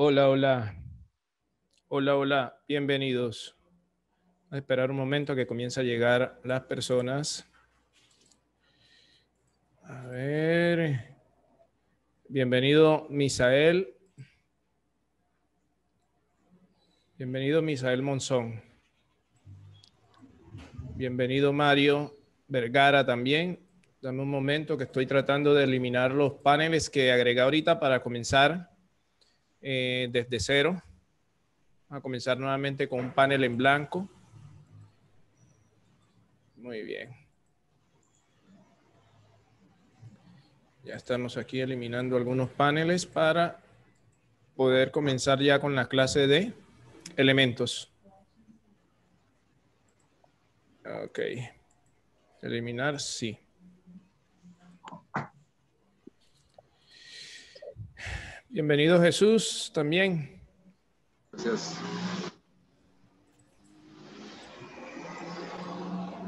Hola, hola. Hola, hola. Bienvenidos. A esperar un momento que comiencen a llegar las personas. A ver. Bienvenido, Misael. Bienvenido, Misael Monzón. Bienvenido, Mario Vergara también. Dame un momento que estoy tratando de eliminar los paneles que agrega ahorita para comenzar eh, desde cero. Vamos a comenzar nuevamente con un panel en blanco. Muy bien. Ya estamos aquí eliminando algunos paneles para poder comenzar ya con la clase de elementos. Ok. Eliminar, sí. Bienvenido Jesús también. Gracias.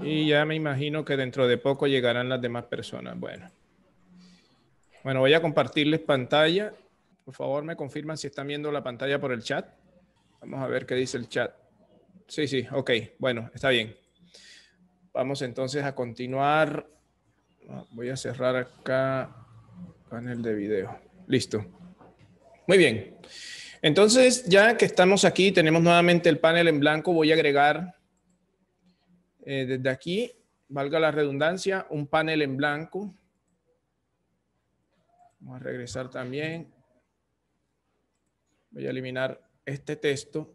Y ya me imagino que dentro de poco llegarán las demás personas. Bueno. Bueno, voy a compartirles pantalla. Por favor, me confirman si están viendo la pantalla por el chat. Vamos a ver qué dice el chat. Sí, sí, ok. Bueno, está bien. Vamos entonces a continuar. Ah, voy a cerrar acá panel de video. Listo. Muy bien. Entonces, ya que estamos aquí, tenemos nuevamente el panel en blanco, voy a agregar eh, desde aquí, valga la redundancia, un panel en blanco. Vamos a regresar también. Voy a eliminar este texto.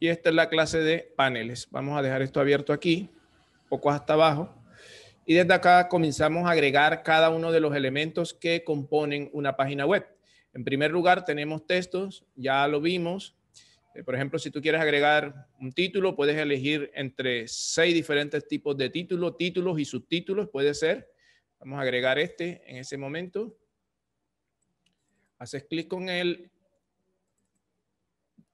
Y esta es la clase de paneles. Vamos a dejar esto abierto aquí, poco hasta abajo y desde acá comenzamos a agregar cada uno de los elementos que componen una página web. En primer lugar, tenemos textos, ya lo vimos. Eh, por ejemplo, si tú quieres agregar un título, puedes elegir entre seis diferentes tipos de títulos, títulos y subtítulos, puede ser. Vamos a agregar este en ese momento. Haces clic con él,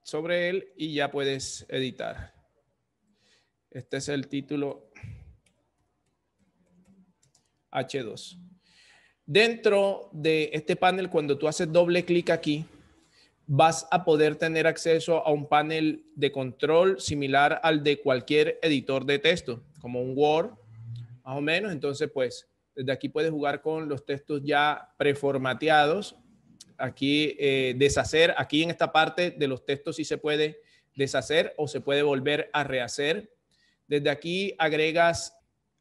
sobre él y ya puedes editar. Este es el título H2. Dentro de este panel, cuando tú haces doble clic aquí, vas a poder tener acceso a un panel de control similar al de cualquier editor de texto, como un Word, más o menos. Entonces, pues, desde aquí puedes jugar con los textos ya preformateados. Aquí eh, deshacer, aquí en esta parte de los textos sí se puede deshacer o se puede volver a rehacer. Desde aquí agregas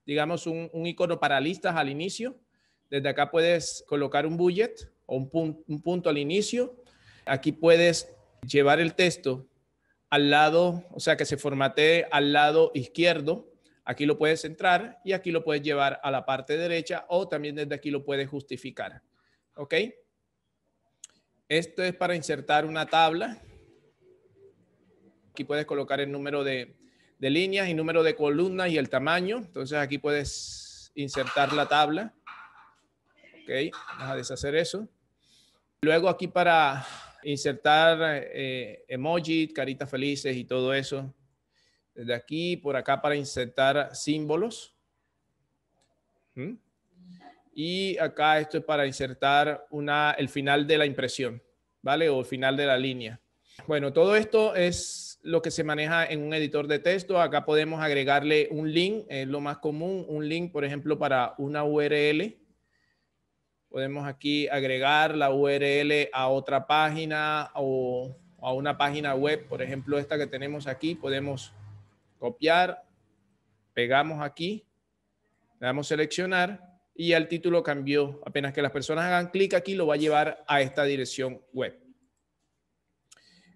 digamos, un, icono para listas al inicio. Desde acá puedes colocar un bullet o un, un punto al inicio. Aquí puedes llevar el texto al lado, o sea, que se formatee al lado izquierdo. Aquí lo puedes centrar y aquí lo puedes llevar a la parte derecha o también desde aquí lo puedes justificar. ¿Ok? Esto es para insertar una tabla. Aquí puedes colocar el número de, de líneas y número de columnas y el tamaño. Entonces aquí puedes insertar la tabla. Ok, vamos a deshacer eso. Luego aquí para insertar eh, emojis, caritas felices y todo eso. Desde aquí, por acá para insertar símbolos. Y acá esto es para insertar una, el final de la impresión, ¿vale? O el final de la línea. Bueno, todo esto es lo que se maneja en un editor de texto. Acá podemos agregarle un link, es lo más común, un link, por ejemplo, para una URL. Podemos aquí agregar la URL a otra página o a una página web, por ejemplo, esta que tenemos aquí. Podemos copiar, pegamos aquí, le damos seleccionar y el título cambió. Apenas que las personas hagan clic aquí, lo va a llevar a esta dirección web.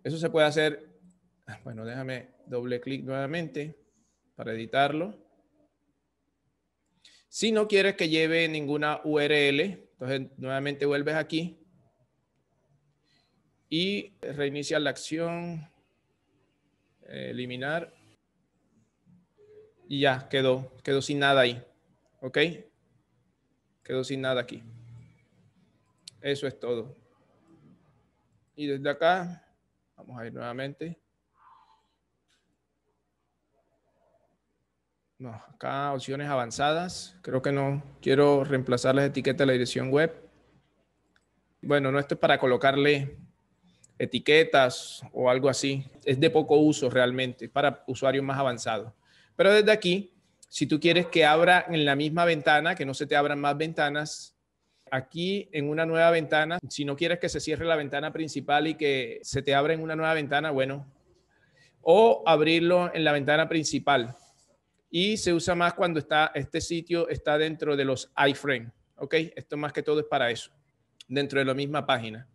Eso se puede hacer bueno, déjame doble clic nuevamente para editarlo. Si no quieres que lleve ninguna URL, entonces nuevamente vuelves aquí y reinicia la acción, eh, eliminar y ya quedó, quedó sin nada ahí. ¿Ok? Quedó sin nada aquí. Eso es todo. Y desde acá, vamos a ir nuevamente. acá opciones avanzadas. Creo que no. Quiero reemplazar las etiquetas de la dirección web. Bueno, no esto es para colocarle etiquetas o algo así. Es de poco uso realmente para usuarios más avanzados. Pero desde aquí, si tú quieres que abra en la misma ventana, que no se te abran más ventanas, aquí en una nueva ventana, si no quieres que se cierre la ventana principal y que se te abra en una nueva ventana, bueno, o abrirlo en la ventana principal y se usa más cuando está, este sitio está dentro de los iframe. ¿Ok? Esto más que todo es para eso, dentro de la misma página.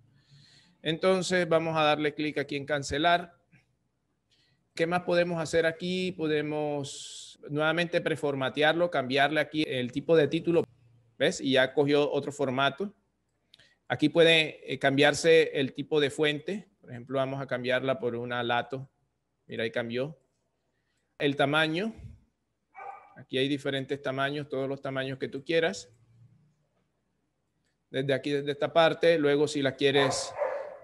Entonces vamos a darle clic aquí en cancelar. ¿Qué más podemos hacer aquí? Podemos nuevamente preformatearlo, cambiarle aquí el tipo de título. ¿Ves? Y ya cogió otro formato. Aquí puede eh, cambiarse el tipo de fuente. Por ejemplo, vamos a cambiarla por una lato. Mira, ahí cambió. El tamaño Aquí hay diferentes tamaños, todos los tamaños que tú quieras. Desde aquí, desde esta parte. Luego, si las quieres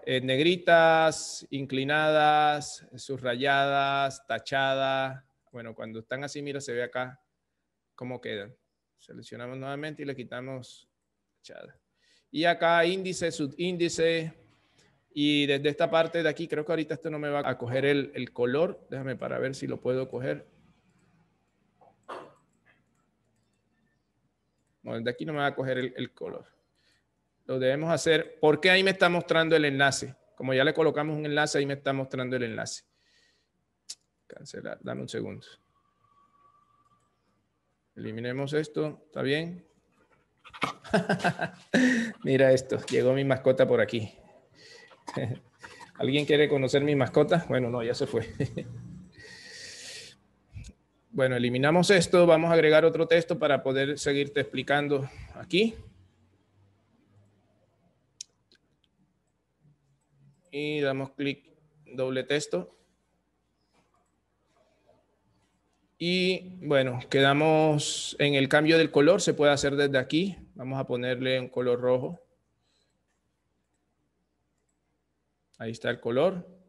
eh, negritas, inclinadas, subrayadas, tachadas. Bueno, cuando están así, mira, se ve acá cómo quedan. Seleccionamos nuevamente y le quitamos tachada. Y acá índice, subíndice. Y desde esta parte de aquí, creo que ahorita esto no me va a coger el color. Déjame para ver si lo puedo coger. de aquí no me va a coger el, color. Lo debemos hacer porque ahí me está mostrando el enlace. Como ya le colocamos un enlace, ahí me está mostrando el enlace. Cancelar, dame un segundo. Eliminemos esto, ¿está bien? Mira esto, llegó mi mascota por aquí. ¿Alguien quiere conocer mi mascota? Bueno, no, ya se fue. Bueno, eliminamos esto, vamos a agregar otro texto para poder seguirte explicando aquí. Y damos clic, doble texto. Y bueno, quedamos en el cambio del color, se puede hacer desde aquí. Vamos a ponerle un color rojo. Ahí está el color.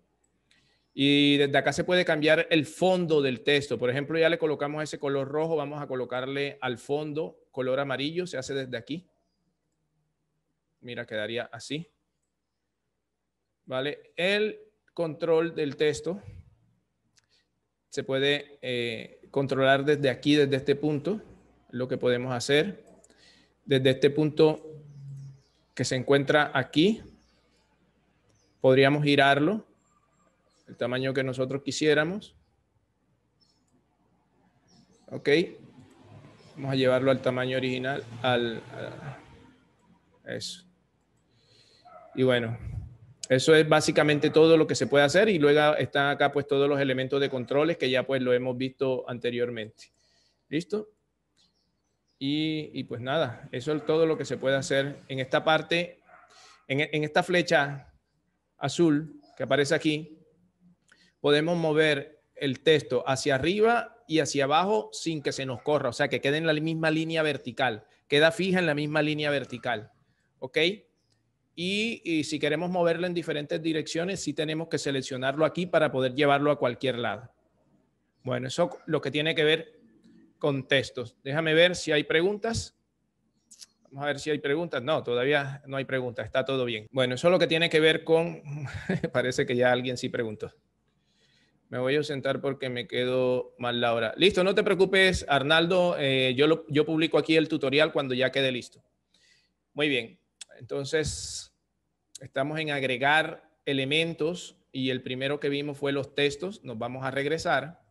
Y desde acá se puede cambiar el fondo del texto. Por ejemplo, ya le colocamos ese color rojo, vamos a colocarle al fondo color amarillo, se hace desde aquí. Mira, quedaría así. ¿Vale? El control del texto se puede eh, controlar desde aquí, desde este punto, lo que podemos hacer. Desde este punto que se encuentra aquí, podríamos girarlo el tamaño que nosotros quisiéramos. Ok. Vamos a llevarlo al tamaño original, al, eso. Y bueno, eso es básicamente todo lo que se puede hacer y luego están acá pues todos los elementos de controles que ya pues lo hemos visto anteriormente. ¿Listo? Y, pues nada, eso es todo lo que se puede hacer en esta parte, en, en esta flecha azul que aparece aquí, podemos mover el texto hacia arriba y hacia abajo sin que se nos corra, o sea, que quede en la misma línea vertical, queda fija en la misma línea vertical, ¿ok? Y, si queremos moverlo en diferentes direcciones, sí tenemos que seleccionarlo aquí para poder llevarlo a cualquier lado. Bueno, eso lo que tiene que ver con textos. Déjame ver si hay preguntas. Vamos a ver si hay preguntas. No, todavía no hay preguntas. Está todo bien. Bueno, eso es lo que tiene que ver con... Parece que ya alguien sí preguntó. Me voy a sentar porque me quedo mal la hora. Listo, no te preocupes, Arnaldo. Eh, yo, yo publico aquí el tutorial cuando ya quede listo. Muy bien. Entonces, estamos en agregar elementos y el primero que vimos fue los textos. Nos vamos a regresar.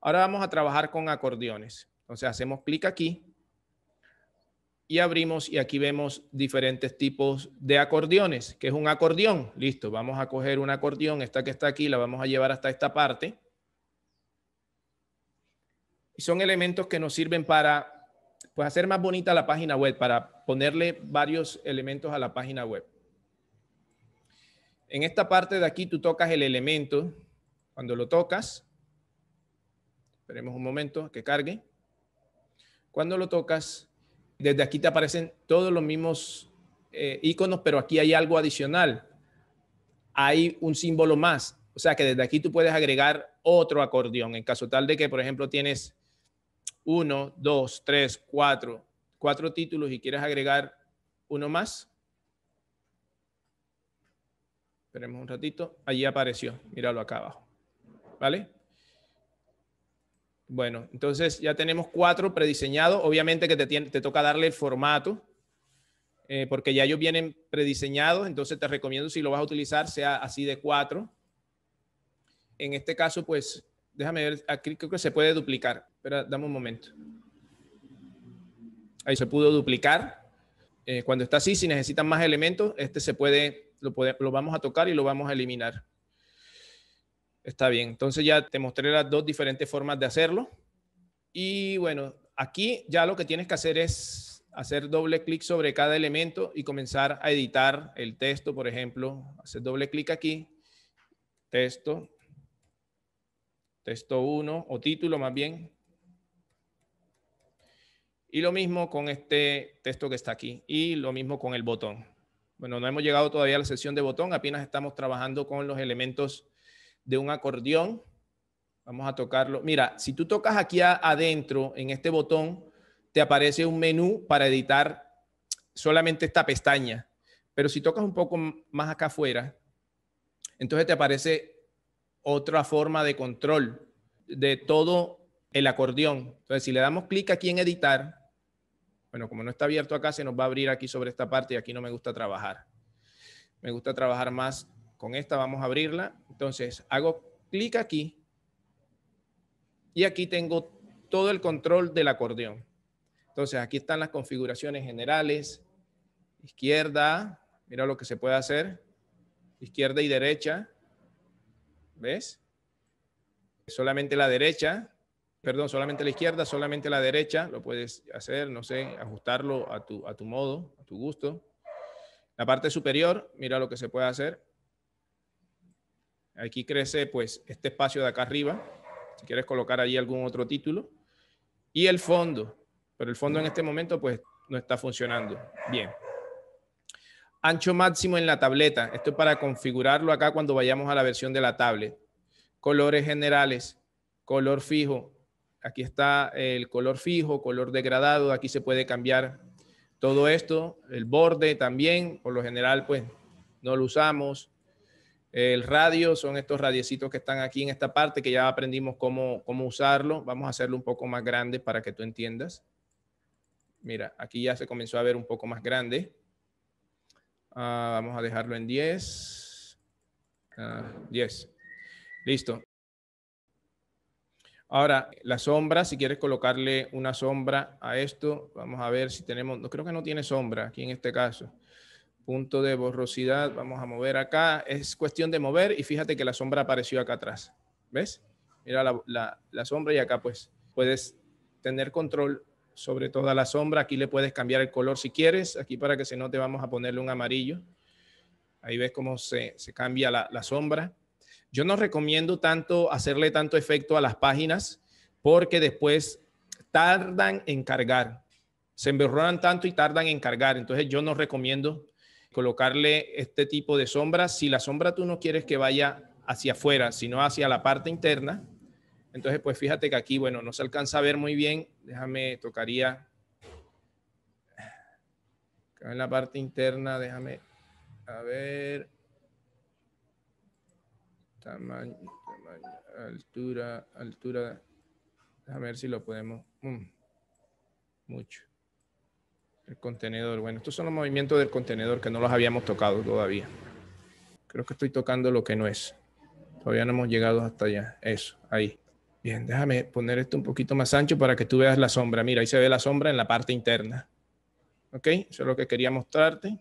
Ahora vamos a trabajar con acordeones. Entonces, hacemos clic aquí y abrimos y aquí vemos diferentes tipos de acordeones, que es un acordeón. Listo, vamos a coger un acordeón, esta que está aquí, la vamos a llevar hasta esta parte. Y son elementos que nos sirven para pues, hacer más bonita la página web, para ponerle varios elementos a la página web. En esta parte de aquí tú tocas el elemento. Cuando lo tocas, esperemos un momento que cargue. Cuando lo tocas, desde aquí te aparecen todos los mismos eh, iconos, pero aquí hay algo adicional. Hay un símbolo más. O sea que desde aquí tú puedes agregar otro acordeón. En caso tal de que, por ejemplo, tienes uno, dos, tres, cuatro, cuatro títulos y quieres agregar uno más. Esperemos un ratito. Allí apareció. Míralo acá abajo. ¿Vale? Bueno, entonces ya tenemos cuatro prediseñados. Obviamente que te, toca darle el formato, eh, porque ya ellos vienen prediseñados, entonces te recomiendo si lo vas a utilizar, sea así de cuatro. En este caso, pues, déjame ver, aquí creo que se puede duplicar. Espera, dame un momento. Ahí se pudo duplicar. Eh, cuando está así, si necesitan más elementos, este se puede, lo vamos a tocar y lo vamos a eliminar. Está bien, entonces ya te mostré las dos diferentes formas de hacerlo. Y bueno, aquí ya lo que tienes que hacer es hacer doble clic sobre cada elemento y comenzar a editar el texto, por ejemplo. Hacer doble clic aquí, texto, texto 1 o título más bien. Y lo mismo con este texto que está aquí y lo mismo con el botón. Bueno, no hemos llegado todavía a la sección de botón, apenas estamos trabajando con los elementos de un acordeón. Vamos a tocarlo. Mira, si tú tocas aquí adentro en este botón, te aparece un menú para editar solamente esta pestaña. Pero si tocas un poco más acá afuera, entonces te aparece otra forma de control de todo el acordeón. Entonces, si le damos clic aquí en editar, bueno, como no está abierto acá, se nos va a abrir aquí sobre esta parte y aquí no me gusta trabajar. Me gusta trabajar más con esta vamos a abrirla. Entonces hago clic aquí y aquí tengo todo el control del acordeón. Entonces aquí están las configuraciones generales. Izquierda, mira lo que se puede hacer. Izquierda y derecha. ¿Ves? Solamente la derecha, perdón, solamente la izquierda, solamente la derecha, lo puedes hacer, no sé, ajustarlo a tu, a tu modo, a tu gusto. La parte superior, mira lo que se puede hacer. Aquí crece pues este espacio de acá arriba, si quieres colocar allí algún otro título, y el fondo, pero el fondo en este momento pues no está funcionando. Bien. Ancho máximo en la tableta, esto es para configurarlo acá cuando vayamos a la versión de la tablet. Colores generales, color fijo, aquí está el color fijo, color degradado, aquí se puede cambiar todo esto, el borde también, por lo general pues no lo usamos, el radio son estos radiecitos que están aquí en esta parte que ya aprendimos cómo, usarlo. Vamos a hacerlo un poco más grande para que tú entiendas. Mira, aquí ya se comenzó a ver un poco más grande. Ah, vamos a dejarlo en 10. 10. Ah, Listo. Ahora, la sombra, si quieres colocarle una sombra a esto, vamos a ver si tenemos, no creo que no tiene sombra aquí en este caso punto de borrosidad, vamos a mover acá, es cuestión de mover y fíjate que la sombra apareció acá atrás, ¿ves? Mira la, sombra y acá pues puedes tener control sobre toda la sombra, aquí le puedes cambiar el color si quieres, aquí para que se note vamos a ponerle un amarillo, ahí ves cómo se, cambia la, la sombra. Yo no recomiendo tanto hacerle tanto efecto a las páginas porque después tardan en cargar, se emberronan tanto y tardan en cargar, entonces yo no recomiendo colocarle este tipo de sombra. Si la sombra tú no quieres que vaya hacia afuera, sino hacia la parte interna, entonces pues fíjate que aquí, bueno, no se alcanza a ver muy bien. Déjame, tocaría en la parte interna, déjame, a ver, tamaño, altura, altura, déjame ver si lo podemos, mm, mucho. El contenedor, bueno, estos son los movimientos del contenedor que no los habíamos tocado todavía. Creo que estoy tocando lo que no es. Todavía no hemos llegado hasta allá. Eso, ahí. Bien, déjame poner esto un poquito más ancho para que tú veas la sombra. Mira, ahí se ve la sombra en la parte interna. ¿Ok? Eso es lo que quería mostrarte.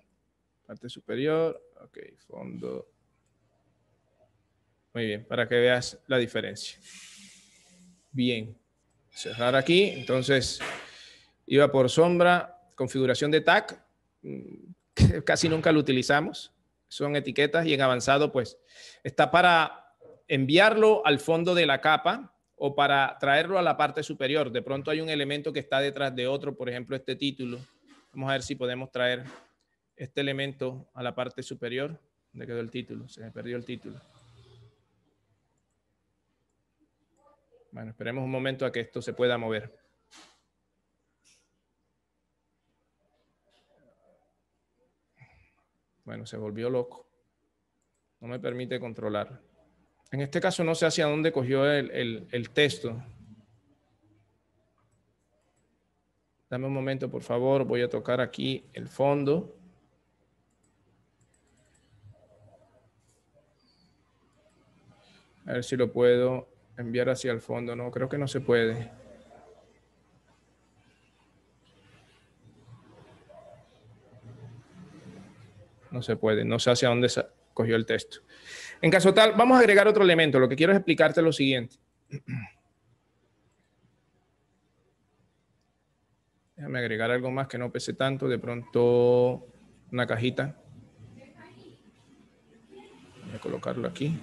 Parte superior. Ok, fondo. Muy bien, para que veas la diferencia. Bien. Cerrar aquí. Entonces, iba por sombra, configuración de tag, mm, casi nunca lo utilizamos. Son etiquetas y en avanzado, pues, está para enviarlo al fondo de la capa o para traerlo a la parte superior. De pronto hay un elemento que está detrás de otro, por ejemplo, este título. Vamos a ver si podemos traer este elemento a la parte superior. ¿Dónde quedó el título? Se me perdió el título. Bueno, esperemos un momento a que esto se pueda mover. Bueno, se volvió loco. No me permite controlar. En este caso no sé hacia dónde cogió el, texto. Dame un momento, por favor. Voy a tocar aquí el fondo. A ver si lo puedo enviar hacia el fondo. No, creo que no se puede. no se puede, no sé hacia dónde se cogió el texto. En caso tal, vamos a agregar otro elemento, lo que quiero es explicarte lo siguiente. Déjame agregar algo más que no pese tanto, de pronto una cajita. Voy a colocarlo aquí.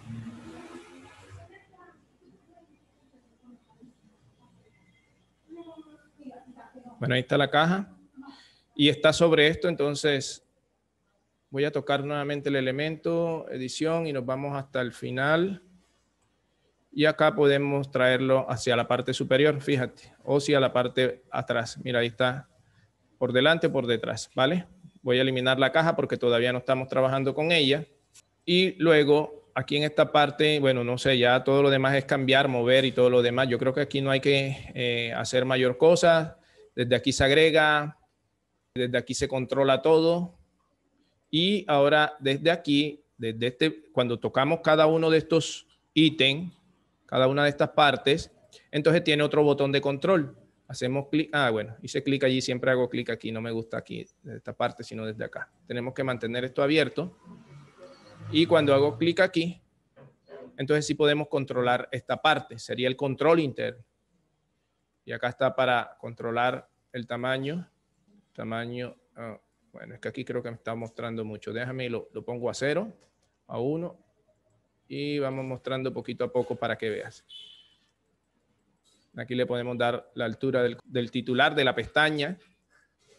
Bueno, ahí está la caja. Y está sobre esto, entonces Voy a tocar nuevamente el elemento, edición, y nos vamos hasta el final. Y acá podemos traerlo hacia la parte superior, fíjate, o si hacia la parte atrás. Mira, ahí está, por delante por detrás, ¿vale? Voy a eliminar la caja porque todavía no estamos trabajando con ella. Y luego, aquí en esta parte, bueno, no sé, ya todo lo demás es cambiar, mover y todo lo demás. Yo creo que aquí no hay que eh, hacer mayor cosa. Desde aquí se agrega, desde aquí se controla todo. Y ahora desde aquí, desde este, cuando tocamos cada uno de estos ítems, cada una de estas partes, entonces tiene otro botón de control. Hacemos clic, ah, bueno, hice clic allí, siempre hago clic aquí, no me gusta aquí, de esta parte, sino desde acá. Tenemos que mantener esto abierto. Y cuando hago clic aquí, entonces sí podemos controlar esta parte, sería el control interno. Y acá está para controlar el tamaño, tamaño, ah, bueno, es que aquí creo que me está mostrando mucho. Déjame, lo, lo pongo a cero, a uno, y vamos mostrando poquito a poco para que veas. Aquí le podemos dar la altura del, del titular de la pestaña,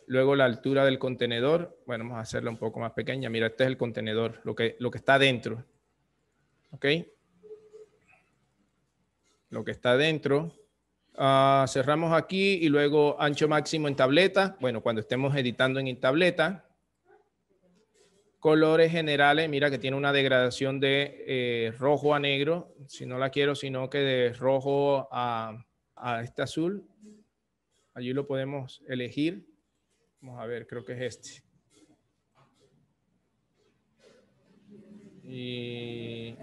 luego la altura del contenedor. Bueno, vamos a hacerla un poco más pequeña. Mira, este es el contenedor, lo que, lo que está dentro. ¿Ok? Lo que está dentro. Ah, cerramos aquí y luego ancho máximo en tableta. Bueno, cuando estemos editando en tableta. Colores generales, mira que tiene una degradación de eh, rojo a negro. Si no la quiero, sino que de rojo a, este azul. Allí lo podemos elegir. Vamos a ver, creo que es este. Y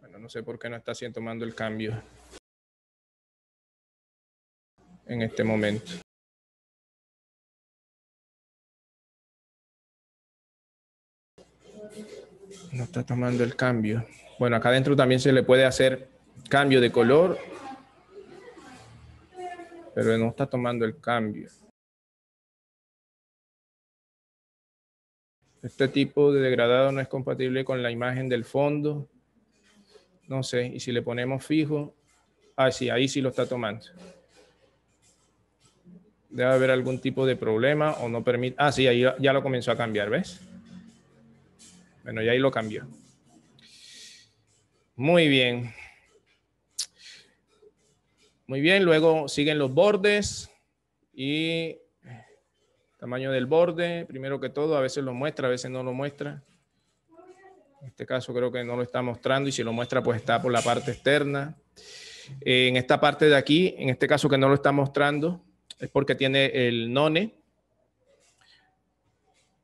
bueno, no sé por qué no está haciendo tomando el cambio en este momento. No está tomando el cambio. Bueno, acá adentro también se le puede hacer cambio de color, pero no está tomando el cambio. Este tipo de degradado no es compatible con la imagen del fondo. No sé, y si le ponemos fijo, ah, sí, ahí sí lo está tomando. Debe haber algún tipo de problema o no permite. Ah, sí, ahí ya lo comenzó a cambiar, ¿ves? Bueno, ya ahí lo cambió. Muy bien. Muy bien, luego siguen los bordes y tamaño del borde, primero que todo, a veces lo muestra, a veces no lo muestra. En este caso creo que no lo está mostrando y si lo muestra pues está por la parte externa. Eh, en esta parte de aquí, en este caso que no lo está mostrando, es porque tiene el none,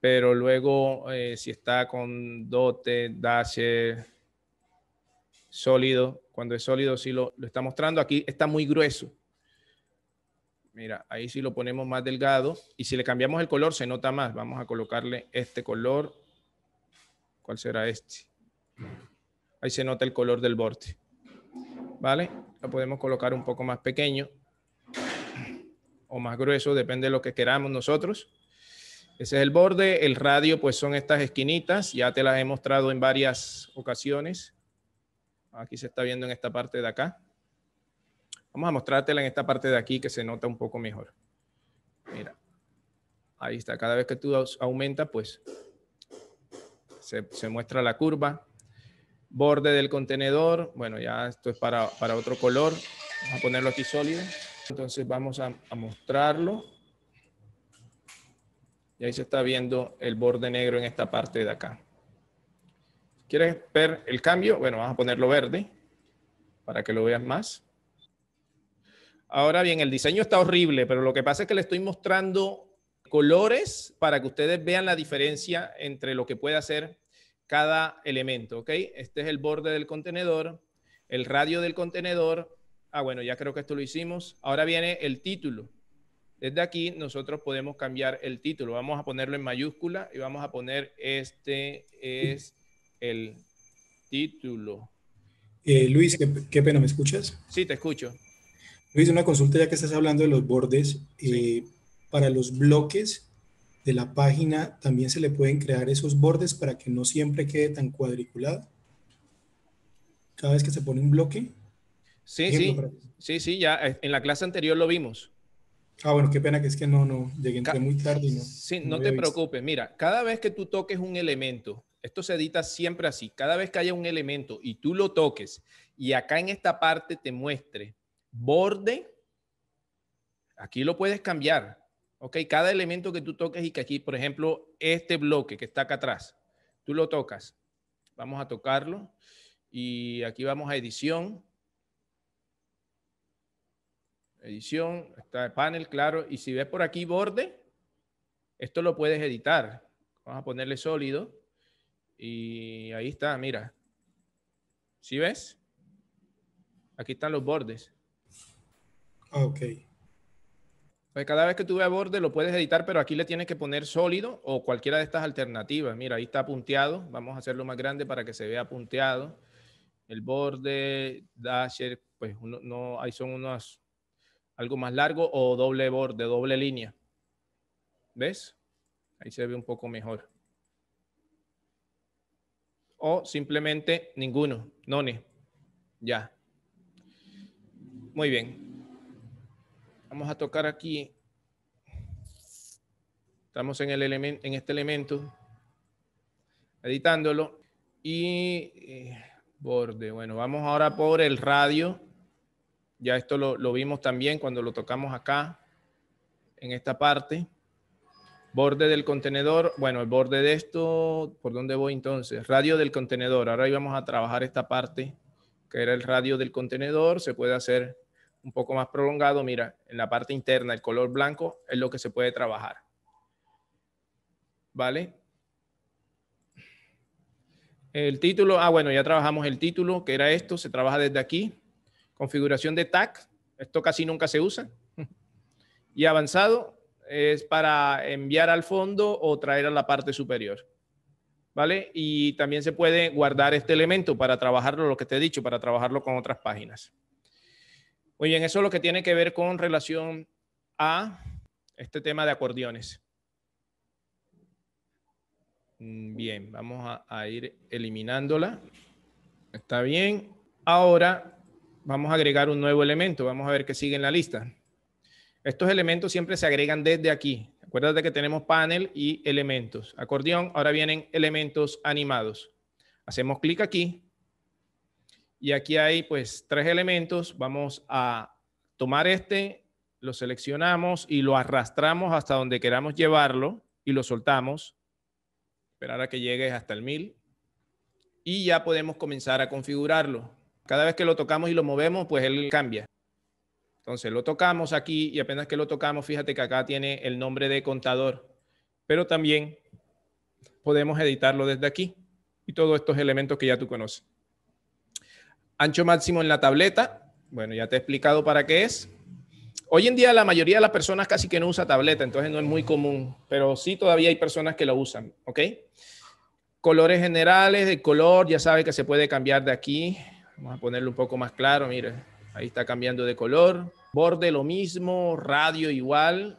pero luego eh, si está con dote, dase, sólido, cuando es sólido sí lo, lo está mostrando, aquí está muy grueso. Mira, ahí sí lo ponemos más delgado y si le cambiamos el color se nota más. Vamos a colocarle este color. ¿Cuál será este? Ahí se nota el color del borde. ¿Vale? Lo podemos colocar un poco más pequeño o más grueso, depende de lo que queramos nosotros. Ese es el borde, el radio pues son estas esquinitas, ya te las he mostrado en varias ocasiones. Aquí se está viendo en esta parte de acá. Vamos a mostrártela en esta parte de aquí que se nota un poco mejor. Mira, ahí está, cada vez que tú aumentas pues se, se muestra la curva. Borde del contenedor, bueno ya esto es para, para otro color. Vamos a ponerlo aquí sólido. Entonces vamos a, mostrarlo. Y ahí se está viendo el borde negro en esta parte de acá. ¿Quieres ver el cambio? Bueno, vamos a ponerlo verde para que lo veas más. Ahora bien, el diseño está horrible, pero lo que pasa es que le estoy mostrando colores para que ustedes vean la diferencia entre lo que puede hacer cada elemento, Okay, Este es el borde del contenedor, el radio del contenedor, ah, bueno, ya creo que esto lo hicimos. Ahora viene el título. Desde aquí nosotros podemos cambiar el título. Vamos a ponerlo en mayúscula y vamos a poner este es el título. Eh, Luis, ¿qué, pena, ¿me escuchas? Sí, te escucho. Luis, una consulta ya que estás hablando de los bordes. Eh, para los bloques de la página también se le pueden crear esos bordes para que no siempre quede tan cuadriculado. Cada vez que se pone un bloque. Sí, sí, sí, sí, ya eh, en la clase anterior lo vimos. Ah, bueno, qué pena que es que no, no, llegué muy tarde. No, sí, no, te preocupes, mira, cada vez que tú toques un elemento, esto se edita siempre así, cada vez que haya un elemento y tú lo toques y acá en esta parte te muestre borde, aquí lo puedes cambiar, ¿ok? Cada elemento que tú toques y que aquí, por ejemplo, este bloque que está acá atrás, tú lo tocas, vamos a tocarlo y aquí vamos a edición, edición, está el panel, claro. Y si ves por aquí borde, esto lo puedes editar. Vamos a ponerle sólido. Y ahí está, mira. ¿Sí ves? Aquí están los bordes. Ah, ok. Pues cada vez que tú veas borde lo puedes editar, pero aquí le tienes que poner sólido o cualquiera de estas alternativas. Mira, ahí está punteado. Vamos a hacerlo más grande para que se vea punteado. El borde, ser pues no, ahí son unos algo más largo o doble borde, doble línea. ¿Ves? Ahí se ve un poco mejor. O simplemente ninguno, none. Ya. Muy bien. Vamos a tocar aquí. Estamos en, el en este elemento, editándolo. Y eh, borde. Bueno, vamos ahora por el radio. Ya esto lo, vimos también cuando lo tocamos acá, en esta parte. Borde del contenedor, bueno, el borde de esto, ¿por dónde voy entonces? Radio del contenedor, ahora íbamos a trabajar esta parte, que era el radio del contenedor, se puede hacer un poco más prolongado, mira, en la parte interna, el color blanco es lo que se puede trabajar. ¿Vale? El título, ah, bueno, ya trabajamos el título, que era esto, se trabaja desde aquí configuración de tag. esto casi nunca se usa. Y avanzado es para enviar al fondo o traer a la parte superior. ¿Vale? Y también se puede guardar este elemento para trabajarlo, lo que te he dicho, para trabajarlo con otras páginas. Muy bien, eso es lo que tiene que ver con relación a este tema de acordeones. Mm, bien, vamos a, a ir eliminándola. Está bien. Ahora vamos a agregar un nuevo elemento. Vamos a ver qué sigue en la lista. Estos elementos siempre se agregan desde aquí. Acuérdate que tenemos panel y elementos. Acordeón, ahora vienen elementos animados. Hacemos clic aquí. Y aquí hay pues tres elementos. Vamos a tomar este, lo seleccionamos y lo arrastramos hasta donde queramos llevarlo y lo soltamos. Esperar a que llegue hasta el 1000. Y ya podemos comenzar a configurarlo. Cada vez que lo tocamos y lo movemos, pues él cambia. Entonces lo tocamos aquí y apenas que lo tocamos, fíjate que acá tiene el nombre de contador, pero también podemos editarlo desde aquí y todos estos elementos que ya tú conoces. Ancho máximo en la tableta, bueno, ya te he explicado para qué es. Hoy en día la mayoría de las personas casi que no usa tableta, entonces no es muy común, pero sí todavía hay personas que lo usan, ¿ok? Colores generales, de color ya sabe que se puede cambiar de aquí Vamos a ponerlo un poco más claro, mire, ahí está cambiando de color. Borde lo mismo, radio igual,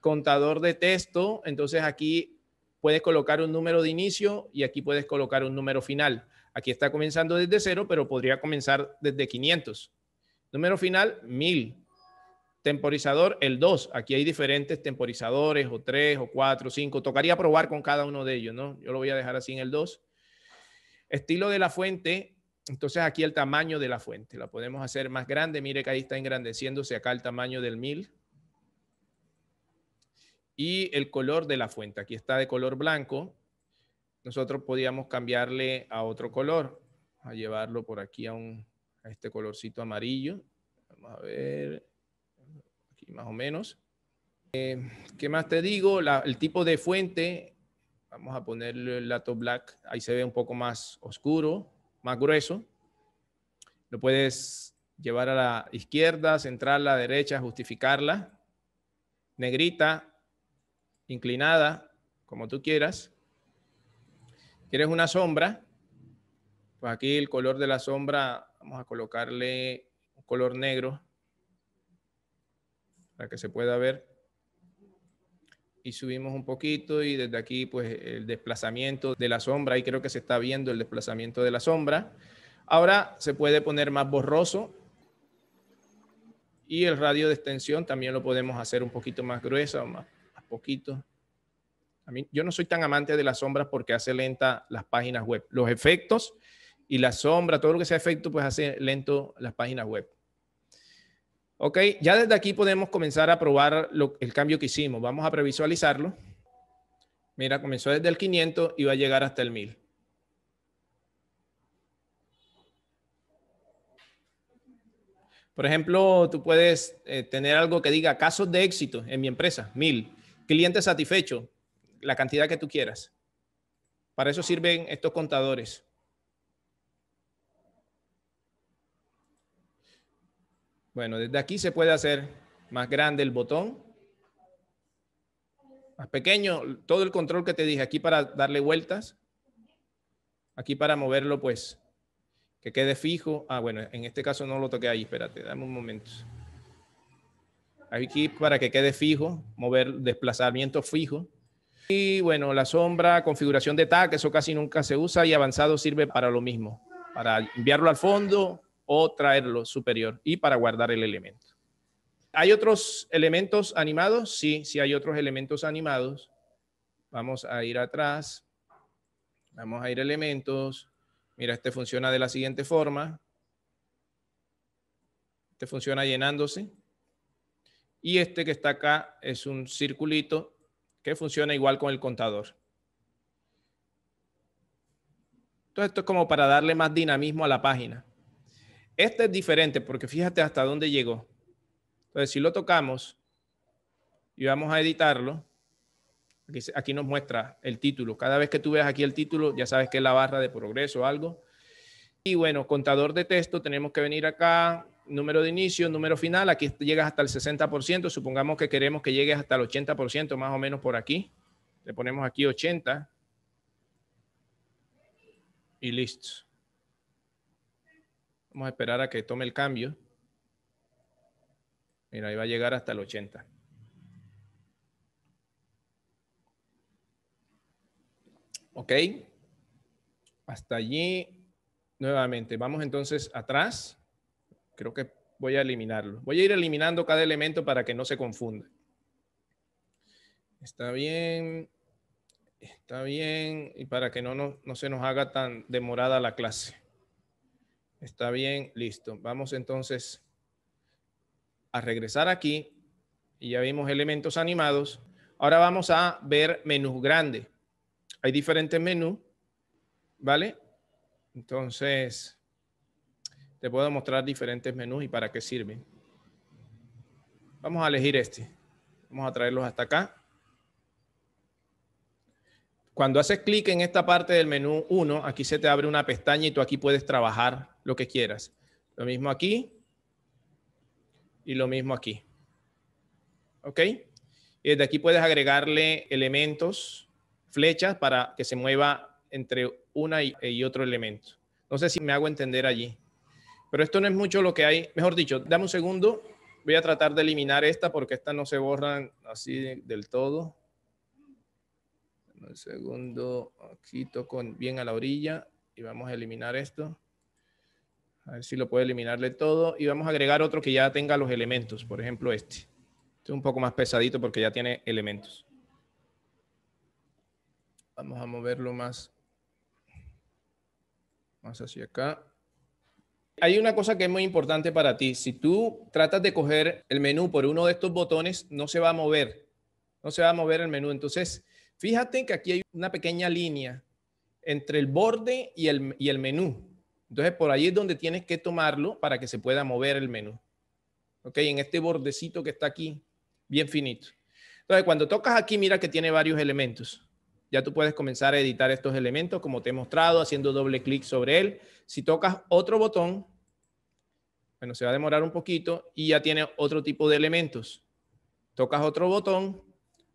contador de texto, entonces aquí puedes colocar un número de inicio y aquí puedes colocar un número final. Aquí está comenzando desde cero, pero podría comenzar desde 500. Número final, 1000. Temporizador, el 2. Aquí hay diferentes temporizadores, o 3, o 4, 5. Tocaría probar con cada uno de ellos, ¿no? Yo lo voy a dejar así en el 2. Estilo de la fuente, entonces aquí el tamaño de la fuente, la podemos hacer más grande. Mire que ahí está engrandeciéndose acá el tamaño del 1000. Y el color de la fuente, aquí está de color blanco. Nosotros podíamos cambiarle a otro color, a llevarlo por aquí a, un, a este colorcito amarillo. Vamos a ver, aquí más o menos. Eh, ¿Qué más te digo? el tipo de fuente, vamos a ponerle el lato black, ahí se ve un poco más oscuro más grueso. Lo puedes llevar a la izquierda, centrarla, derecha, justificarla. Negrita, inclinada, como tú quieras. ¿Quieres una sombra? Pues aquí el color de la sombra, vamos a colocarle un color negro para que se pueda ver y subimos un poquito y desde aquí pues el desplazamiento de la sombra, ahí creo que se está viendo el desplazamiento de la sombra. Ahora se puede poner más borroso y el radio de extensión también lo podemos hacer un poquito más grueso, o más, más poquito. A mí, yo no soy tan amante de las sombras porque hace lenta las páginas web. Los efectos y la sombra, todo lo que sea efecto, pues hace lento las páginas web. Ok, ya desde aquí podemos comenzar a probar el cambio que hicimos. Vamos a previsualizarlo. Mira, comenzó desde el 500 y va a llegar hasta el 1000. Por ejemplo, tú puedes eh, tener algo que diga casos de éxito en mi empresa, 1000. Clientes satisfechos, la cantidad que tú quieras. Para eso sirven estos contadores. Bueno, desde aquí se puede hacer más grande el botón. Más pequeño, todo el control que te dije aquí para darle vueltas. Aquí para moverlo, pues, que quede fijo. Ah, bueno, en este caso no lo toqué ahí. Espérate, dame un momento. Aquí para que quede fijo, mover desplazamiento fijo. Y bueno, la sombra, configuración de tag, eso casi nunca se usa y avanzado sirve para lo mismo. Para enviarlo al fondo, o traerlo superior y para guardar el elemento. ¿Hay otros elementos animados? Sí, sí hay otros elementos animados. Vamos a ir atrás. Vamos a ir a elementos. Mira, este funciona de la siguiente forma. Este funciona llenándose. Y este que está acá es un circulito que funciona igual con el contador. Entonces esto es como para darle más dinamismo a la página. Este es diferente porque fíjate hasta dónde llegó. Entonces, si lo tocamos y vamos a editarlo, aquí, nos muestra el título. Cada vez que tú veas aquí el título, ya sabes que es la barra de progreso o algo. Y bueno, contador de texto, tenemos que venir acá, número de inicio, número final, aquí llegas hasta el 60%, supongamos que queremos que llegues hasta el 80% más o menos por aquí. Le ponemos aquí 80 y listo. Vamos a esperar a que tome el cambio. Mira, ahí va a llegar hasta el 80. Ok. Hasta allí. Nuevamente, vamos entonces atrás. Creo que voy a eliminarlo. Voy a ir eliminando cada elemento para que no se confunda. Está bien. Está bien. Y para que no, no, no se nos haga tan demorada la clase. Está bien, listo. Vamos entonces a regresar aquí. Y ya vimos elementos animados. Ahora vamos a ver menús grande. Hay diferentes menús, ¿vale? Entonces, te puedo mostrar diferentes menús y para qué sirven. Vamos a elegir este. Vamos a traerlos hasta acá. Cuando haces clic en esta parte del menú 1, aquí se te abre una pestaña y tú aquí puedes trabajar lo que quieras. Lo mismo aquí y lo mismo aquí. ¿Ok? Y desde aquí puedes agregarle elementos, flechas para que se mueva entre una y, otro elemento. No sé si me hago entender allí. Pero esto no es mucho lo que hay. Mejor dicho, dame un segundo. Voy a tratar de eliminar esta porque esta no se borran así del todo el segundo, aquí toco bien a la orilla y vamos a eliminar esto. A ver si lo puedo eliminarle todo. Y vamos a agregar otro que ya tenga los elementos. Por ejemplo, este. Este es un poco más pesadito porque ya tiene elementos. Vamos a moverlo más, más hacia acá. Hay una cosa que es muy importante para ti. Si tú tratas de coger el menú por uno de estos botones, no se va a mover. No se va a mover el menú. Entonces, Fíjate que aquí hay una pequeña línea entre el borde y el, menú. Entonces, por ahí es donde tienes que tomarlo para que se pueda mover el menú. ¿Ok? En este bordecito que está aquí, bien finito. Entonces, cuando tocas aquí, mira que tiene varios elementos. Ya tú puedes comenzar a editar estos elementos, como te he mostrado, haciendo doble clic sobre él. Si tocas otro botón, bueno, se va a demorar un poquito y ya tiene otro tipo de elementos. Tocas otro botón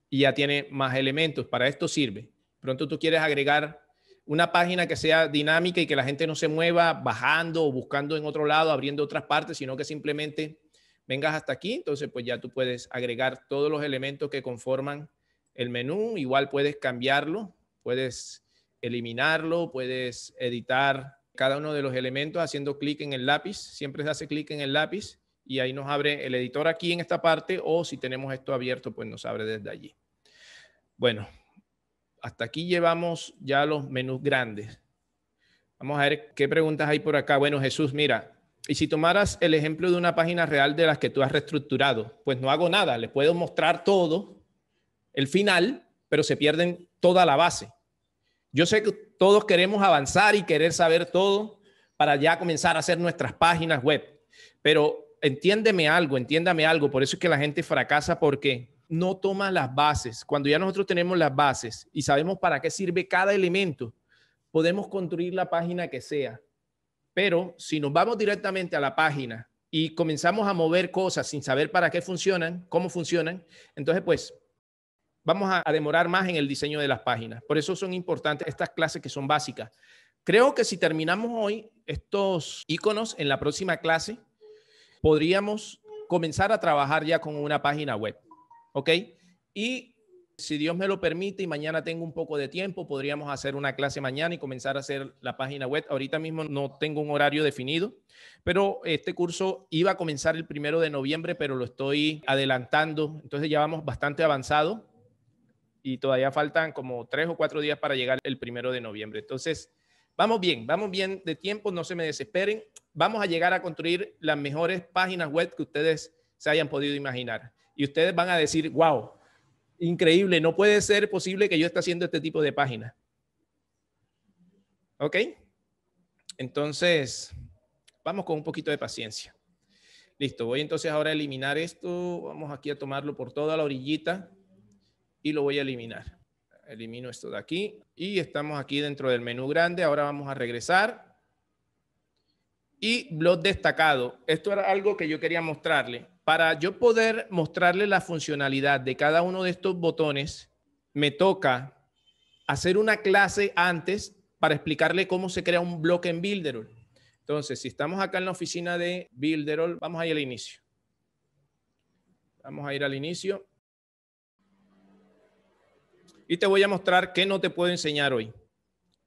y ya tiene más elementos. Para esto sirve. Pronto tú quieres agregar una página que sea dinámica y que la gente no se mueva bajando o buscando en otro lado, abriendo otras partes, sino que simplemente vengas hasta aquí. Entonces, pues ya tú puedes agregar todos los elementos que conforman el menú. Igual puedes cambiarlo, puedes eliminarlo, puedes editar cada uno de los elementos haciendo clic en el lápiz. Siempre se hace clic en el lápiz y ahí nos abre el editor aquí en esta parte o si tenemos esto abierto, pues nos abre desde allí. Bueno, hasta aquí llevamos ya los menús grandes. Vamos a ver qué preguntas hay por acá. Bueno, Jesús, mira, y si tomaras el ejemplo de una página real de las que tú has reestructurado, pues no hago nada, le puedo mostrar todo, el final, pero se pierden toda la base. Yo sé que todos queremos avanzar y querer saber todo para ya comenzar a hacer nuestras páginas web, pero entiéndeme algo, entiéndame algo, por eso es que la gente fracasa porque no toma las bases. Cuando ya nosotros tenemos las bases y sabemos para qué sirve cada elemento, podemos construir la página que sea. Pero si nos vamos directamente a la página y comenzamos a mover cosas sin saber para qué funcionan, cómo funcionan, entonces pues vamos a, demorar más en el diseño de las páginas. Por eso son importantes estas clases que son básicas. Creo que si terminamos hoy estos iconos en la próxima clase, podríamos comenzar a trabajar ya con una página web. ¿Ok? Y si Dios me lo permite y mañana tengo un poco de tiempo, podríamos hacer una clase mañana y comenzar a hacer la página web. Ahorita mismo no tengo un horario definido, pero este curso iba a comenzar el primero de noviembre, pero lo estoy adelantando. Entonces ya vamos bastante avanzado y todavía faltan como tres o cuatro días para llegar el primero de noviembre. Entonces, Vamos bien, vamos bien de tiempo, no se me desesperen. Vamos a llegar a construir las mejores páginas web que ustedes se hayan podido imaginar. Y ustedes van a decir, wow, increíble, no puede ser posible que yo esté haciendo este tipo de páginas. ¿Ok? Entonces, vamos con un poquito de paciencia. Listo, voy entonces ahora a eliminar esto. Vamos aquí a tomarlo por toda la orillita y lo voy a eliminar. Elimino esto de aquí y estamos aquí dentro del menú grande. Ahora vamos a regresar. Y blog destacado. Esto era algo que yo quería mostrarle. Para yo poder mostrarle la funcionalidad de cada uno de estos botones, me toca hacer una clase antes para explicarle cómo se crea un bloque en Builderall. Entonces, si estamos acá en la oficina de Builderall, vamos a ir al inicio. Vamos a ir al inicio y te voy a mostrar qué no te puedo enseñar hoy.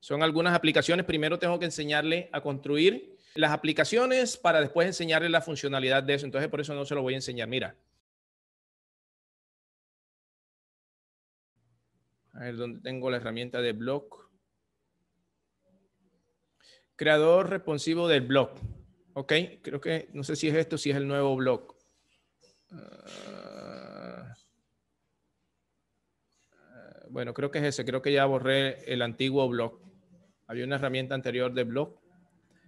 Son algunas aplicaciones. Primero tengo que enseñarle a construir las aplicaciones para después enseñarle la funcionalidad de eso. Entonces, por eso no se lo voy a enseñar. Mira. A ver dónde tengo la herramienta de blog. Creador responsivo del blog. Ok, creo que no sé si es esto, si es el nuevo blog. Ah, bueno, creo que es ese, creo que ya borré el antiguo blog. Había una herramienta anterior de blog.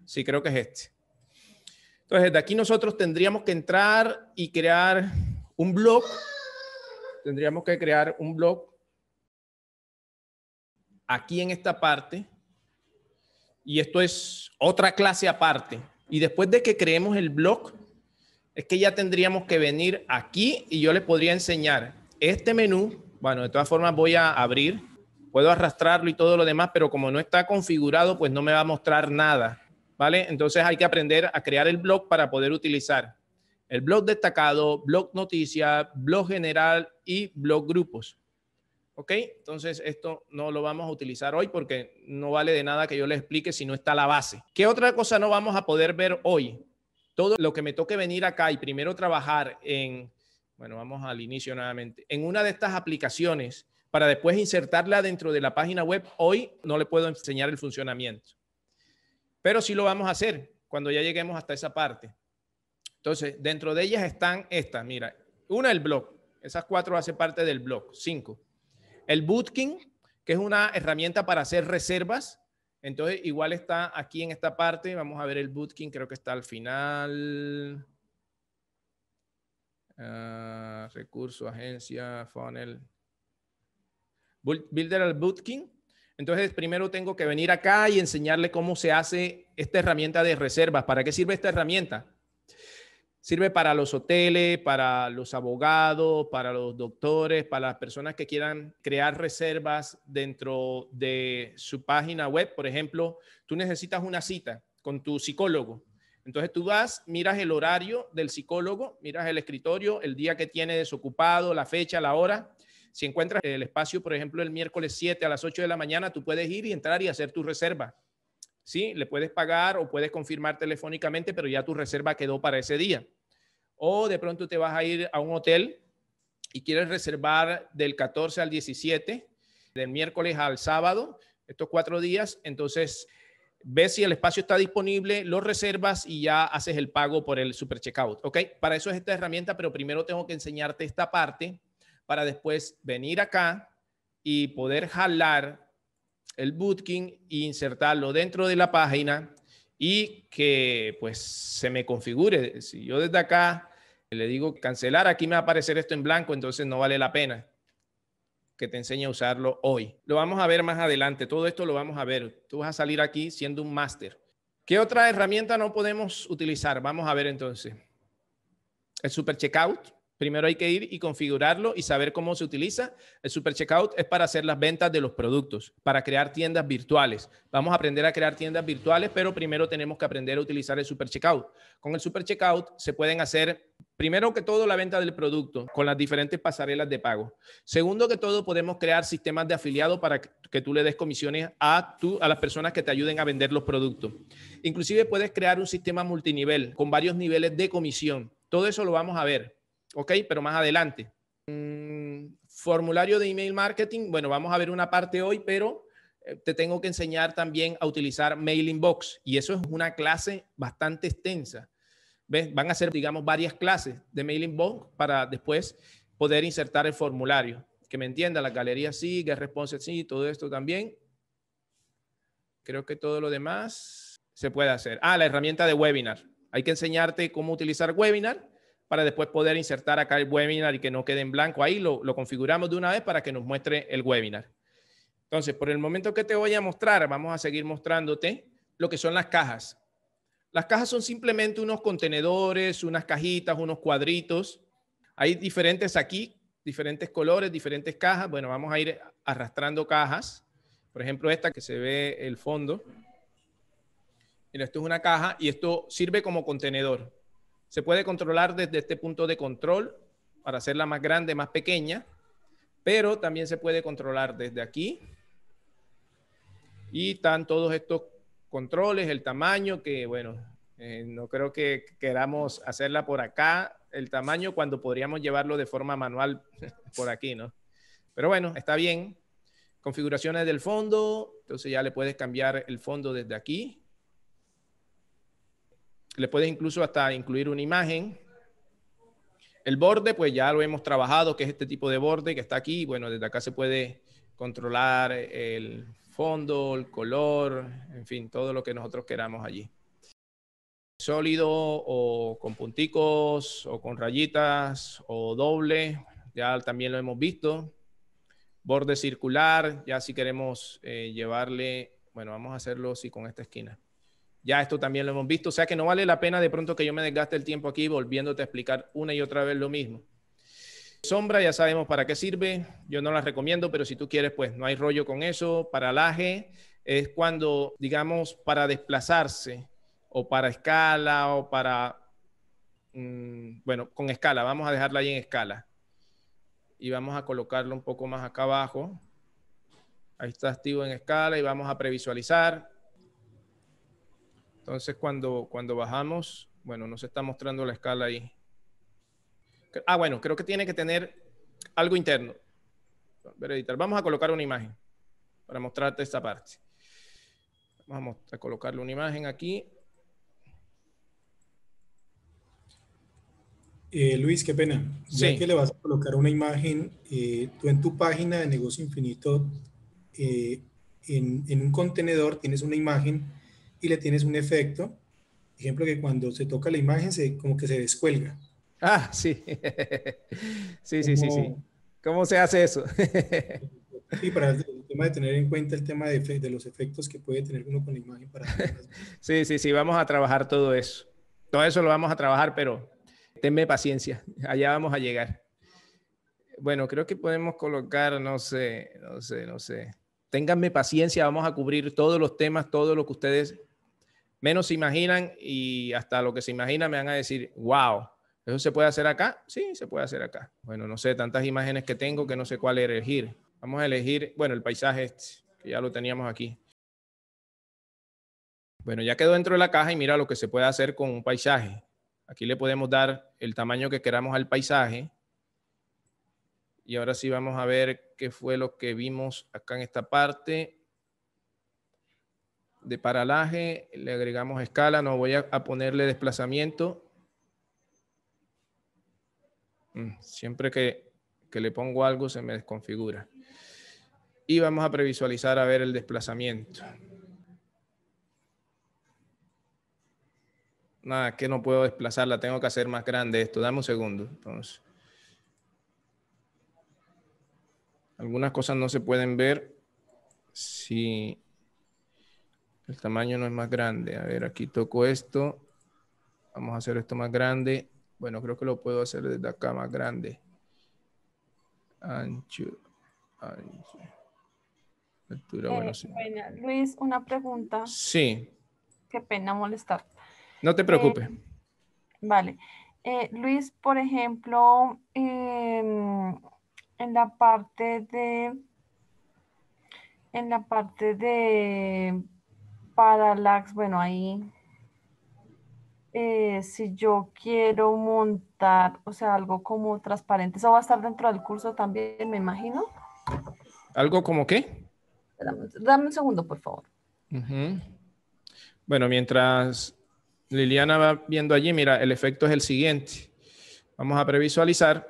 Sí, creo que es este. Entonces, de aquí nosotros tendríamos que entrar y crear un blog. Tendríamos que crear un blog aquí en esta parte. Y esto es otra clase aparte. Y después de que creemos el blog, es que ya tendríamos que venir aquí y yo les podría enseñar este menú bueno, de todas formas voy a abrir, puedo arrastrarlo y todo lo demás, pero como no está configurado, pues no me va a mostrar nada, ¿vale? Entonces hay que aprender a crear el blog para poder utilizar el blog destacado, blog noticia, blog general y blog grupos. ¿Ok? Entonces esto no lo vamos a utilizar hoy porque no vale de nada que yo le explique si no está la base. ¿Qué otra cosa no vamos a poder ver hoy? Todo lo que me toque venir acá y primero trabajar en bueno, vamos al inicio nuevamente. En una de estas aplicaciones, para después insertarla dentro de la página web, hoy no le puedo enseñar el funcionamiento. Pero sí lo vamos a hacer cuando ya lleguemos hasta esa parte. Entonces, dentro de ellas están estas, mira. Una, el blog. Esas cuatro hacen parte del blog. Cinco. El Bootkin, que es una herramienta para hacer reservas. Entonces, igual está aquí en esta parte. Vamos a ver el Bootkin, creo que está al final. Ah, recurso, agencia, funnel, builder al bootkin. Entonces, primero tengo que venir acá y enseñarle cómo se hace esta herramienta de reservas. ¿Para qué sirve esta herramienta? Sirve para los hoteles, para los abogados, para los doctores, para las personas que quieran crear reservas dentro de su página web. Por ejemplo, tú necesitas una cita con tu psicólogo entonces tú vas, miras el horario del psicólogo, miras el escritorio, el día que tiene desocupado, la fecha, la hora. Si encuentras el espacio, por ejemplo, el miércoles 7 a las 8 de la mañana, tú puedes ir y entrar y hacer tu reserva. ¿Sí? Le puedes pagar o puedes confirmar telefónicamente, pero ya tu reserva quedó para ese día. O de pronto te vas a ir a un hotel y quieres reservar del 14 al 17, del miércoles al sábado, estos cuatro días. Entonces ves si el espacio está disponible, lo reservas y ya haces el pago por el super checkout. ¿Ok? Para eso es esta herramienta, pero primero tengo que enseñarte esta parte para después venir acá y poder jalar el bootkin e insertarlo dentro de la página y que pues se me configure. Si yo desde acá le digo cancelar, aquí me va a aparecer esto en blanco, entonces no vale la pena que te enseña a usarlo hoy. Lo vamos a ver más adelante, todo esto lo vamos a ver. Tú vas a salir aquí siendo un máster. ¿Qué otra herramienta no podemos utilizar? Vamos a ver entonces. El super checkout. Primero hay que ir y configurarlo y saber cómo se utiliza. El super checkout es para hacer las ventas de los productos, para crear tiendas virtuales. Vamos a aprender a crear tiendas virtuales, pero primero tenemos que aprender a utilizar el super checkout. Con el super checkout se pueden hacer Primero que todo, la venta del producto con las diferentes pasarelas de pago. Segundo que todo, podemos crear sistemas de afiliado para que tú le des comisiones a, tú, a las personas que te ayuden a vender los productos. Inclusive puedes crear un sistema multinivel con varios niveles de comisión. Todo eso lo vamos a ver, ¿ok? Pero más adelante. Mm, formulario de email marketing. Bueno, vamos a ver una parte hoy, pero eh, te tengo que enseñar también a utilizar Mail y eso es una clase bastante extensa. Van a ser, digamos, varias clases de mailing box para después poder insertar el formulario. Que me entienda, la galería sí, get response sí, todo esto también. Creo que todo lo demás se puede hacer. Ah, la herramienta de webinar. Hay que enseñarte cómo utilizar webinar para después poder insertar acá el webinar y que no quede en blanco. Ahí lo configuramos de una vez para que nos muestre el webinar. Entonces, por el momento que te voy a mostrar, vamos a seguir mostrándote lo que son las cajas. Las cajas son simplemente unos contenedores, unas cajitas, unos cuadritos. Hay diferentes aquí, diferentes colores, diferentes cajas. Bueno, vamos a ir arrastrando cajas. Por ejemplo, esta que se ve el fondo. Mira, esto es una caja y esto sirve como contenedor. Se puede controlar desde este punto de control para hacerla más grande, más pequeña, pero también se puede controlar desde aquí. Y están todos estos controles, el tamaño, que bueno, eh, no creo que queramos hacerla por acá, el tamaño cuando podríamos llevarlo de forma manual por aquí, ¿no? Pero bueno, está bien. Configuraciones del fondo, entonces ya le puedes cambiar el fondo desde aquí. Le puedes incluso hasta incluir una imagen. El borde, pues ya lo hemos trabajado, que es este tipo de borde que está aquí. Bueno, desde acá se puede controlar el fondo, el color, en fin, todo lo que nosotros queramos allí. Sólido o con punticos o con rayitas o doble, ya también lo hemos visto. Borde circular, ya si queremos eh, llevarle, bueno, vamos a hacerlo así con esta esquina. Ya esto también lo hemos visto, o sea que no vale la pena de pronto que yo me desgaste el tiempo aquí volviéndote a explicar una y otra vez lo mismo. Sombra, ya sabemos para qué sirve. Yo no la recomiendo, pero si tú quieres, pues no hay rollo con eso. Para Paralaje es cuando, digamos, para desplazarse o para escala o para, mm, bueno, con escala. Vamos a dejarla ahí en escala. Y vamos a colocarlo un poco más acá abajo. Ahí está activo en escala y vamos a previsualizar. Entonces, cuando, cuando bajamos, bueno, nos está mostrando la escala ahí. Ah, bueno, creo que tiene que tener algo interno. Vamos a colocar una imagen para mostrarte esta parte. Vamos a colocarle una imagen aquí. Eh, Luis, qué pena. sé que le vas a colocar una imagen, eh, tú en tu página de Negocio Infinito, eh, en, un contenedor tienes una imagen y le tienes un efecto. Ejemplo que cuando se toca la imagen, se, como que se descuelga. Ah, sí. sí, sí, sí, sí. ¿Cómo se hace eso? Sí, para el tema de tener en cuenta el tema de, los efectos que puede tener uno con la imagen. Para... sí, sí, sí, vamos a trabajar todo eso. Todo eso lo vamos a trabajar, pero tenme paciencia, allá vamos a llegar. Bueno, creo que podemos colocar, no sé, no sé, no sé. Ténganme paciencia, vamos a cubrir todos los temas, todo lo que ustedes menos se imaginan y hasta lo que se imagina me van a decir, wow, ¿Eso se puede hacer acá? Sí, se puede hacer acá. Bueno, no sé, tantas imágenes que tengo que no sé cuál elegir. Vamos a elegir, bueno, el paisaje este, que ya lo teníamos aquí. Bueno, ya quedó dentro de la caja y mira lo que se puede hacer con un paisaje. Aquí le podemos dar el tamaño que queramos al paisaje. Y ahora sí vamos a ver qué fue lo que vimos acá en esta parte. De paralaje, le agregamos escala, no voy a ponerle desplazamiento Mm, siempre que, le pongo algo se me desconfigura. Y vamos a previsualizar a ver el desplazamiento. Nada, que no puedo desplazarla, tengo que hacer más grande esto. Dame un segundo. Algunas cosas no se pueden ver si el tamaño no es más grande. A ver, aquí toco esto. Vamos a hacer esto más grande. Bueno, creo que lo puedo hacer desde acá más grande. Ancho. Eh, bueno, Luis, una pregunta. Sí. Qué pena molestar. No te preocupes. Eh, vale. Eh, Luis, por ejemplo, em, en la parte de en la parte de parallax, bueno, ahí eh, si yo quiero montar, o sea, algo como transparente, eso va a estar dentro del curso también, me imagino. ¿Algo como qué? Dame, un segundo, por favor. Bueno, mientras Liliana va viendo allí, mira, el efecto es el siguiente. Vamos a previsualizar.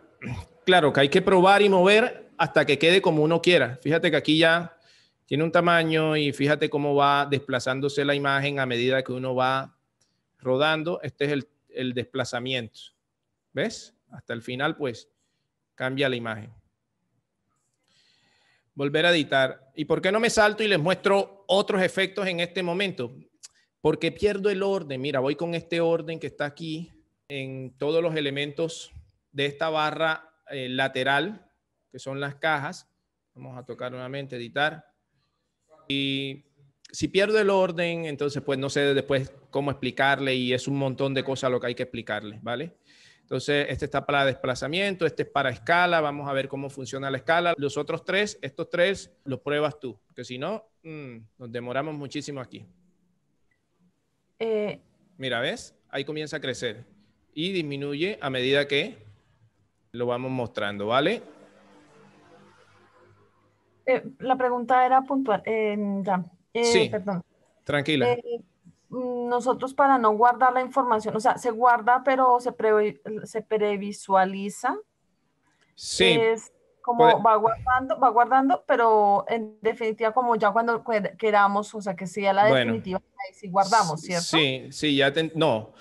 Claro que hay que probar y mover hasta que quede como uno quiera. Fíjate que aquí ya tiene un tamaño y fíjate cómo va desplazándose la imagen a medida que uno va rodando, este es el, desplazamiento. ¿Ves? Hasta el final, pues, cambia la imagen. Volver a editar. ¿Y por qué no me salto y les muestro otros efectos en este momento? Porque pierdo el orden. Mira, voy con este orden que está aquí en todos los elementos de esta barra eh, lateral, que son las cajas. Vamos a tocar nuevamente, editar. Y si pierdo el orden, entonces pues no sé después cómo explicarle y es un montón de cosas lo que hay que explicarle, ¿vale? Entonces, este está para desplazamiento, este es para escala, vamos a ver cómo funciona la escala. Los otros tres, estos tres, los pruebas tú, que si no, mm, nos demoramos muchísimo aquí. Eh, Mira, ¿ves? Ahí comienza a crecer y disminuye a medida que lo vamos mostrando, ¿vale? Eh, la pregunta era puntual, eh, ya sí, eh, perdón. Tranquila. Eh, mm, nosotros para no guardar la información, o sea, se guarda, pero se, se previsualiza. Sí. Es como va guardando, va guardando, pero en definitiva, como ya cuando queramos, o sea, que sea la definitiva, ahí guardamos, ¿cierto? Sí, sí, ya no.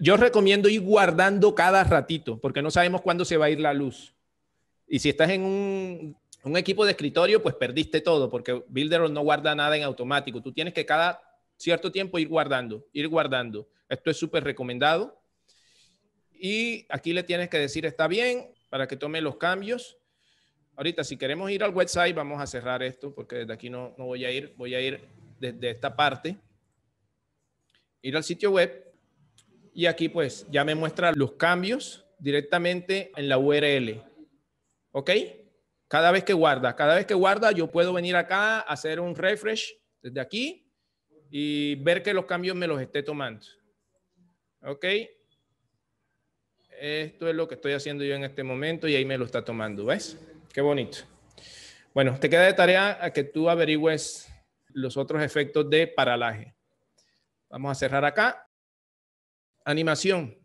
yo, recomiendo ir guardando cada ratito, porque no sabemos cuándo se va a ir la luz. Y si estás en un un equipo de escritorio, pues perdiste todo, porque Builder no guarda nada en automático. Tú tienes que cada cierto tiempo ir guardando, ir guardando. Esto es súper recomendado. Y aquí le tienes que decir, está bien, para que tome los cambios. Ahorita, si queremos ir al website, vamos a cerrar esto, porque desde aquí no, no voy a ir, voy a ir desde esta parte. Ir al sitio web. Y aquí, pues, ya me muestra los cambios directamente en la URL. ¿Ok? Cada vez que guarda, cada vez que guarda, yo puedo venir acá, hacer un refresh desde aquí y ver que los cambios me los esté tomando. ¿Ok? Esto es lo que estoy haciendo yo en este momento y ahí me lo está tomando, ¿ves? Qué bonito. Bueno, te queda de tarea a que tú averigües los otros efectos de paralaje. Vamos a cerrar acá. Animación.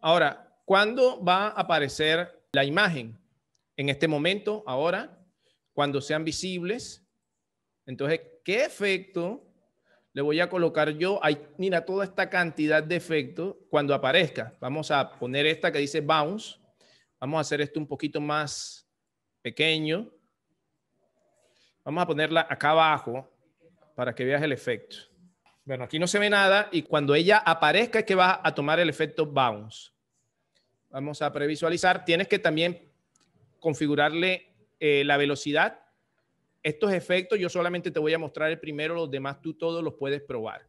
Ahora, ¿cuándo va a aparecer la imagen en este momento, ahora, cuando sean visibles. Entonces, ¿qué efecto le voy a colocar yo? Hay, mira, toda esta cantidad de efectos cuando aparezca. Vamos a poner esta que dice bounce. Vamos a hacer esto un poquito más pequeño. Vamos a ponerla acá abajo para que veas el efecto. Bueno, aquí no se ve nada y cuando ella aparezca es que va a tomar el efecto bounce. Vamos a previsualizar. Tienes que también configurarle eh, la velocidad. Estos efectos yo solamente te voy a mostrar el primero, los demás tú todos los puedes probar.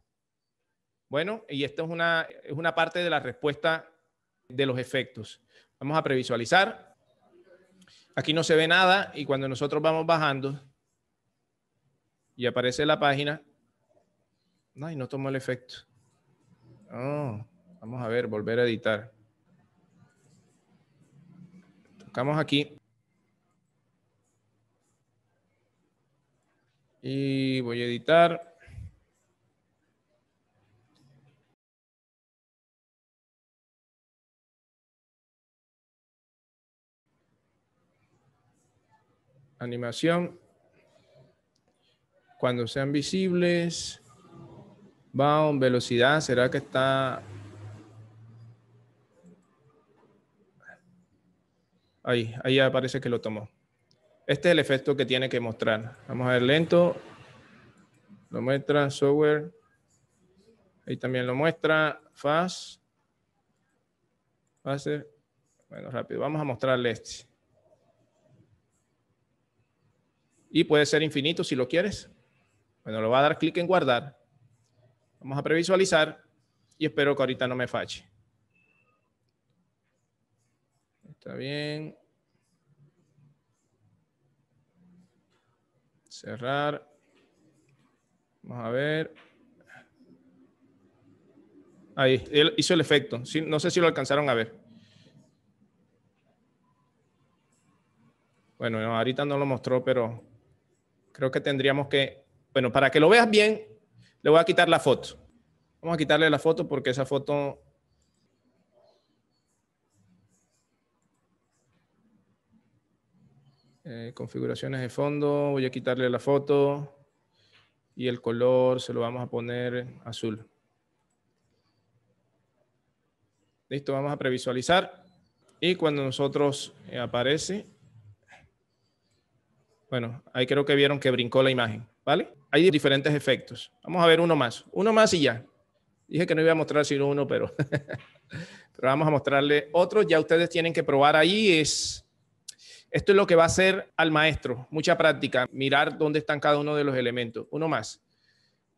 Bueno, y esta es una, es una parte de la respuesta de los efectos. Vamos a previsualizar. Aquí no se ve nada y cuando nosotros vamos bajando y aparece la página, no, y no tomó el efecto. Oh, vamos a ver, volver a editar vamos aquí. Y voy a editar. Animación. Cuando sean visibles. va velocidad. ¿Será que está Ahí, ahí ya que lo tomó. Este es el efecto que tiene que mostrar. Vamos a ver lento. Lo muestra, software. Ahí también lo muestra, fast. Bueno, rápido. Vamos a mostrarle este. Y puede ser infinito si lo quieres. Bueno, lo va a dar clic en guardar. Vamos a previsualizar y espero que ahorita no me fache. Está bien. Cerrar. Vamos a ver. Ahí, él hizo el efecto. no sé si lo alcanzaron a ver. Bueno, ahorita no lo mostró, pero creo que tendríamos que... Bueno, para que lo veas bien, le voy a quitar la foto. Vamos a quitarle la foto porque esa foto Eh, configuraciones de fondo, voy a quitarle la foto y el color se lo vamos a poner azul. Listo, vamos a previsualizar y cuando nosotros eh, aparece, bueno, ahí creo que vieron que brincó la imagen, ¿vale? Hay diferentes efectos. Vamos a ver uno más, uno más y ya. Dije que no iba a mostrar sino uno, pero, pero vamos a mostrarle otro. Ya ustedes tienen que probar ahí, es esto es lo que va a hacer al maestro, mucha práctica, mirar dónde están cada uno de los elementos. Uno más.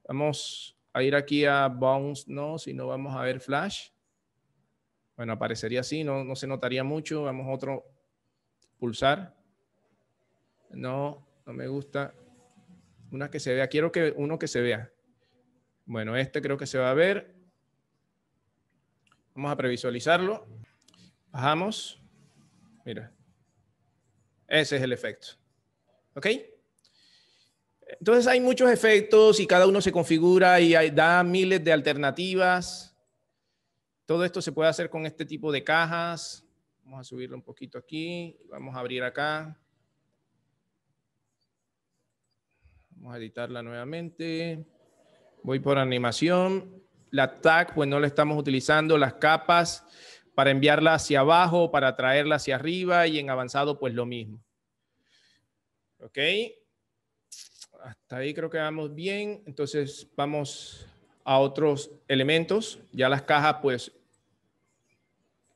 Vamos a ir aquí a Bounce, no, si no vamos a ver Flash. Bueno, aparecería así, no, se notaría mucho. Vamos a otro, pulsar. No, no me gusta. Una que se vea, quiero que uno que se vea. Bueno, este creo que se va a ver. Vamos a previsualizarlo. Bajamos. Mira. Ese es el efecto. ¿Ok? Entonces hay muchos efectos y cada uno se configura y da miles de alternativas. Todo esto se puede hacer con este tipo de cajas. Vamos a subirlo un poquito aquí. Vamos a abrir acá. Vamos a editarla nuevamente. Voy por animación. La tag, pues no la estamos utilizando. Las capas para enviarla hacia abajo, para traerla hacia arriba y en avanzado pues lo mismo. ¿Ok? Hasta ahí creo que vamos bien. Entonces vamos a otros elementos. Ya las cajas pues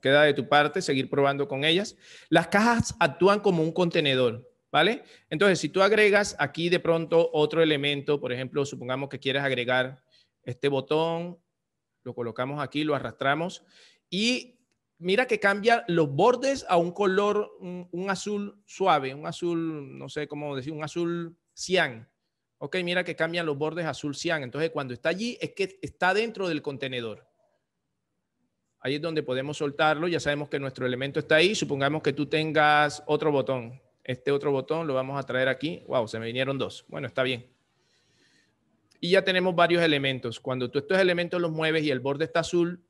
queda de tu parte seguir probando con ellas. Las cajas actúan como un contenedor, ¿vale? Entonces, si tú agregas aquí de pronto otro elemento, por ejemplo, supongamos que quieres agregar este botón, lo colocamos aquí, lo arrastramos y mira que cambia los bordes a un color, un, azul suave, un azul, no sé cómo decir, un azul cian. Ok, mira que cambian los bordes a azul cian. Entonces, cuando está allí, es que está dentro del contenedor. Ahí es donde podemos soltarlo. Ya sabemos que nuestro elemento está ahí. Supongamos que tú tengas otro botón. Este otro botón lo vamos a traer aquí. Wow, se me vinieron dos. Bueno, está bien. Y ya tenemos varios elementos. Cuando tú estos elementos los mueves y el borde está azul,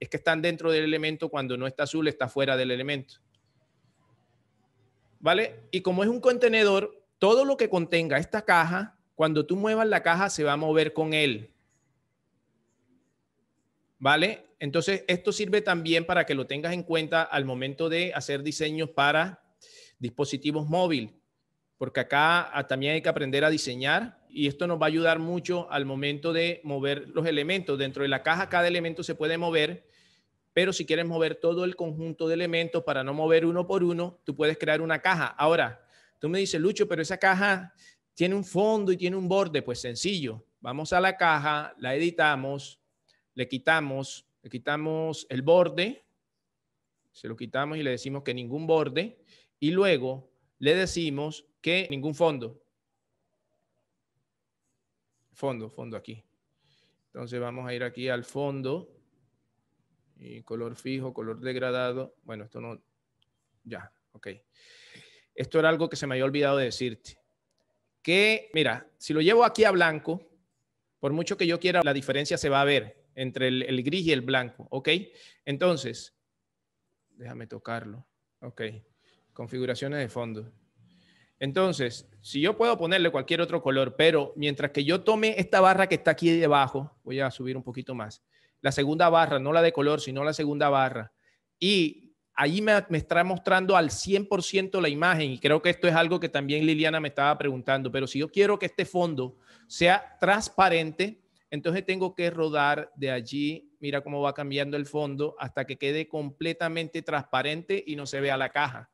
es que están dentro del elemento, cuando no está azul está fuera del elemento. ¿Vale? Y como es un contenedor, todo lo que contenga esta caja, cuando tú muevas la caja se va a mover con él. ¿Vale? Entonces, esto sirve también para que lo tengas en cuenta al momento de hacer diseños para dispositivos móviles porque acá ah, también hay que aprender a diseñar y esto nos va a ayudar mucho al momento de mover los elementos. Dentro de la caja cada elemento se puede mover, pero si quieres mover todo el conjunto de elementos para no mover uno por uno, tú puedes crear una caja. Ahora, tú me dices, Lucho, pero esa caja tiene un fondo y tiene un borde, pues sencillo. Vamos a la caja, la editamos, le quitamos, le quitamos el borde, se lo quitamos y le decimos que ningún borde, y luego le decimos que ningún fondo. Fondo, fondo aquí. Entonces vamos a ir aquí al fondo. Y color fijo, color degradado. Bueno, esto no... Ya, ok. Esto era algo que se me había olvidado de decirte. Que, mira, si lo llevo aquí a blanco, por mucho que yo quiera, la diferencia se va a ver entre el, el gris y el blanco, ¿ok? Entonces, déjame tocarlo, ok. Configuraciones de fondo. Entonces, si yo puedo ponerle cualquier otro color, pero mientras que yo tome esta barra que está aquí debajo, voy a subir un poquito más, la segunda barra, no la de color, sino la segunda barra, y ahí me, me está mostrando al 100% la imagen, y creo que esto es algo que también Liliana me estaba preguntando, pero si yo quiero que este fondo sea transparente, entonces tengo que rodar de allí, mira cómo va cambiando el fondo, hasta que quede completamente transparente y no se vea la caja.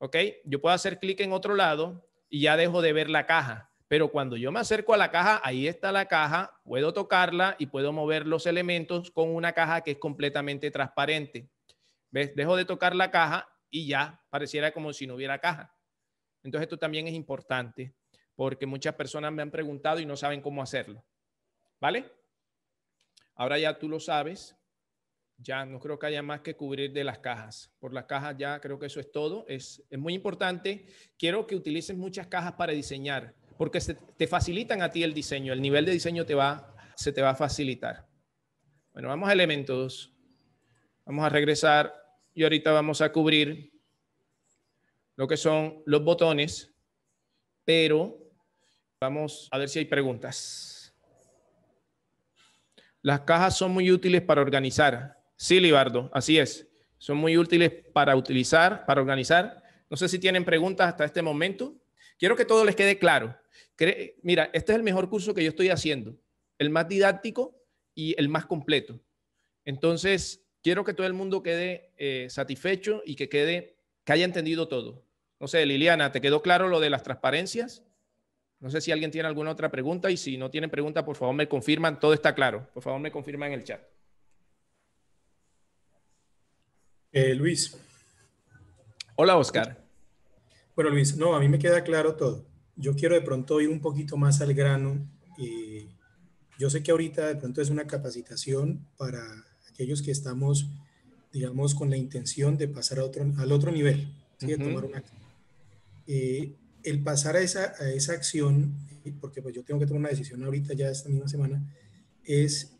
¿ok? Yo puedo hacer clic en otro lado y ya dejo de ver la caja. Pero cuando yo me acerco a la caja, ahí está la caja, puedo tocarla y puedo mover los elementos con una caja que es completamente transparente. ¿Ves? Dejo de tocar la caja y ya pareciera como si no hubiera caja. Entonces esto también es importante porque muchas personas me han preguntado y no saben cómo hacerlo. ¿Vale? Ahora ya tú lo sabes ya no creo que haya más que cubrir de las cajas. Por las cajas ya creo que eso es todo. Es, muy importante. Quiero que utilicen muchas cajas para diseñar, porque te facilitan a ti el diseño. El nivel de diseño te va, se te va a facilitar. Bueno, vamos a elementos. Vamos a regresar y ahorita vamos a cubrir lo que son los botones, pero vamos a ver si hay preguntas. Las cajas son muy útiles para organizar Sí, Libardo, así es. Son muy útiles para utilizar, para organizar. No sé si tienen preguntas hasta este momento. Quiero que todo les quede claro. Mira, este es el mejor curso que yo estoy haciendo, el más didáctico y el más completo. Entonces, quiero que todo el mundo quede eh, satisfecho y que quede, que haya entendido todo. No sé, Liliana, ¿te quedó claro lo de las transparencias? No sé si alguien tiene alguna otra pregunta y si no tienen pregunta, por favor me confirman. Todo está claro. Por favor me confirman en el chat. Eh, Luis. Hola, Oscar. Bueno, Luis, no, a mí me queda claro todo. Yo quiero de pronto ir un poquito más al grano. yo sé que ahorita de pronto es una capacitación para aquellos que estamos, digamos, con la intención de pasar al otro nivel, eh, el pasar a esa, acción, eh, porque pues yo tengo que tomar una decisión ahorita ya esta misma semana, es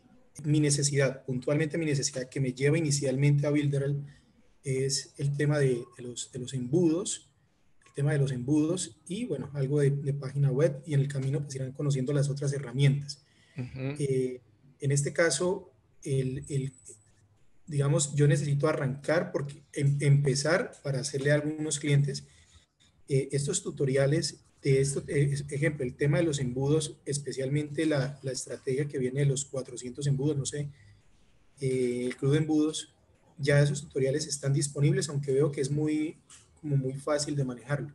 mi necesidad, puntualmente mi necesidad que me lleva inicialmente a Builderall es el tema de, los, embudos, el tema de los embudos y bueno, algo de, página web y en el camino pues irán conociendo las otras herramientas. Eh, en este caso, digamos, yo necesito arrancar, porque em, empezar para hacerle a algunos clientes eh, estos tutoriales de esto, eh, ejemplo, el tema de los embudos, especialmente la, la, estrategia que viene de los 400 embudos, no sé, el club de embudos, ya esos tutoriales están disponibles, aunque veo que es muy, muy fácil de manejarlo.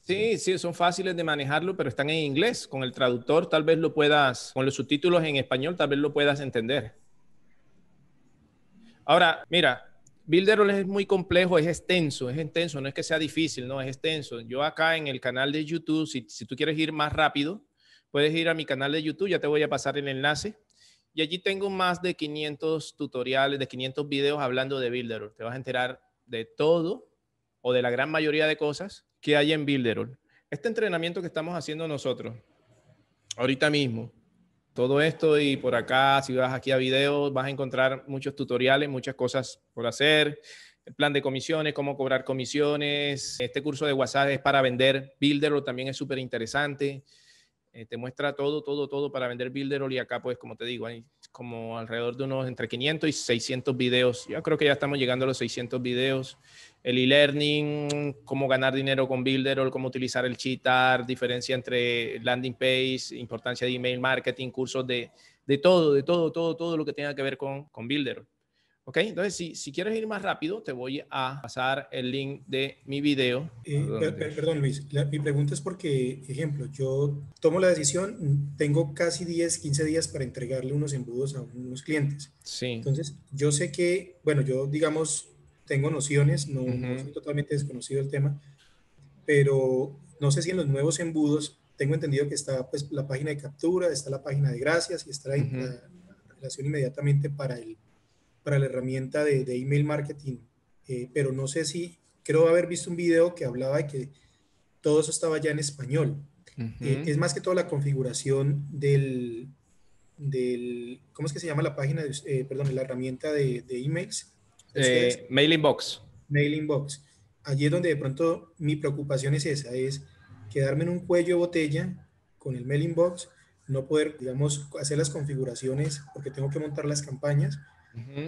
Sí, sí, son fáciles de manejarlo, pero están en inglés. Con el traductor tal vez lo puedas, con los subtítulos en español tal vez lo puedas entender. Ahora, mira, Builderol es muy complejo, es extenso, es extenso, no es que sea difícil, no, es extenso. Yo acá en el canal de YouTube, si, si tú quieres ir más rápido, puedes ir a mi canal de YouTube, ya te voy a pasar el enlace. Y allí tengo más de 500 tutoriales, de 500 videos hablando de Builderall. Te vas a enterar de todo o de la gran mayoría de cosas que hay en Builderall. Este entrenamiento que estamos haciendo nosotros, ahorita mismo, todo esto y por acá, si vas aquí a videos, vas a encontrar muchos tutoriales, muchas cosas por hacer, el plan de comisiones, cómo cobrar comisiones, este curso de WhatsApp es para vender, Builderall también es súper interesante. Eh, te muestra todo, todo, todo para vender Builderall y acá pues como te digo, hay como alrededor de unos entre 500 y 600 videos. Yo creo que ya estamos llegando a los 600 videos. El e-learning, cómo ganar dinero con Builderall, cómo utilizar el chitar diferencia entre landing page, importancia de email marketing, cursos de, de todo, de todo, todo, todo lo que tenga que ver con, con Builderall. ¿Ok? Entonces, si, si quieres ir más rápido, te voy a pasar el link de mi video. Eh, perdón, Luis. mi pregunta es porque, ejemplo, yo tomo la decisión, tengo casi 10, 15 días para entregarle unos embudos a unos clientes. Sí. Entonces, yo sé que, bueno, yo, digamos, tengo nociones, no, soy totalmente desconocido el tema, pero no sé si en los nuevos embudos, tengo entendido que está pues, la página de captura, está la página de gracias y está la relación inmediatamente para el para la herramienta de, email marketing, eh, pero no sé si, creo haber visto un video que hablaba de que todo eso estaba ya en español. Eh, es más que toda la configuración del, del, ¿cómo es que se llama la página? Eh, perdón, la herramienta de, emails. Eh, mail Inbox. Mail Inbox. Allí es donde de pronto mi preocupación es esa, es quedarme en un cuello de botella con el Mail Inbox, no poder, digamos, hacer las configuraciones porque tengo que montar las campañas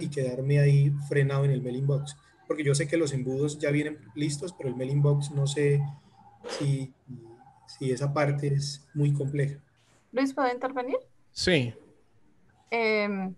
y quedarme ahí frenado en el mailing box. Porque yo sé que los embudos ya vienen listos, pero el mailing box no sé si, esa parte es muy compleja. Luis, puede intervenir? Sí. Em,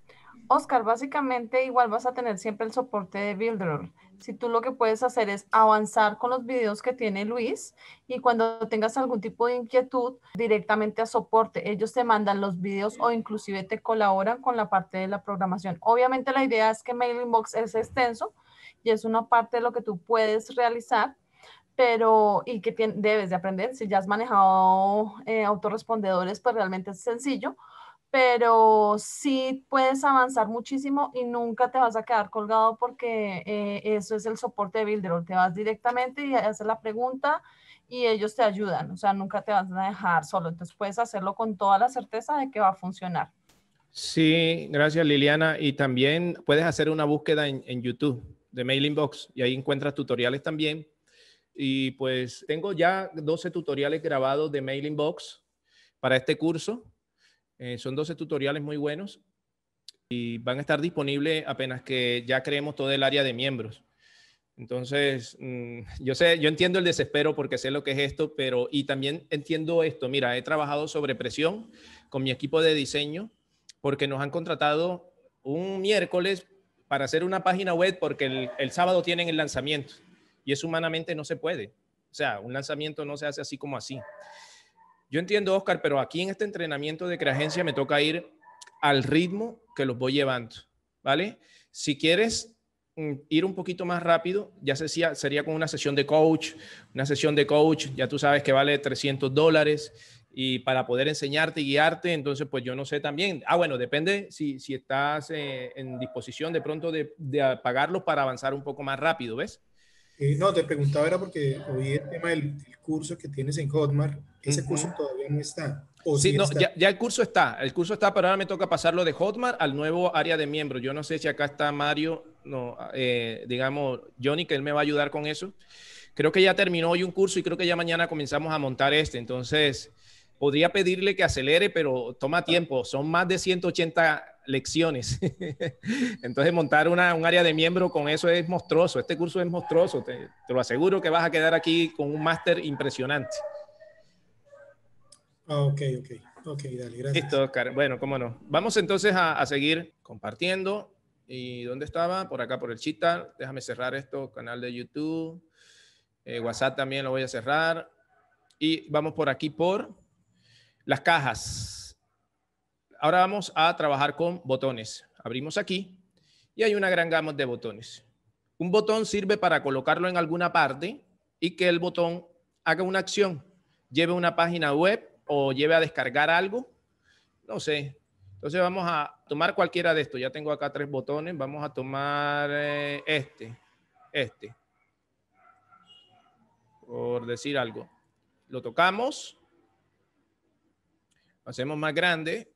Oscar, básicamente igual vas a tener siempre el soporte de Builder si tú lo que puedes hacer es avanzar con los videos que tiene Luis y cuando tengas algún tipo de inquietud, directamente a soporte. Ellos te mandan los videos o inclusive te colaboran con la parte de la programación. Obviamente la idea es que Mail Inbox es extenso y es una parte de lo que tú puedes realizar, pero y que debes de aprender. Si ya has manejado eh, autorrespondedores, pues realmente es sencillo pero sí puedes avanzar muchísimo y nunca te vas a quedar colgado porque eh, eso es el soporte de Builderall. Te vas directamente y haces la pregunta y ellos te ayudan, o sea, nunca te vas a dejar solo. Entonces puedes hacerlo con toda la certeza de que va a funcionar. Sí, gracias Liliana. Y también puedes hacer una búsqueda en, YouTube de Mailing y ahí encuentras tutoriales también. Y pues tengo ya 12 tutoriales grabados de Mail Box para este curso eh, son 12 tutoriales muy buenos y van a estar disponibles apenas que ya creemos todo el área de miembros. Entonces, mm, yo sé, yo entiendo el desespero porque sé lo que es esto, pero y también entiendo esto. Mira, he trabajado sobre presión con mi equipo de diseño porque nos han contratado un miércoles para hacer una página web porque el, sábado tienen el lanzamiento y es humanamente no se puede. O sea, un lanzamiento no se hace así como así. Yo entiendo, Oscar, pero aquí en este entrenamiento de creagencia me toca ir al ritmo que los voy llevando, ¿vale? Si quieres mm, ir un poquito más rápido, ya sería, sería con una sesión de coach, una sesión de coach, ya tú sabes que vale 300 dólares y para poder enseñarte y guiarte, entonces pues yo no sé también, ah bueno, depende si, si estás eh, en disposición de pronto de, de pagarlo para avanzar un poco más rápido, ¿ves? Eh, no, te preguntaba era porque oí el tema del, curso que tienes en Hotmart. Ese curso todavía no está. sí, no, Ya, el curso está. El curso está, pero ahora me toca pasarlo de Hotmart al nuevo área de miembros. Yo no sé si acá está Mario, eh, digamos, Johnny, que él me va a ayudar con eso. Creo que ya terminó hoy un curso y creo que ya mañana comenzamos a montar este. Entonces, podría pedirle que acelere, pero toma ah. tiempo. Son más de 180 lecciones. Entonces montar una, un área de miembro con eso es monstruoso, este curso es monstruoso, te, lo aseguro que vas a quedar aquí con un máster impresionante. Ah, ok, ok. Ok, dale, gracias. Listo, Bueno, cómo no. Vamos entonces a, seguir compartiendo. ¿Y dónde estaba? Por acá, por el chital. Déjame cerrar esto, canal de YouTube. Eh, WhatsApp también lo voy a cerrar. Y vamos por aquí por las cajas ahora vamos a trabajar con botones. Abrimos aquí y hay una gran gama de botones. Un botón sirve para colocarlo en alguna parte y que el botón haga una acción, lleve una página web o lleve a descargar algo. No sé. Entonces vamos a tomar cualquiera de estos. Ya tengo acá tres botones. Vamos a tomar eh, este, este. Por decir algo. Lo tocamos. hacemos más grande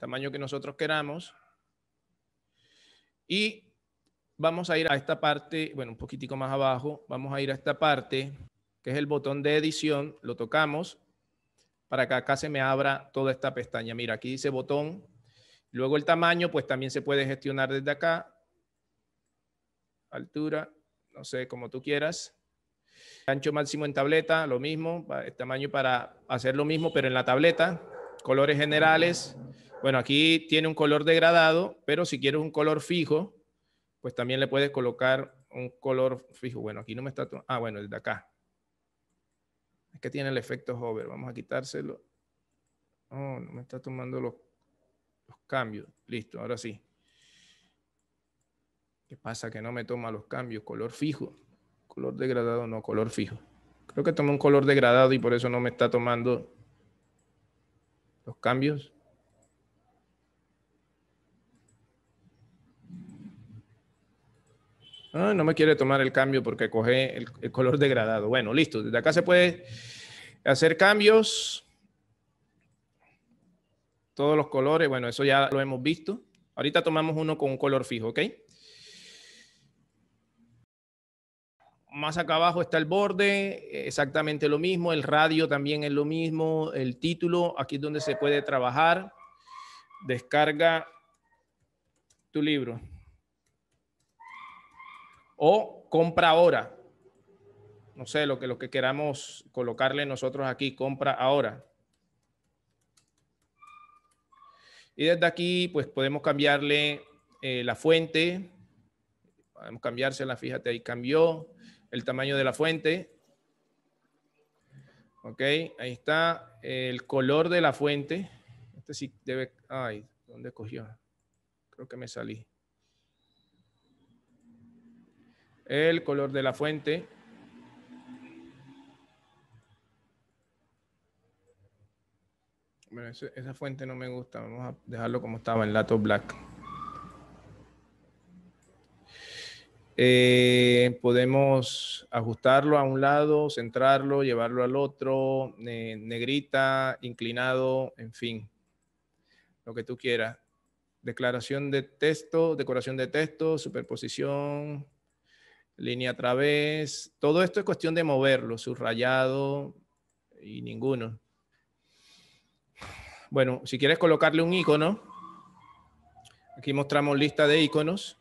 tamaño que nosotros queramos. Y vamos a ir a esta parte, bueno, un poquitico más abajo, vamos a ir a esta parte, que es el botón de edición, lo tocamos para que acá se me abra toda esta pestaña. Mira, aquí dice botón, luego el tamaño, pues también se puede gestionar desde acá, altura, no sé, como tú quieras. Ancho máximo en tableta, lo mismo, tamaño para hacer lo mismo, pero en la tableta. Colores generales, bueno, aquí tiene un color degradado, pero si quieres un color fijo, pues también le puedes colocar un color fijo. Bueno, aquí no me está... Ah, bueno, el de acá. Es que tiene el efecto hover. Vamos a quitárselo. Oh, no me está tomando los, cambios. Listo, ahora sí. ¿Qué pasa? Que no me toma los cambios. Color fijo. Color degradado, no, color fijo. Creo que toma un color degradado y por eso no me está tomando los cambios. Ah, no me quiere tomar el cambio porque coge el, el, color degradado. Bueno, listo. Desde acá se puede hacer cambios. Todos los colores. Bueno, eso ya lo hemos visto. Ahorita tomamos uno con un color fijo, ¿ok? Más acá abajo está el borde, exactamente lo mismo. El radio también es lo mismo. El título, aquí es donde se puede trabajar. Descarga tu libro o compra ahora. No sé, lo que, lo que queramos colocarle nosotros aquí, compra ahora. Y desde aquí, pues podemos cambiarle eh, la fuente. Podemos cambiársela, fíjate, ahí cambió el tamaño de la fuente. Ok, ahí está el color de la fuente. Este sí debe... Ay, ¿dónde cogió? Creo que me salí. el color de la fuente, Bueno, esa fuente no me gusta. Vamos a dejarlo como estaba en Lato Black. Eh, podemos ajustarlo a un lado, centrarlo, llevarlo al otro, negrita, inclinado, en fin. Lo que tú quieras. Declaración de texto, decoración de texto, superposición línea a través. Todo esto es cuestión de moverlo, subrayado y ninguno. Bueno, si quieres colocarle un icono, aquí mostramos lista de iconos.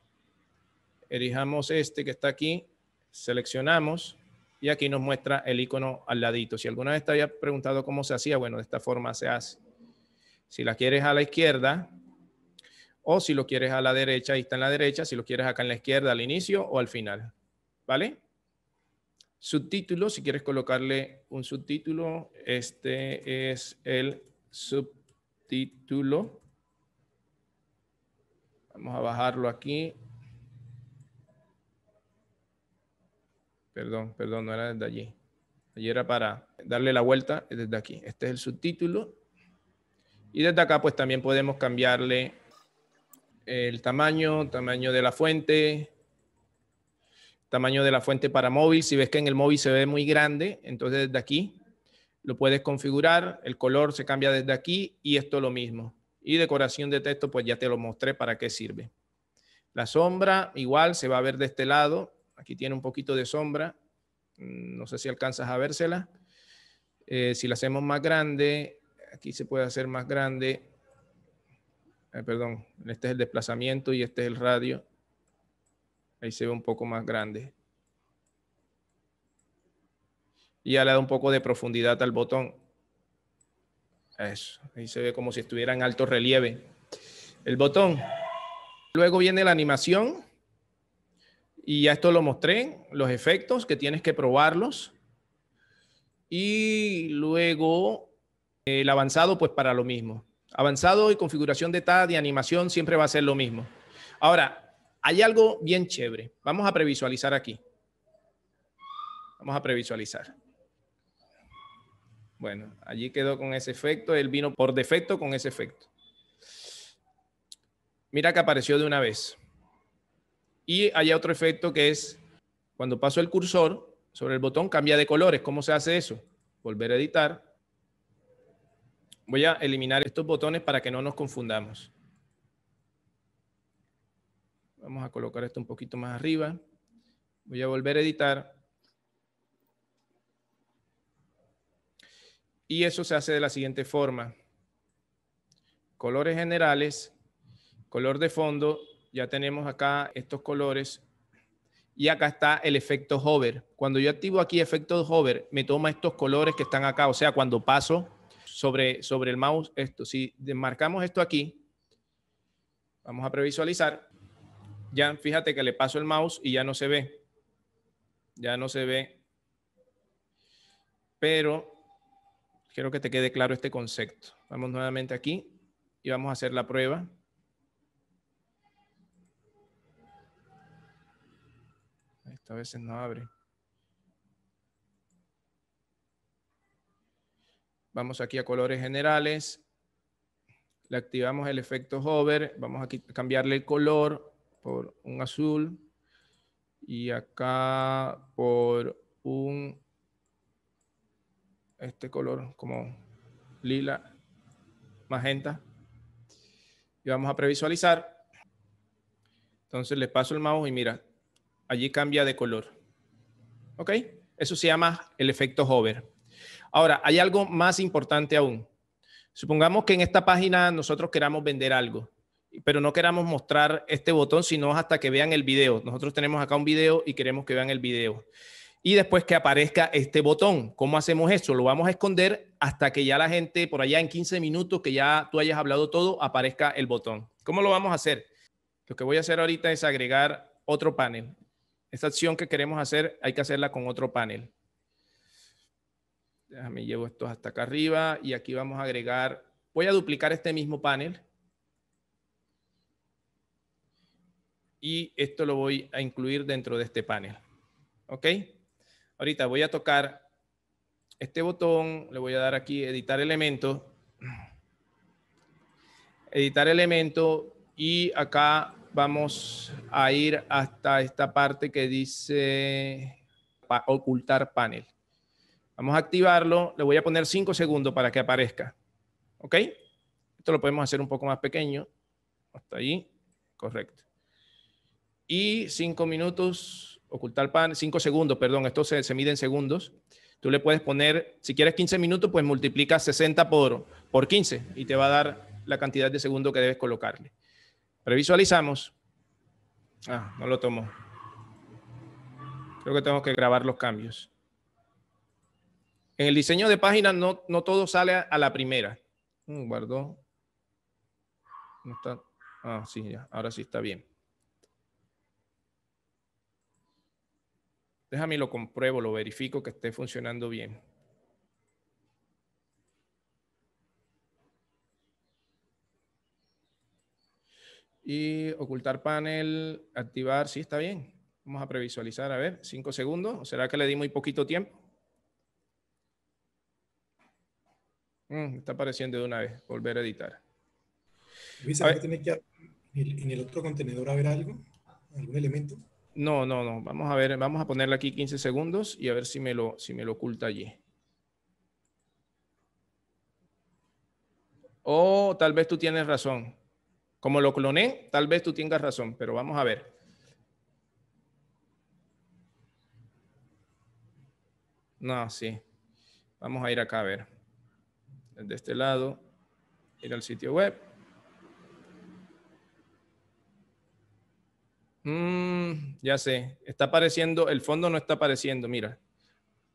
Erijamos este que está aquí, seleccionamos y aquí nos muestra el icono al ladito. Si alguna vez te había preguntado cómo se hacía, bueno, de esta forma se hace. Si la quieres a la izquierda, o si lo quieres a la derecha, ahí está en la derecha, si lo quieres acá en la izquierda al inicio o al final. ¿Vale? Subtítulo, si quieres colocarle un subtítulo, este es el subtítulo. Vamos a bajarlo aquí. Perdón, perdón, no era desde allí. Allí era para darle la vuelta desde aquí. Este es el subtítulo. Y desde acá pues también podemos cambiarle el tamaño, tamaño de la fuente, tamaño de la fuente para móvil. Si ves que en el móvil se ve muy grande, entonces desde aquí lo puedes configurar, el color se cambia desde aquí y esto lo mismo. Y decoración de texto, pues ya te lo mostré para qué sirve. La sombra igual se va a ver de este lado. Aquí tiene un poquito de sombra. Mm, no sé si alcanzas a vérsela. Eh, si la hacemos más grande, aquí se puede hacer más grande. perdón, este es el desplazamiento y este es el radio. Ahí se ve un poco más grande. Y ya le da un poco de profundidad al botón. Eso. Ahí se ve como si estuviera en alto relieve el botón. Luego viene la animación. Y ya esto lo mostré, los efectos que tienes que probarlos. Y luego eh, el avanzado, pues para lo mismo. Avanzado y configuración de TAD y animación siempre va a ser lo mismo. Ahora, hay algo bien chévere. Vamos a previsualizar aquí. Vamos a previsualizar. Bueno, allí quedó con ese efecto. Él vino por defecto con ese efecto. Mira que apareció de una vez. Y hay otro efecto que es cuando paso el cursor sobre el botón, cambia de colores. ¿Cómo se hace eso? Volver a editar. Voy a eliminar estos botones para que no nos confundamos. Vamos a colocar esto un poquito más arriba. Voy a volver a editar. Y eso se hace de la siguiente forma. Colores generales, color de fondo, ya tenemos acá estos colores y acá está el efecto hover. Cuando yo activo aquí efecto hover, me toma estos colores que están acá, o sea, cuando paso sobre, sobre el mouse, esto, si marcamos esto aquí, vamos a previsualizar, ya fíjate que le paso el mouse y ya no se ve. Ya no se ve. Pero quiero que te quede claro este concepto. Vamos nuevamente aquí y vamos a hacer la prueba. Esta veces no abre. Vamos aquí a colores generales. Le activamos el efecto hover. Vamos a cambiarle el color por un azul y acá por un este color como lila magenta y vamos a previsualizar entonces le paso el mouse y mira allí cambia de color ok eso se llama el efecto hover ahora hay algo más importante aún supongamos que en esta página nosotros queramos vender algo pero no queramos mostrar este botón, sino hasta que vean el video. Nosotros tenemos acá un video y queremos que vean el video. Y después que aparezca este botón. ¿Cómo hacemos eso? Lo vamos a esconder hasta que ya la gente, por allá en 15 minutos, que ya tú hayas hablado todo, aparezca el botón. ¿Cómo lo vamos a hacer? Lo que voy a hacer ahorita es agregar otro panel. Esta acción que queremos hacer hay que hacerla con otro panel. Déjame llevo esto hasta acá arriba y aquí vamos a agregar, voy a duplicar este mismo panel y esto lo voy a incluir dentro de este panel. ¿Ok? Ahorita voy a tocar este botón, le voy a dar aquí editar elemento, editar elemento y acá vamos a ir hasta esta parte que dice ocultar panel. Vamos a activarlo, le voy a poner 5 segundos para que aparezca. ¿Ok? Esto lo podemos hacer un poco más pequeño. Hasta ahí, correcto y cinco minutos, ocultar pan, cinco segundos, perdón, esto se, se mide en segundos. Tú le puedes poner, si quieres 15 minutos, pues multiplica 60 por, por 15 y te va a dar la cantidad de segundos que debes colocarle. Previsualizamos. Ah, no lo tomo. Creo que tengo que grabar los cambios. En el diseño de páginas no, no todo sale a, la primera. Mm, Guardo. No Ah, sí, ya. Ahora sí está bien. déjame lo compruebo, lo verifico que esté funcionando bien. Y ocultar panel, activar, sí, está bien. Vamos a previsualizar, a ver, cinco segundos. será que le di muy poquito tiempo? Mm, está apareciendo de una vez, volver a editar. Luis, que que en el, en el otro contenedor haber algo? ¿Algún elemento? No, no, no. Vamos a ver, vamos a ponerle aquí 15 segundos y a ver si me lo, si me lo oculta allí. O oh, tal vez tú tienes razón. Como lo cloné, tal vez tú tengas razón, pero vamos a ver. No, sí. Vamos a ir acá a ver. De este lado, ir al sitio web. Mm, ya sé, está apareciendo, el fondo no está apareciendo, mira.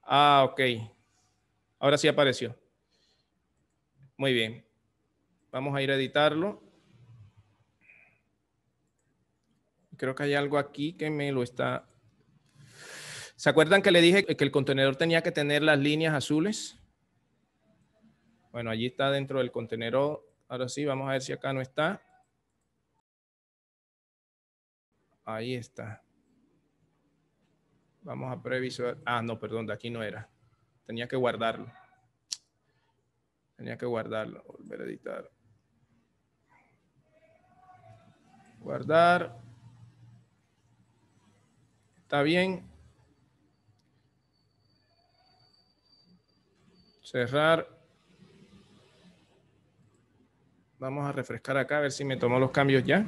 Ah, ok. Ahora sí apareció. Muy bien. Vamos a ir a editarlo. Creo que hay algo aquí que me lo está... ¿Se acuerdan que le dije que el contenedor tenía que tener las líneas azules? Bueno, allí está dentro del contenedor. Ahora sí, vamos a ver si acá no está. Ahí está. Vamos a previsualizar. Ah, no, perdón, de aquí no era. Tenía que guardarlo. Tenía que guardarlo. Volver a editar. Guardar. Está bien. Cerrar. Vamos a refrescar acá a ver si me tomó los cambios ya.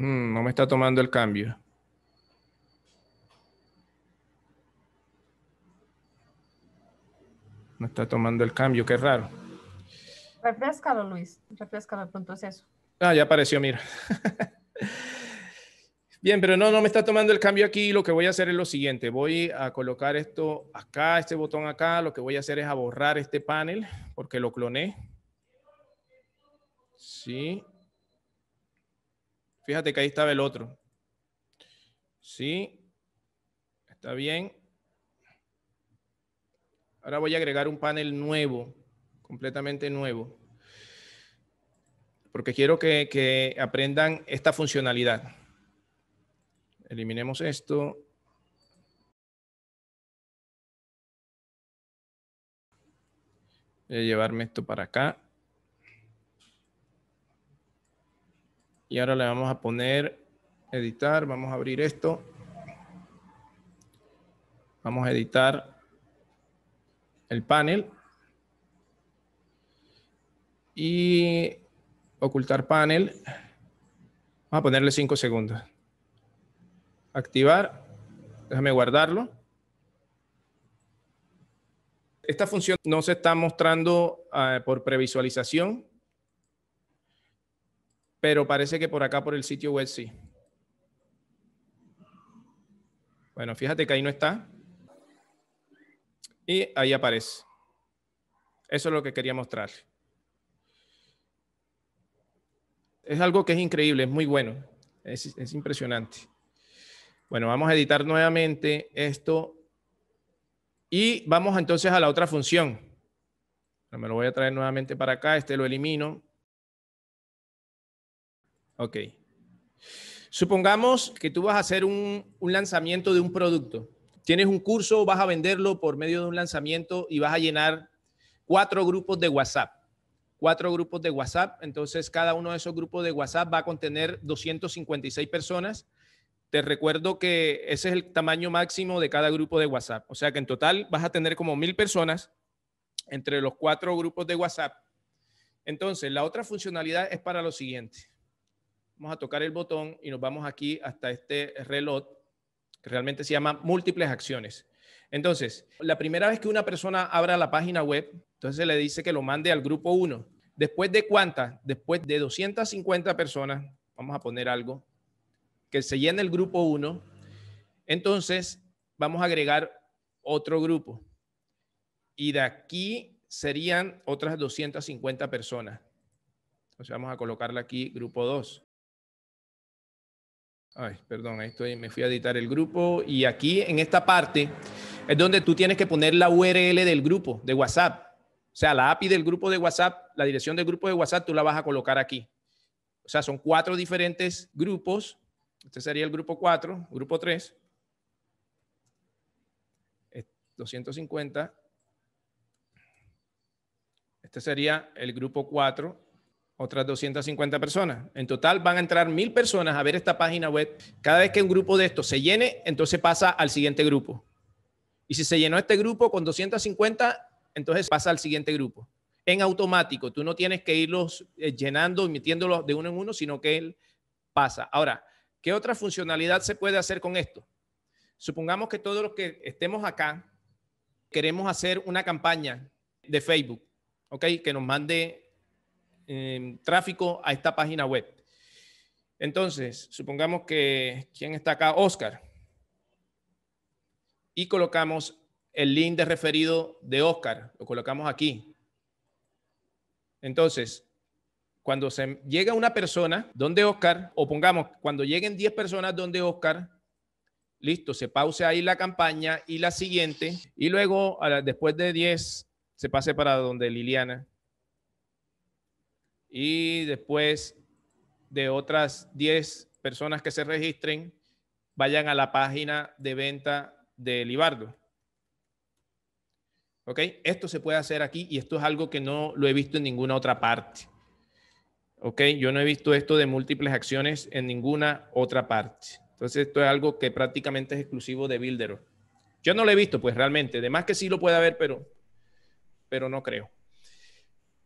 Mm, no me está tomando el cambio. No está tomando el cambio, qué raro. Refrescalo, Luis. Refrescalo, el es eso. Ah, ya apareció, mira. Bien, pero no, no me está tomando el cambio aquí. Lo que voy a hacer es lo siguiente. Voy a colocar esto acá, este botón acá. Lo que voy a hacer es a borrar este panel porque lo cloné. Sí. Fíjate que ahí estaba el otro. Sí, está bien. Ahora voy a agregar un panel nuevo, completamente nuevo, porque quiero que, aprendan esta funcionalidad. Eliminemos esto. Voy a llevarme esto para acá. Y ahora le vamos a poner editar, vamos a abrir esto. Vamos a editar el panel. Y ocultar panel. Vamos a ponerle 5 segundos. Activar. Déjame guardarlo. Esta función no se está mostrando eh, por previsualización, pero parece que por acá, por el sitio web, sí. Bueno, fíjate que ahí no está. Y ahí aparece. Eso es lo que quería mostrar. Es algo que es increíble, es muy bueno. Es, es impresionante. Bueno, vamos a editar nuevamente esto. Y vamos entonces a la otra función. Me lo voy a traer nuevamente para acá. Este lo elimino. Ok. Supongamos que tú vas a hacer un, lanzamiento de un producto. Tienes un curso, vas a venderlo por medio de un lanzamiento y vas a llenar cuatro grupos de WhatsApp. Cuatro grupos de WhatsApp. Entonces, cada uno de esos grupos de WhatsApp va a contener 256 personas. Te recuerdo que ese es el tamaño máximo de cada grupo de WhatsApp. O sea que en total vas a tener como mil personas entre los cuatro grupos de WhatsApp. Entonces, la otra funcionalidad es para lo siguiente vamos a tocar el botón y nos vamos aquí hasta este reloj que realmente se llama múltiples acciones. Entonces, la primera vez que una persona abra la página web, entonces se le dice que lo mande al grupo 1. Después de cuántas? Después de 250 personas, vamos a poner algo, que se llene el grupo 1, entonces vamos a agregar otro grupo. Y de aquí serían otras 250 personas. Entonces vamos a colocarla aquí, grupo 2. Ay, perdón, ahí estoy, me fui a editar el grupo y aquí en esta parte es donde tú tienes que poner la URL del grupo de WhatsApp. O sea, la API del grupo de WhatsApp, la dirección del grupo de WhatsApp, tú la vas a colocar aquí. O sea, son cuatro diferentes grupos. Este sería el grupo 4, grupo 3, 250. Eh, este sería el grupo 4 otras 250 personas. En total van a entrar mil personas a ver esta página web. Cada vez que un grupo de estos se llene, entonces pasa al siguiente grupo. Y si se llenó este grupo con 250, entonces pasa al siguiente grupo. En automático, tú no tienes que irlos eh, llenando y metiéndolos de uno en uno, sino que él pasa. Ahora, ¿qué otra funcionalidad se puede hacer con esto? Supongamos que todos los que estemos acá queremos hacer una campaña de Facebook, ¿ok? Que nos mande Em, tráfico a esta página web. Entonces, supongamos que, ¿quién está acá? Oscar. Y colocamos el link de referido de Oscar, lo colocamos aquí. Entonces, cuando se llega una persona donde Oscar, o pongamos, cuando lleguen 10 personas donde Oscar, listo, se pause ahí la campaña y la siguiente, y luego después de 10 se pase para donde Liliana y después de otras 10 personas que se registren, vayan a la página de venta de Libardo. ¿Ok? Esto se puede hacer aquí y esto es algo que no lo he visto en ninguna otra parte. ¿Ok? Yo no he visto esto de múltiples acciones en ninguna otra parte. Entonces, esto es algo que prácticamente es exclusivo de Builder Yo no lo he visto, pues realmente. Además que sí lo puede haber, pero, pero no creo.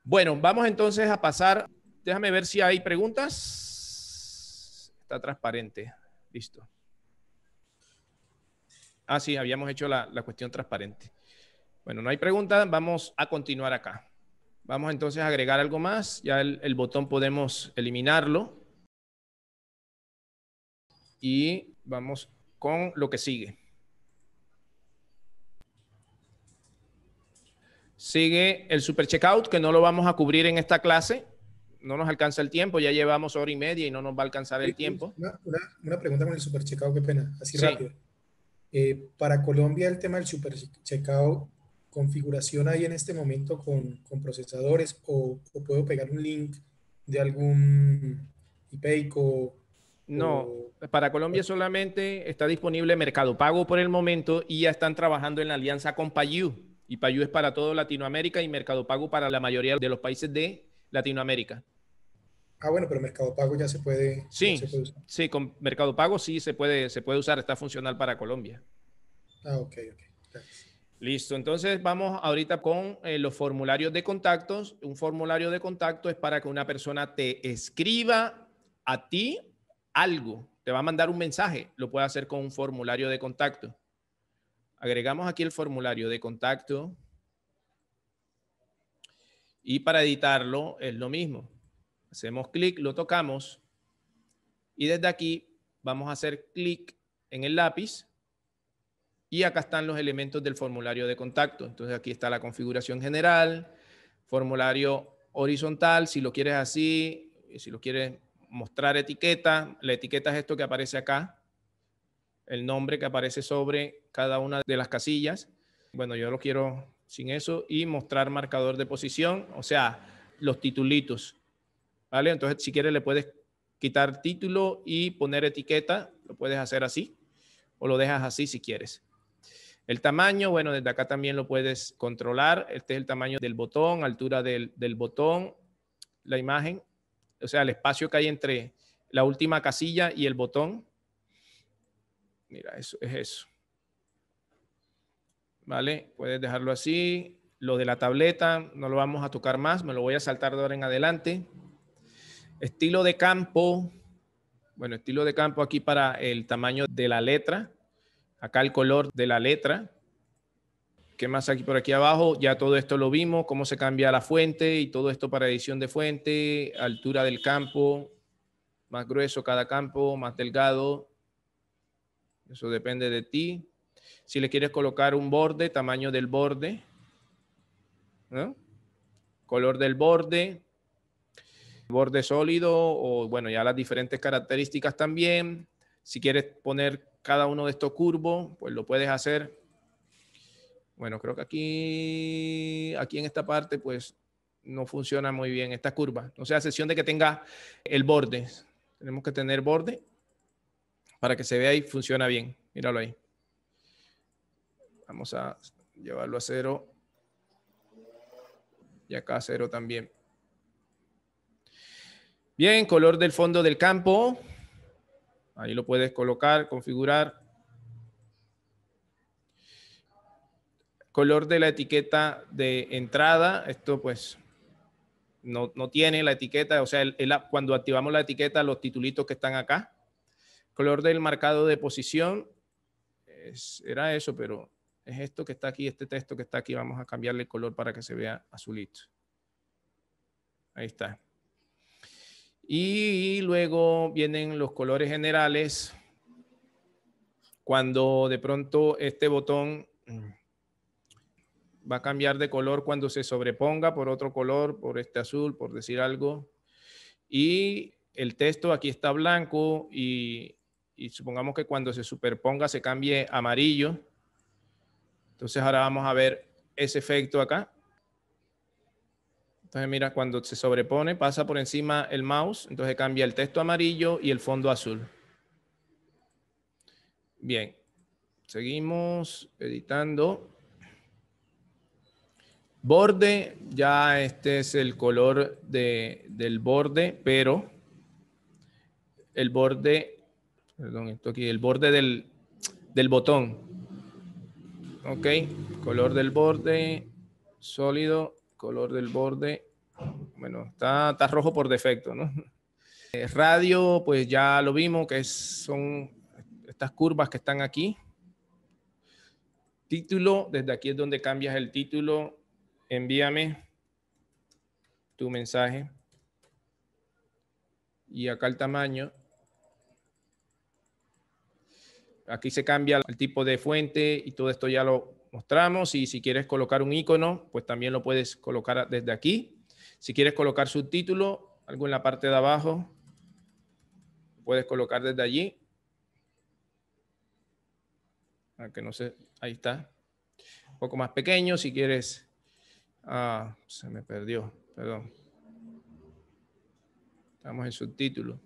Bueno, vamos entonces a pasar. Déjame ver si hay preguntas. Está transparente. Listo. Ah, sí, habíamos hecho la, cuestión transparente. Bueno, no hay preguntas. Vamos a continuar acá. Vamos entonces a agregar algo más. Ya el botón podemos eliminarlo. Y vamos con lo que sigue. Sigue el super checkout, que no lo vamos a cubrir en esta clase. No nos alcanza el tiempo, ya llevamos hora y media y no nos va a alcanzar el tiempo. Una, pregunta con el super checkout, qué pena, así rápido. Eh, para Colombia el tema del super checkout, configuración ahí en este momento con, procesadores o, puedo pegar un link de algún o...? No, para Colombia solamente está disponible Mercado Pago por el momento y ya están trabajando en la alianza con Payu y Payú es para todo Latinoamérica y Mercado Pago para la mayoría de los países de Latinoamérica. Ah, bueno, pero Mercado Pago ya se puede. Sí, usar. sí, con Mercado Pago sí se puede, se puede usar, está funcional para Colombia. Ah, ok, ok. Listo, entonces vamos ahorita con eh, los formularios de contactos. Un formulario de contacto es para que una persona te escriba a ti algo, te va a mandar un mensaje, lo puede hacer con un formulario de contacto agregamos aquí el formulario de contacto y para editarlo es lo mismo. Hacemos clic, lo tocamos y desde aquí vamos a hacer clic en el lápiz y acá están los elementos del formulario de contacto. Entonces aquí está la configuración general, formulario horizontal, si lo quieres así, si lo quieres mostrar etiqueta, la etiqueta es esto que aparece acá, el nombre que aparece sobre cada una de las casillas. Bueno, yo lo quiero sin eso y mostrar marcador de posición, o sea, los titulitos. ¿Vale? Entonces, si quieres, le puedes quitar título y poner etiqueta. Lo puedes hacer así o lo dejas así si quieres. El tamaño, bueno, desde acá también lo puedes controlar. Este es el tamaño del botón, altura del, del botón, la imagen, o sea, el espacio que hay entre la última casilla y el botón. Mira, eso es eso. ¿Vale? Puedes dejarlo así. Lo de la tableta no lo vamos a tocar más, me lo voy a saltar de ahora en adelante. Estilo de campo. Bueno, estilo de campo aquí para el tamaño de la letra. Acá el color de la letra. ¿Qué más aquí por aquí abajo? Ya todo esto lo vimos, cómo se cambia la fuente y todo esto para edición de fuente, altura del campo, más grueso cada campo, más delgado, eso depende de ti. Si le quieres colocar un borde, tamaño del borde, color del borde, borde sólido o bueno, ya las diferentes características también. Si quieres poner cada uno de estos curvos, pues lo puedes hacer. Bueno, creo que aquí, aquí en esta parte, pues no funciona muy bien esta curva. O sea, a excepción de que tenga el borde. Tenemos que tener borde para que se vea y funciona bien. Míralo ahí. Vamos a llevarlo a cero. Y acá a cero también. Bien, color del fondo del campo. Ahí lo puedes colocar, configurar. Color de la etiqueta de entrada. Esto pues no, tiene la etiqueta. O sea, cuando activamos la etiqueta, los titulitos que están acá color del marcado de posición. Es, era eso, pero es esto que está aquí, este texto que está aquí. Vamos a cambiarle el color para que se vea azulito. Ahí está. Y luego vienen los colores generales. Cuando de pronto este botón mm, va a cambiar de color cuando se sobreponga por otro color, por este azul, por decir algo. Y el texto aquí está blanco y y supongamos que cuando se superponga se cambie amarillo. Entonces ahora vamos a ver ese efecto acá. Entonces mira, cuando se sobrepone pasa por encima el mouse, entonces cambia el texto amarillo y el fondo azul. Bien, seguimos editando. Borde, ya este es el color de, del borde, pero el borde Perdón, esto aquí, el borde del, botón. Ok, color del borde, sólido, color del borde. Bueno, está, está rojo por defecto, ¿no? Eh, radio, pues ya lo vimos, que son estas curvas que están aquí. Título, desde aquí es donde cambias el título. Envíame tu mensaje. Y acá el tamaño. Aquí se cambia el tipo de fuente y todo esto ya lo mostramos. Y si quieres colocar un icono, pues también lo puedes colocar desde aquí. Si quieres colocar subtítulo, algo en la parte de abajo, puedes colocar desde allí. Que no sé, ahí está. Un poco más pequeño, si quieres. Ah, se me perdió, perdón. Estamos en subtítulo.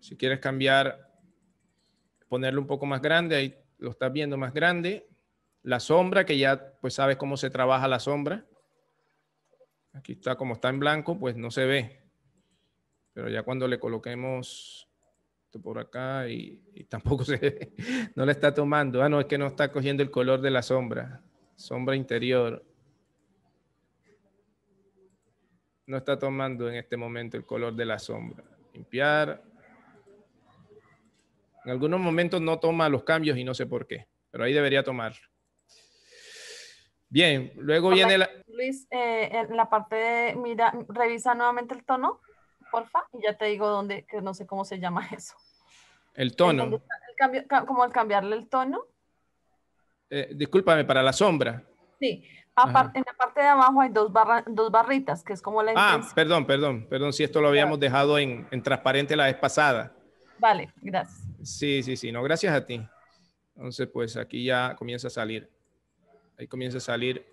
Si quieres cambiar ponerlo un poco más grande, ahí lo estás viendo más grande. La sombra, que ya pues sabes cómo se trabaja la sombra. Aquí está, como está en blanco, pues no se ve. Pero ya cuando le coloquemos esto por acá y, tampoco se ve, no le está tomando. Ah, no, es que no está cogiendo el color de la sombra. Sombra interior. No está tomando en este momento el color de la sombra. Limpiar. En algunos momentos no toma los cambios y no sé por qué, pero ahí debería tomar. Bien, luego viene la... Luis, eh, en la parte de, mira, revisa nuevamente el tono, porfa, y ya te digo dónde, que no sé cómo se llama eso. El tono. El como al cambiarle el tono. Eh, discúlpame, para la sombra. Sí, en la parte de abajo hay dos, dos barritas, que es como la... Ah, perdón, perdón, perdón, si esto lo habíamos dejado en, en transparente la vez pasada. Vale, gracias. Sí, sí, sí, no, gracias a ti. Entonces, pues aquí ya comienza a salir. Ahí comienza a salir.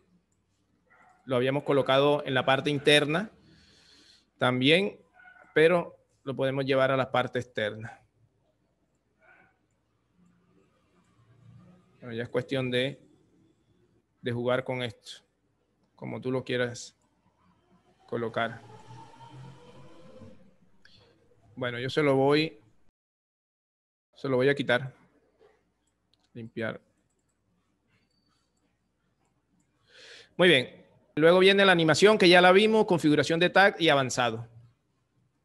Lo habíamos colocado en la parte interna también, pero lo podemos llevar a la parte externa. ya es cuestión de, de jugar con esto, como tú lo quieras colocar. Bueno, yo se lo voy se lo voy a quitar. Limpiar. Muy bien. Luego viene la animación que ya la vimos, configuración de tag y avanzado.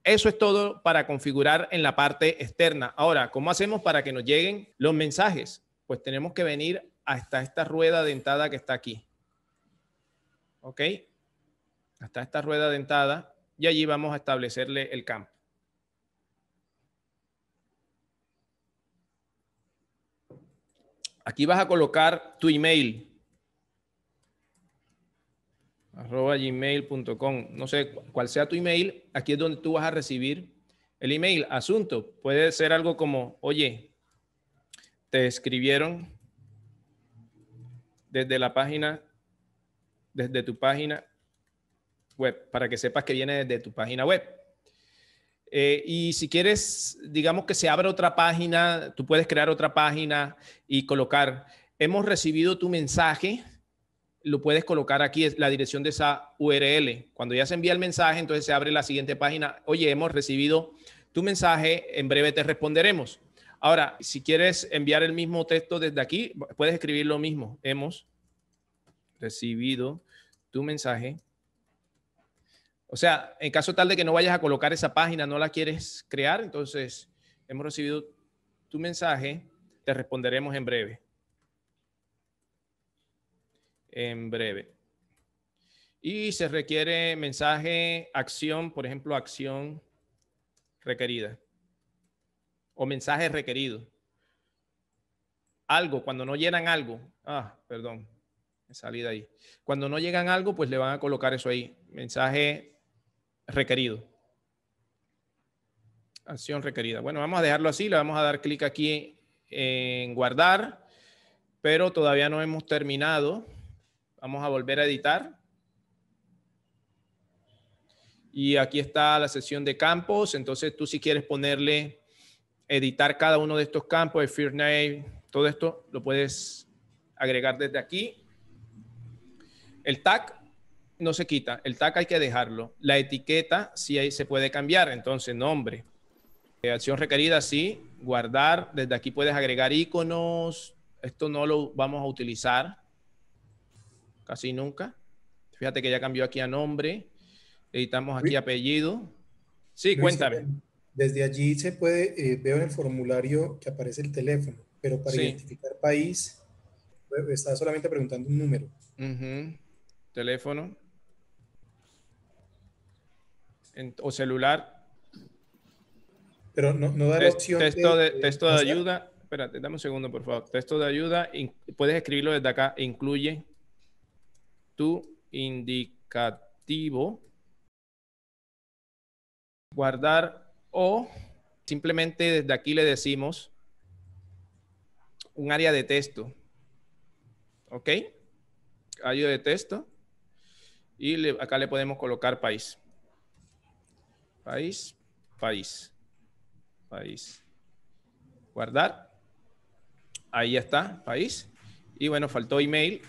Eso es todo para configurar en la parte externa. Ahora, ¿cómo hacemos para que nos lleguen los mensajes? Pues tenemos que venir hasta esta rueda dentada que está aquí. ¿Ok? Hasta esta rueda dentada y allí vamos a establecerle el campo. Aquí vas a colocar tu email. arroba gmail.com. No sé cuál sea tu email. Aquí es donde tú vas a recibir el email. Asunto. Puede ser algo como, oye, te escribieron desde la página, desde tu página web, para que sepas que viene desde tu página web. Eh, y si quieres, digamos que se abra otra página, tú puedes crear otra página y colocar, hemos recibido tu mensaje, lo puedes colocar aquí, la dirección de esa URL. Cuando ya se envía el mensaje, entonces se abre la siguiente página, oye, hemos recibido tu mensaje, en breve te responderemos. Ahora, si quieres enviar el mismo texto desde aquí, puedes escribir lo mismo, hemos recibido tu mensaje, o sea, en caso tal de que no vayas a colocar esa página, no la quieres crear, entonces hemos recibido tu mensaje, te responderemos en breve. En breve. Y se requiere mensaje, acción, por ejemplo, acción requerida o mensaje requerido. Algo, cuando no llenan algo. Ah, perdón, me salí de ahí. Cuando no llegan algo, pues le van a colocar eso ahí. Mensaje requerido. Acción requerida. Bueno, vamos a dejarlo así, le vamos a dar clic aquí en guardar, pero todavía no hemos terminado. Vamos a volver a editar. Y aquí está la sesión de campos. Entonces tú si quieres ponerle, editar cada uno de estos campos, el first name, todo esto lo puedes agregar desde aquí. El tag, no se quita, el tag hay que dejarlo. La etiqueta sí ahí se puede cambiar, entonces nombre. acción requerida, sí, guardar. Desde aquí puedes agregar iconos. Esto no lo vamos a utilizar casi nunca. Fíjate que ya cambió aquí a nombre. Editamos aquí apellido. Sí, cuéntame. Desde allí se puede, eh, veo en el formulario que aparece el teléfono, pero para identificar país, eh, está solamente preguntando un número. Teléfono o celular. Pero no, da opción. Texto de, texto de ayuda. Espérate, dame un segundo, por favor. Texto de ayuda. puedes escribirlo desde acá. Incluye tu indicativo. Guardar o simplemente desde aquí le decimos un área de texto. ¿Ok? Área de texto. Y acá le podemos colocar país. País, país, país. Guardar. Ahí está, país. Y bueno, faltó email.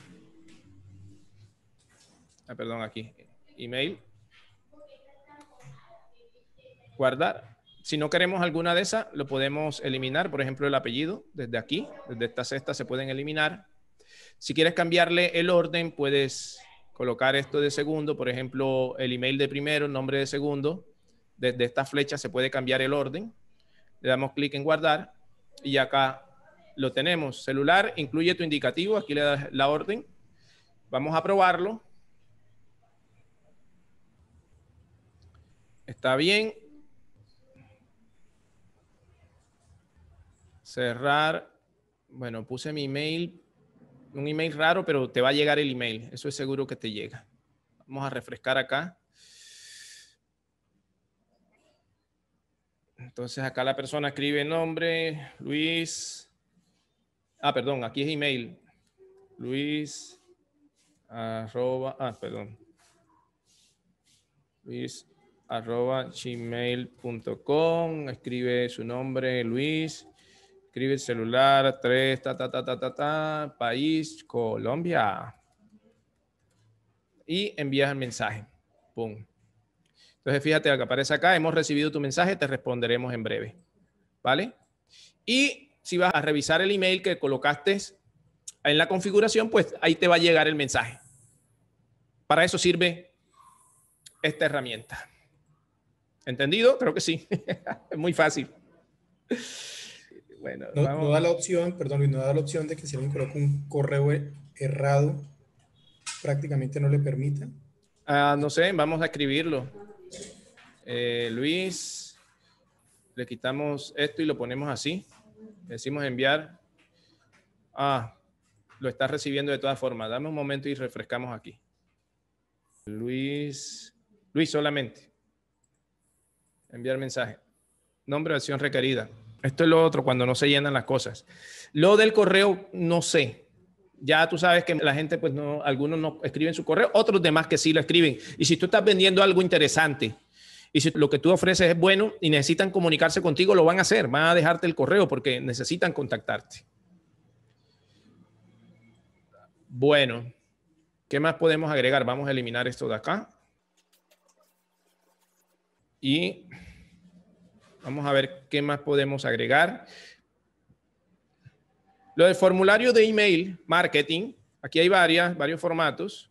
Ah, perdón, aquí. Email. Guardar. Si no queremos alguna de esas, lo podemos eliminar. Por ejemplo, el apellido, desde aquí, desde esta cesta se pueden eliminar. Si quieres cambiarle el orden, puedes colocar esto de segundo. Por ejemplo, el email de primero, el nombre de segundo. Desde esta flecha se puede cambiar el orden. Le damos clic en guardar y acá lo tenemos. Celular, incluye tu indicativo. Aquí le das la orden. Vamos a probarlo. Está bien. Cerrar. Bueno, puse mi email. Un email raro, pero te va a llegar el email. Eso es seguro que te llega. Vamos a refrescar acá. Entonces acá la persona escribe nombre, Luis. Ah, perdón, aquí es email. Luis arroba, ah, perdón. Luis arroba gmail.com. Escribe su nombre, Luis. Escribe el celular, tres, ta, ta, ta, ta, ta, país, Colombia. Y envías el mensaje. Pum. Entonces, fíjate, que aparece acá, hemos recibido tu mensaje, te responderemos en breve. ¿Vale? Y si vas a revisar el email que colocaste en la configuración, pues ahí te va a llegar el mensaje. Para eso sirve esta herramienta. ¿Entendido? Creo que sí. es muy fácil. Bueno, no, da la opción, perdón, no da la opción de que si alguien coloca un correo er-, errado, prácticamente no le permita. Ah, no sé, vamos a escribirlo. Eh, Luis, le quitamos esto y lo ponemos así. decimos enviar. Ah, lo está recibiendo de todas formas. Dame un momento y refrescamos aquí. Luis, Luis solamente. Enviar mensaje. Nombre de acción requerida. Esto es lo otro cuando no se llenan las cosas. Lo del correo, no sé. Ya tú sabes que la gente, pues no, algunos no escriben su correo, otros demás que sí lo escriben. Y si tú estás vendiendo algo interesante, y si lo que tú ofreces es bueno y necesitan comunicarse contigo, lo van a hacer, van a dejarte el correo porque necesitan contactarte. Bueno, ¿qué más podemos agregar? Vamos a eliminar esto de acá. Y vamos a ver qué más podemos agregar. Lo del formulario de email marketing, aquí hay varias, varios formatos.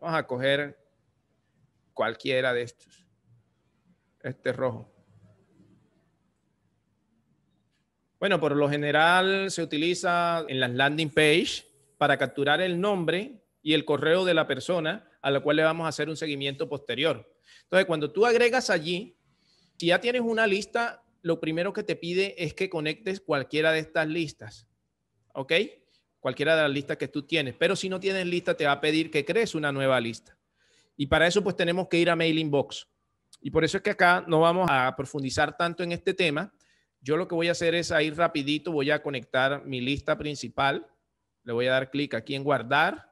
Vamos a coger cualquiera de estos este rojo. Bueno, por lo general se utiliza en las landing page para capturar el nombre y el correo de la persona a la cual le vamos a hacer un seguimiento posterior. Entonces, cuando tú agregas allí, si ya tienes una lista, lo primero que te pide es que conectes cualquiera de estas listas. ¿Ok? Cualquiera de las listas que tú tienes. Pero si no tienes lista, te va a pedir que crees una nueva lista. Y para eso, pues tenemos que ir a Mail Inbox. Y por eso es que acá no vamos a profundizar tanto en este tema. Yo lo que voy a hacer es ahí ir rapidito, voy a conectar mi lista principal. Le voy a dar clic aquí en guardar.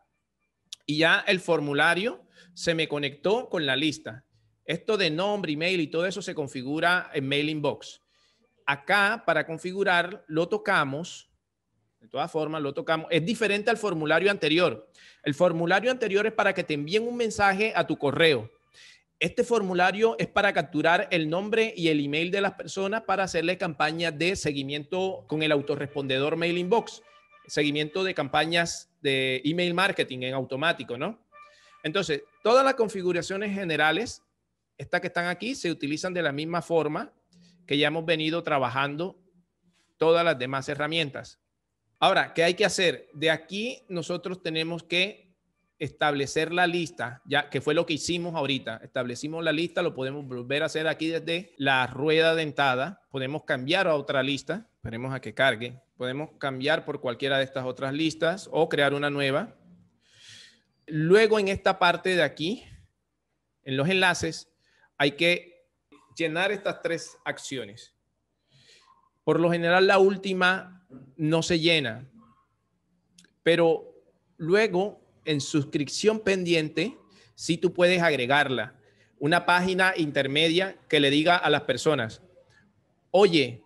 Y ya el formulario se me conectó con la lista. Esto de nombre, email y todo eso se configura en Mail Inbox. Acá, para configurar, lo tocamos. De todas formas, lo tocamos. Es diferente al formulario anterior. El formulario anterior es para que te envíen un mensaje a tu correo. Este formulario es para capturar el nombre y el email de las personas para hacerle campaña de seguimiento con el autorrespondedor Mail Inbox, seguimiento de campañas de email marketing en automático, ¿no? Entonces, todas las configuraciones generales, estas que están aquí, se utilizan de la misma forma que ya hemos venido trabajando todas las demás herramientas. Ahora, ¿qué hay que hacer? De aquí nosotros tenemos que establecer la lista, ya que fue lo que hicimos ahorita, establecimos la lista, lo podemos volver a hacer aquí desde la rueda dentada, podemos cambiar a otra lista, esperemos a que cargue, podemos cambiar por cualquiera de estas otras listas o crear una nueva. Luego en esta parte de aquí, en los enlaces, hay que llenar estas tres acciones. Por lo general la última no se llena, pero luego en suscripción pendiente, si tú puedes agregarla, una página intermedia que le diga a las personas, oye,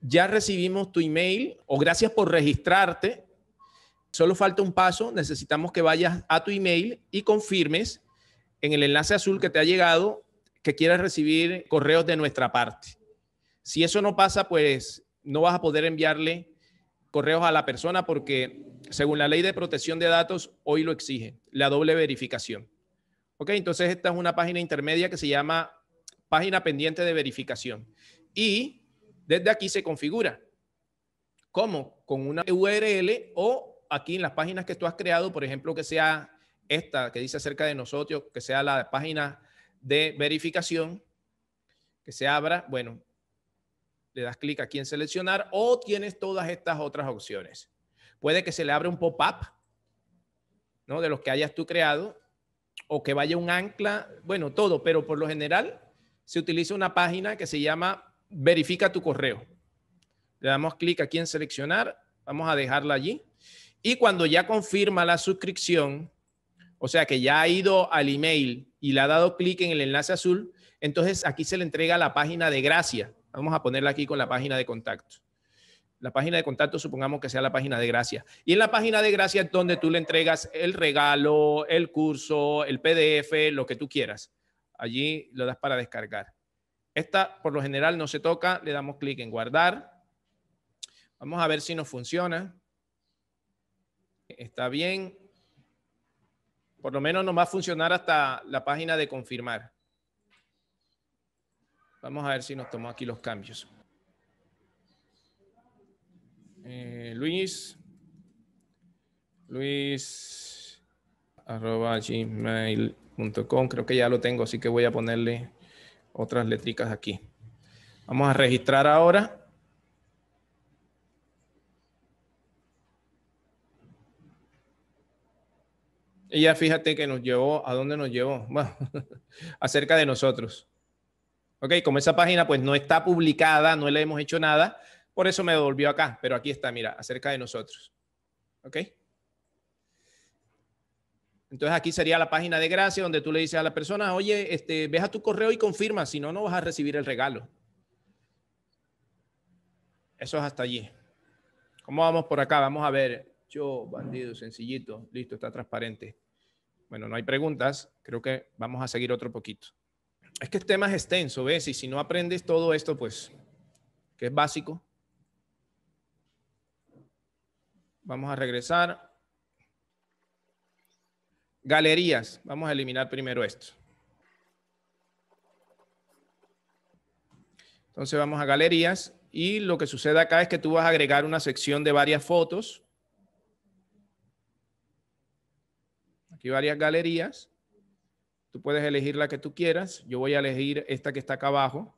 ya recibimos tu email o gracias por registrarte, solo falta un paso, necesitamos que vayas a tu email y confirmes en el enlace azul que te ha llegado que quieres recibir correos de nuestra parte. Si eso no pasa, pues no vas a poder enviarle correos a la persona porque según la ley de protección de datos hoy lo exige, la doble verificación. Ok, entonces esta es una página intermedia que se llama página pendiente de verificación. Y desde aquí se configura. ¿Cómo? Con una URL o aquí en las páginas que tú has creado, por ejemplo, que sea esta que dice acerca de nosotros, que sea la página de verificación, que se abra. Bueno, le das clic aquí en seleccionar o tienes todas estas otras opciones. Puede que se le abra un pop-up, ¿no? De los que hayas tú creado o que vaya un ancla, bueno, todo, pero por lo general se utiliza una página que se llama Verifica tu correo. Le damos clic aquí en seleccionar, vamos a dejarla allí. Y cuando ya confirma la suscripción, o sea que ya ha ido al email y le ha dado clic en el enlace azul, entonces aquí se le entrega la página de gracia. Vamos a ponerla aquí con la página de contacto. La página de contacto, supongamos que sea la página de gracia. Y en la página de gracia es donde tú le entregas el regalo, el curso, el PDF, lo que tú quieras. Allí lo das para descargar. Esta por lo general no se toca, le damos clic en guardar. Vamos a ver si nos funciona. Está bien. Por lo menos nos va a funcionar hasta la página de confirmar. Vamos a ver si nos tomó aquí los cambios. Eh, Luis. Luis arroba gmail.com. Creo que ya lo tengo, así que voy a ponerle otras letricas aquí. Vamos a registrar ahora. Ella fíjate que nos llevó, ¿a dónde nos llevó? Bueno, acerca de nosotros. Ok, como esa página pues no está publicada, no le hemos hecho nada, por eso me devolvió acá, pero aquí está, mira, acerca de nosotros. Ok. Entonces aquí sería la página de gracia donde tú le dices a la persona, oye, este, a tu correo y confirma, si no, no vas a recibir el regalo. Eso es hasta allí. ¿Cómo vamos por acá? Vamos a ver. Yo, bandido, sencillito, listo, está transparente. Bueno, no hay preguntas. Creo que vamos a seguir otro poquito es que este tema es extenso, ¿ves? Y si no aprendes todo esto, pues, que es básico. Vamos a regresar. Galerías. Vamos a eliminar primero esto. Entonces vamos a galerías y lo que sucede acá es que tú vas a agregar una sección de varias fotos. Aquí varias galerías puedes elegir la que tú quieras. Yo voy a elegir esta que está acá abajo.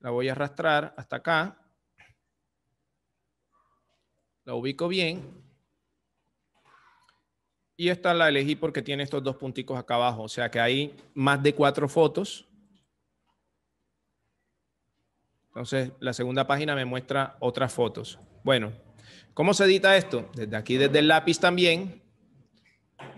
La voy a arrastrar hasta acá. La ubico bien. Y esta la elegí porque tiene estos dos punticos acá abajo. O sea que hay más de cuatro fotos. Entonces, la segunda página me muestra otras fotos. Bueno, ¿cómo se edita esto? Desde aquí, desde el lápiz también.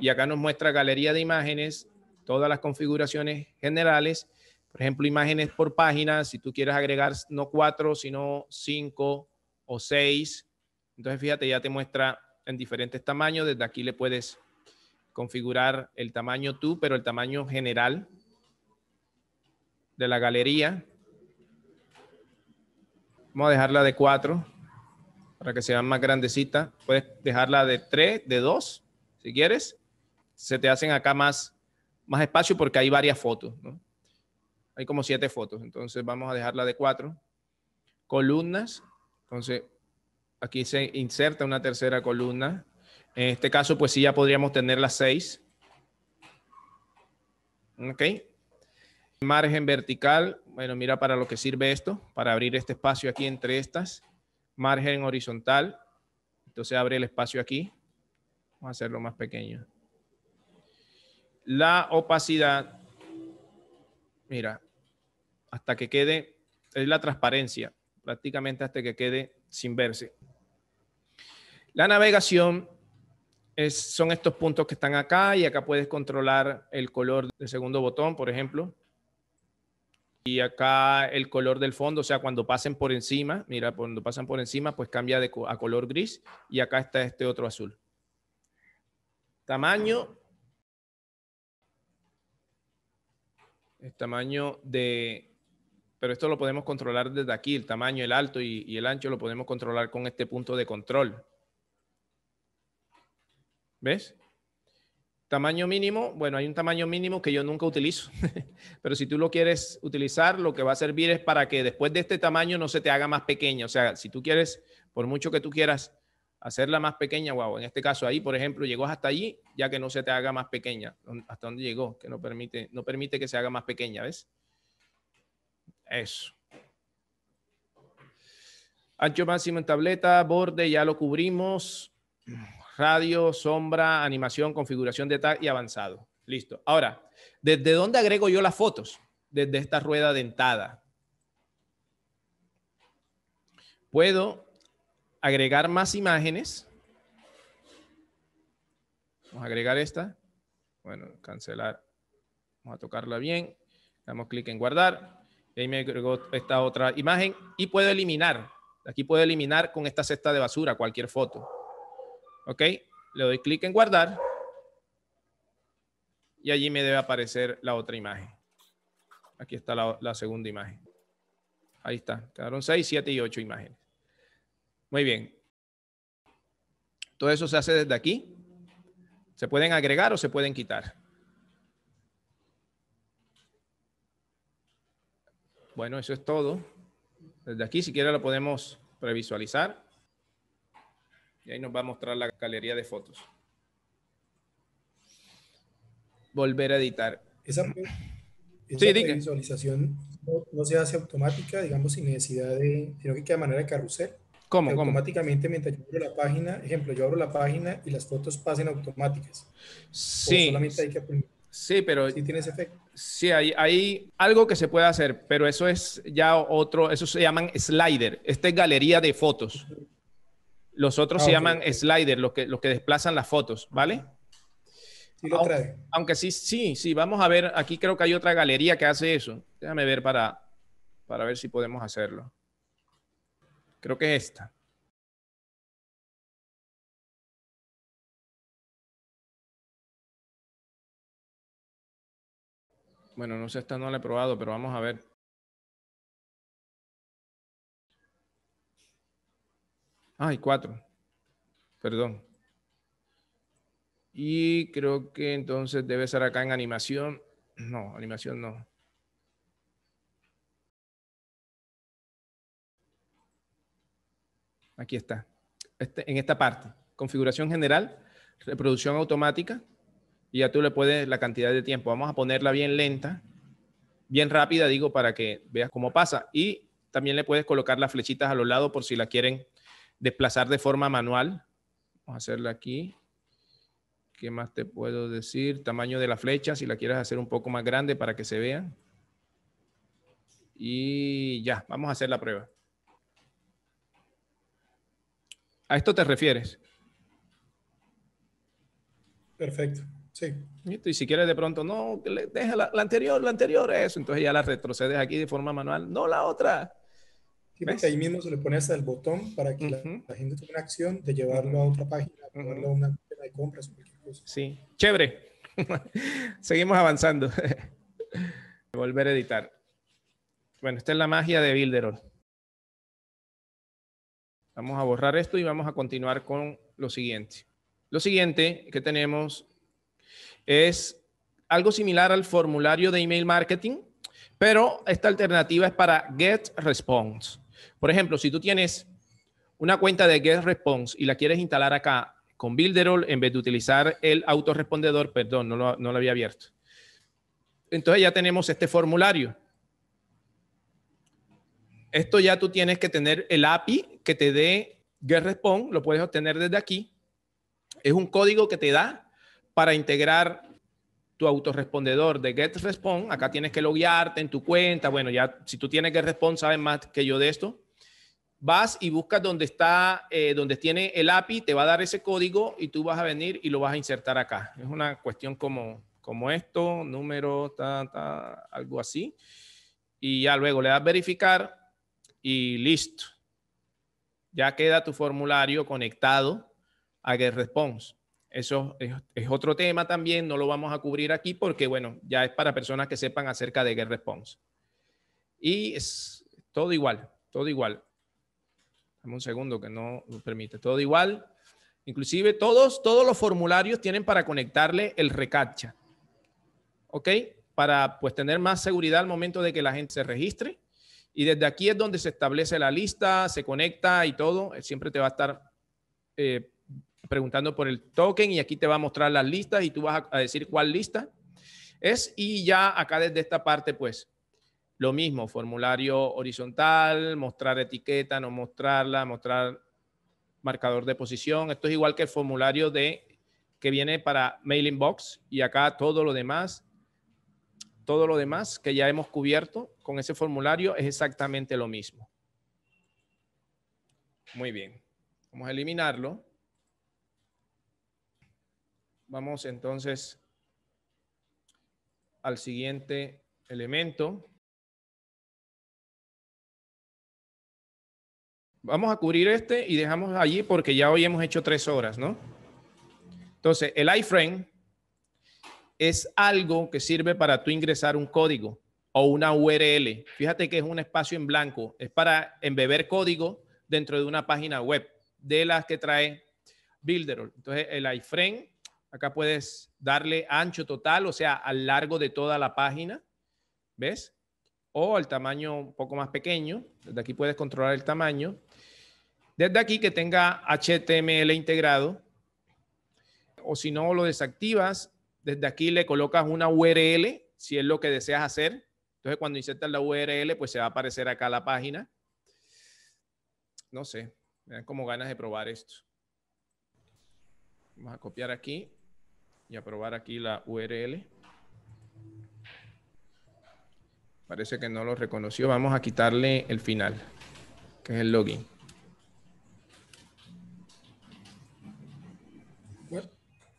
Y acá nos muestra galería de imágenes, todas las configuraciones generales. Por ejemplo, imágenes por página, si tú quieres agregar no cuatro, sino cinco o seis. Entonces, fíjate, ya te muestra en diferentes tamaños. Desde aquí le puedes configurar el tamaño tú, pero el tamaño general de la galería. Vamos a dejarla de cuatro para que sea más grandecita. Puedes dejarla de tres, de dos, si quieres. Se te hacen acá más más espacio porque hay varias fotos, Hay como siete fotos, entonces vamos a dejarla de cuatro. Columnas, entonces aquí se inserta una tercera columna. En este caso, pues sí, ya podríamos tener las seis. Ok. Margen vertical, bueno, mira para lo que sirve esto, para abrir este espacio aquí entre estas. Margen horizontal, entonces abre el espacio aquí. Vamos a hacerlo más pequeño la opacidad, mira, hasta que quede, es la transparencia, prácticamente hasta que quede sin verse. La navegación son estos puntos que están acá y acá puedes controlar el color del segundo botón, por ejemplo. Y acá el color del fondo, o sea, cuando pasen por encima, mira, cuando pasan por encima, pues cambia de, a color gris y acá está este otro azul. Tamaño, el tamaño de, pero esto lo podemos controlar desde aquí, el tamaño, el alto y, y el ancho lo podemos controlar con este punto de control. ¿Ves? Tamaño mínimo, bueno, hay un tamaño mínimo que yo nunca utilizo, pero si tú lo quieres utilizar, lo que va a servir es para que después de este tamaño no se te haga más pequeño. O sea, si tú quieres, por mucho que tú quieras hacerla más pequeña, wow, en este caso ahí, por ejemplo, llegó hasta allí, ya que no se te haga más pequeña, hasta dónde llegó, que no permite, no permite que se haga más pequeña, ¿ves? Eso. Ancho máximo en tableta, borde, ya lo cubrimos. Radio, sombra, animación, configuración de tag y avanzado. Listo. Ahora, ¿desde dónde agrego yo las fotos? Desde esta rueda dentada. Puedo agregar más imágenes. Vamos a agregar esta. Bueno, cancelar. Vamos a tocarla bien. Damos clic en guardar. Y ahí me agregó esta otra imagen. Y puedo eliminar. Aquí puedo eliminar con esta cesta de basura cualquier foto. ¿Ok? Le doy clic en guardar. Y allí me debe aparecer la otra imagen. Aquí está la, segunda imagen. Ahí está. Quedaron 6, 7 y 8 imágenes. Muy bien. Todo eso se hace desde aquí. Se pueden agregar o se pueden quitar. Bueno, eso es todo. Desde aquí, si quiere, lo podemos previsualizar. Y ahí nos va a mostrar la galería de fotos. Volver a editar. Esa, visualización previsualización no, no, se hace automática, digamos, sin necesidad de, sino que queda de manera de carrusel. ¿Cómo? automáticamente mientras yo abro la página, ejemplo, yo abro la página y las fotos pasen automáticas. Sí. solamente hay que Sí, pero sí tiene efecto. Sí, hay, algo que se puede hacer, pero eso es ya otro, eso se llaman slider. Esta es galería de fotos. Los otros ah, se llaman slider, los que, los que desplazan las fotos, ¿vale? Sí, lo trae. Aunque, aunque, sí, sí, sí, vamos a ver, aquí creo que hay otra galería que hace eso. Déjame ver para, para ver si podemos hacerlo. Creo que esta. Bueno, no sé, esta no la he probado, pero vamos a ver. hay cuatro. Perdón. Y creo que entonces debe ser acá en animación. No, animación no. Aquí está. Este, en esta parte. Configuración general, reproducción automática. Y ya tú le puedes la cantidad de tiempo. Vamos a ponerla bien lenta, bien rápida, digo, para que veas cómo pasa. Y también le puedes colocar las flechitas a los lados por si la quieren desplazar de forma manual. Vamos a hacerla aquí. ¿Qué más te puedo decir? Tamaño de la flecha, si la quieres hacer un poco más grande para que se vea. Y ya, vamos a hacer la prueba. ¿A esto te refieres? Perfecto, sí. Y si quieres de pronto, no, deja la, anterior, la anterior es eso. Entonces ya la retrocedes aquí de forma manual, no la otra. Sí, ahí mismo se le pone hasta el botón para que la, gente tome acción de llevarlo a otra página, a una de compras Sí, chévere. Seguimos avanzando. Volver a editar. Bueno, esta es la magia de Builderall. Vamos a borrar esto y vamos a continuar con lo siguiente. Lo siguiente que tenemos es algo similar al formulario de email marketing, pero esta alternativa es para Get Response. Por ejemplo, si tú tienes una cuenta de Get Response y la quieres instalar acá con Builderall, en vez de utilizar el autorrespondedor, perdón, no no lo había abierto. Entonces ya tenemos este formulario. Esto ya tú tienes que tener el API que te dé GetResponse, lo puedes obtener desde aquí. Es un código que te da para integrar tu autorrespondedor de GetResponse. Acá tienes que loguearte en tu cuenta. Bueno, ya si tú tienes GetResponse, sabes más que yo de esto. Vas y buscas donde está, eh, donde tiene el API, te va a dar ese código y tú vas a venir y lo vas a insertar acá. Es una cuestión como, como esto, número, ta, algo así. Y ya luego le das verificar y listo. Ya queda tu formulario conectado a GetResponse. Eso es, otro tema también, no lo vamos a cubrir aquí porque, bueno, ya es para personas que sepan acerca de GetResponse. Y es todo igual, todo igual. Dame un segundo que no lo permite, todo igual. Inclusive todos, todos los formularios tienen para conectarle el reCAPTCHA. ¿Ok? Para pues tener más seguridad al momento de que la gente se registre y desde aquí es donde se establece la lista, se conecta y todo. Eh, siempre te va a estar eh, preguntando por el token y aquí te va a mostrar las listas y tú vas a, decir cuál lista es. Y ya acá desde esta parte, pues, lo mismo, formulario horizontal, mostrar etiqueta, no mostrarla, mostrar marcador de posición. Esto es igual que el formulario de que viene para mailing box y acá todo lo demás todo lo demás que ya hemos cubierto con ese formulario es exactamente lo mismo. Muy bien. Vamos a eliminarlo. Vamos entonces al siguiente elemento. Vamos a cubrir este y dejamos allí porque ya hoy hemos hecho tres horas, ¿no? Entonces, el iframe es algo que sirve para tú ingresar un código o una URL. Fíjate que es un espacio en blanco. Es para embeber código dentro de una página web de las que trae Builder. Entonces, el iframe, acá puedes darle ancho total, o sea, al largo de toda la página. ¿Ves? O al tamaño un poco más pequeño. Desde aquí puedes controlar el tamaño. Desde aquí que tenga HTML integrado. O si no, lo desactivas desde aquí le colocas una URL, si es lo que deseas hacer. Entonces, cuando insertas la URL, pues se va a aparecer acá la página. No sé, me dan como ganas de probar esto. Vamos a copiar aquí y a probar aquí la URL. Parece que no lo reconoció. Vamos a quitarle el final, que es el login.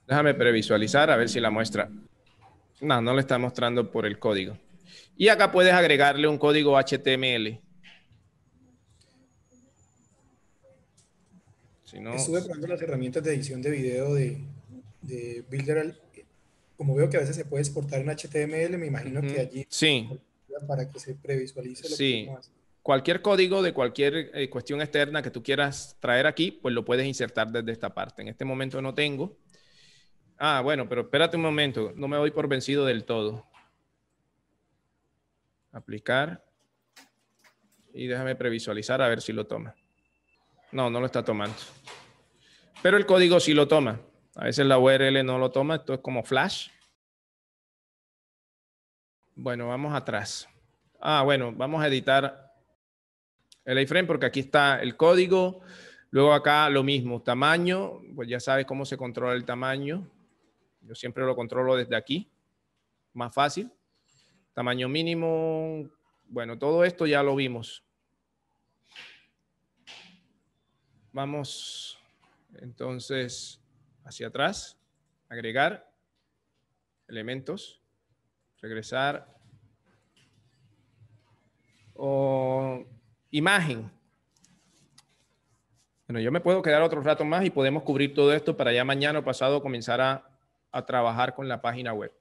Déjame previsualizar a ver si la muestra. No, no le está mostrando por el código. Y acá puedes agregarle un código HTML. Si no... Estuve probando las herramientas de edición de video de, de Builder. Como veo que a veces se puede exportar en HTML, me imagino que allí... Sí. Para que se previsualice lo sí. Cualquier código de cualquier eh, cuestión externa que tú quieras traer aquí, pues lo puedes insertar desde esta parte. En este momento no tengo. Ah, bueno, pero espérate un momento. No me voy por vencido del todo. Aplicar. Y déjame previsualizar a ver si lo toma. No, no lo está tomando. Pero el código sí lo toma. A veces la URL no lo toma. Esto es como flash. Bueno, vamos atrás. Ah, bueno, vamos a editar el iframe porque aquí está el código. Luego acá lo mismo, tamaño, pues ya sabes cómo se controla el tamaño. Yo siempre lo controlo desde aquí, más fácil. Tamaño mínimo, bueno, todo esto ya lo vimos. Vamos entonces hacia atrás, agregar elementos, regresar o imagen. Bueno, yo me puedo quedar otro rato más y podemos cubrir todo esto para ya mañana o pasado comenzar a a trabajar con la página web.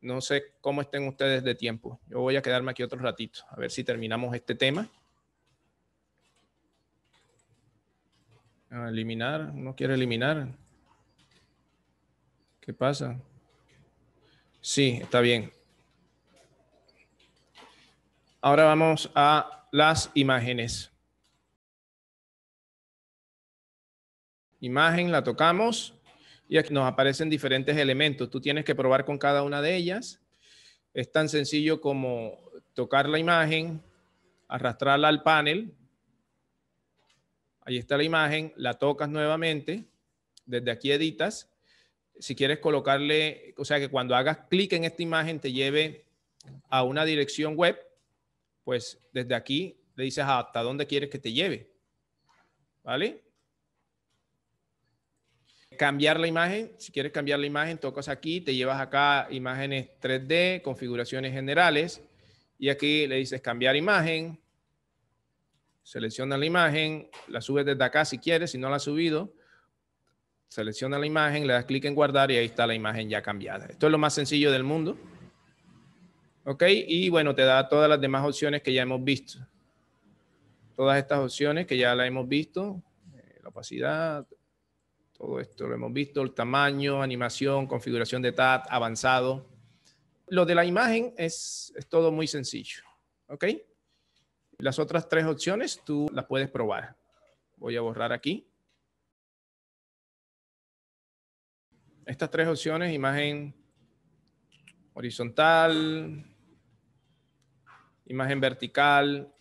No sé cómo estén ustedes de tiempo. Yo voy a quedarme aquí otro ratito, a ver si terminamos este tema. Ah, eliminar, no quiere eliminar. ¿Qué pasa? Sí, está bien. Ahora vamos a las imágenes. Imagen, la tocamos y aquí nos aparecen diferentes elementos. Tú tienes que probar con cada una de ellas. Es tan sencillo como tocar la imagen, arrastrarla al panel. Ahí está la imagen, la tocas nuevamente. Desde aquí editas. Si quieres colocarle, o sea que cuando hagas clic en esta imagen te lleve a una dirección web, pues desde aquí le dices hasta dónde quieres que te lleve. ¿Vale? cambiar la imagen, si quieres cambiar la imagen, tocas aquí, te llevas acá imágenes 3D, configuraciones generales, y aquí le dices cambiar imagen, selecciona la imagen, la subes desde acá si quieres, si no la has subido, selecciona la imagen, le das clic en guardar y ahí está la imagen ya cambiada. Esto es lo más sencillo del mundo. ¿Ok? Y bueno, te da todas las demás opciones que ya hemos visto. Todas estas opciones que ya la hemos visto, eh, la opacidad, todo esto lo hemos visto, el tamaño, animación, configuración de TAT, avanzado. Lo de la imagen es, todo muy sencillo, ¿ok? Las otras tres opciones tú las puedes probar. Voy a borrar aquí. Estas tres opciones, imagen horizontal, imagen vertical,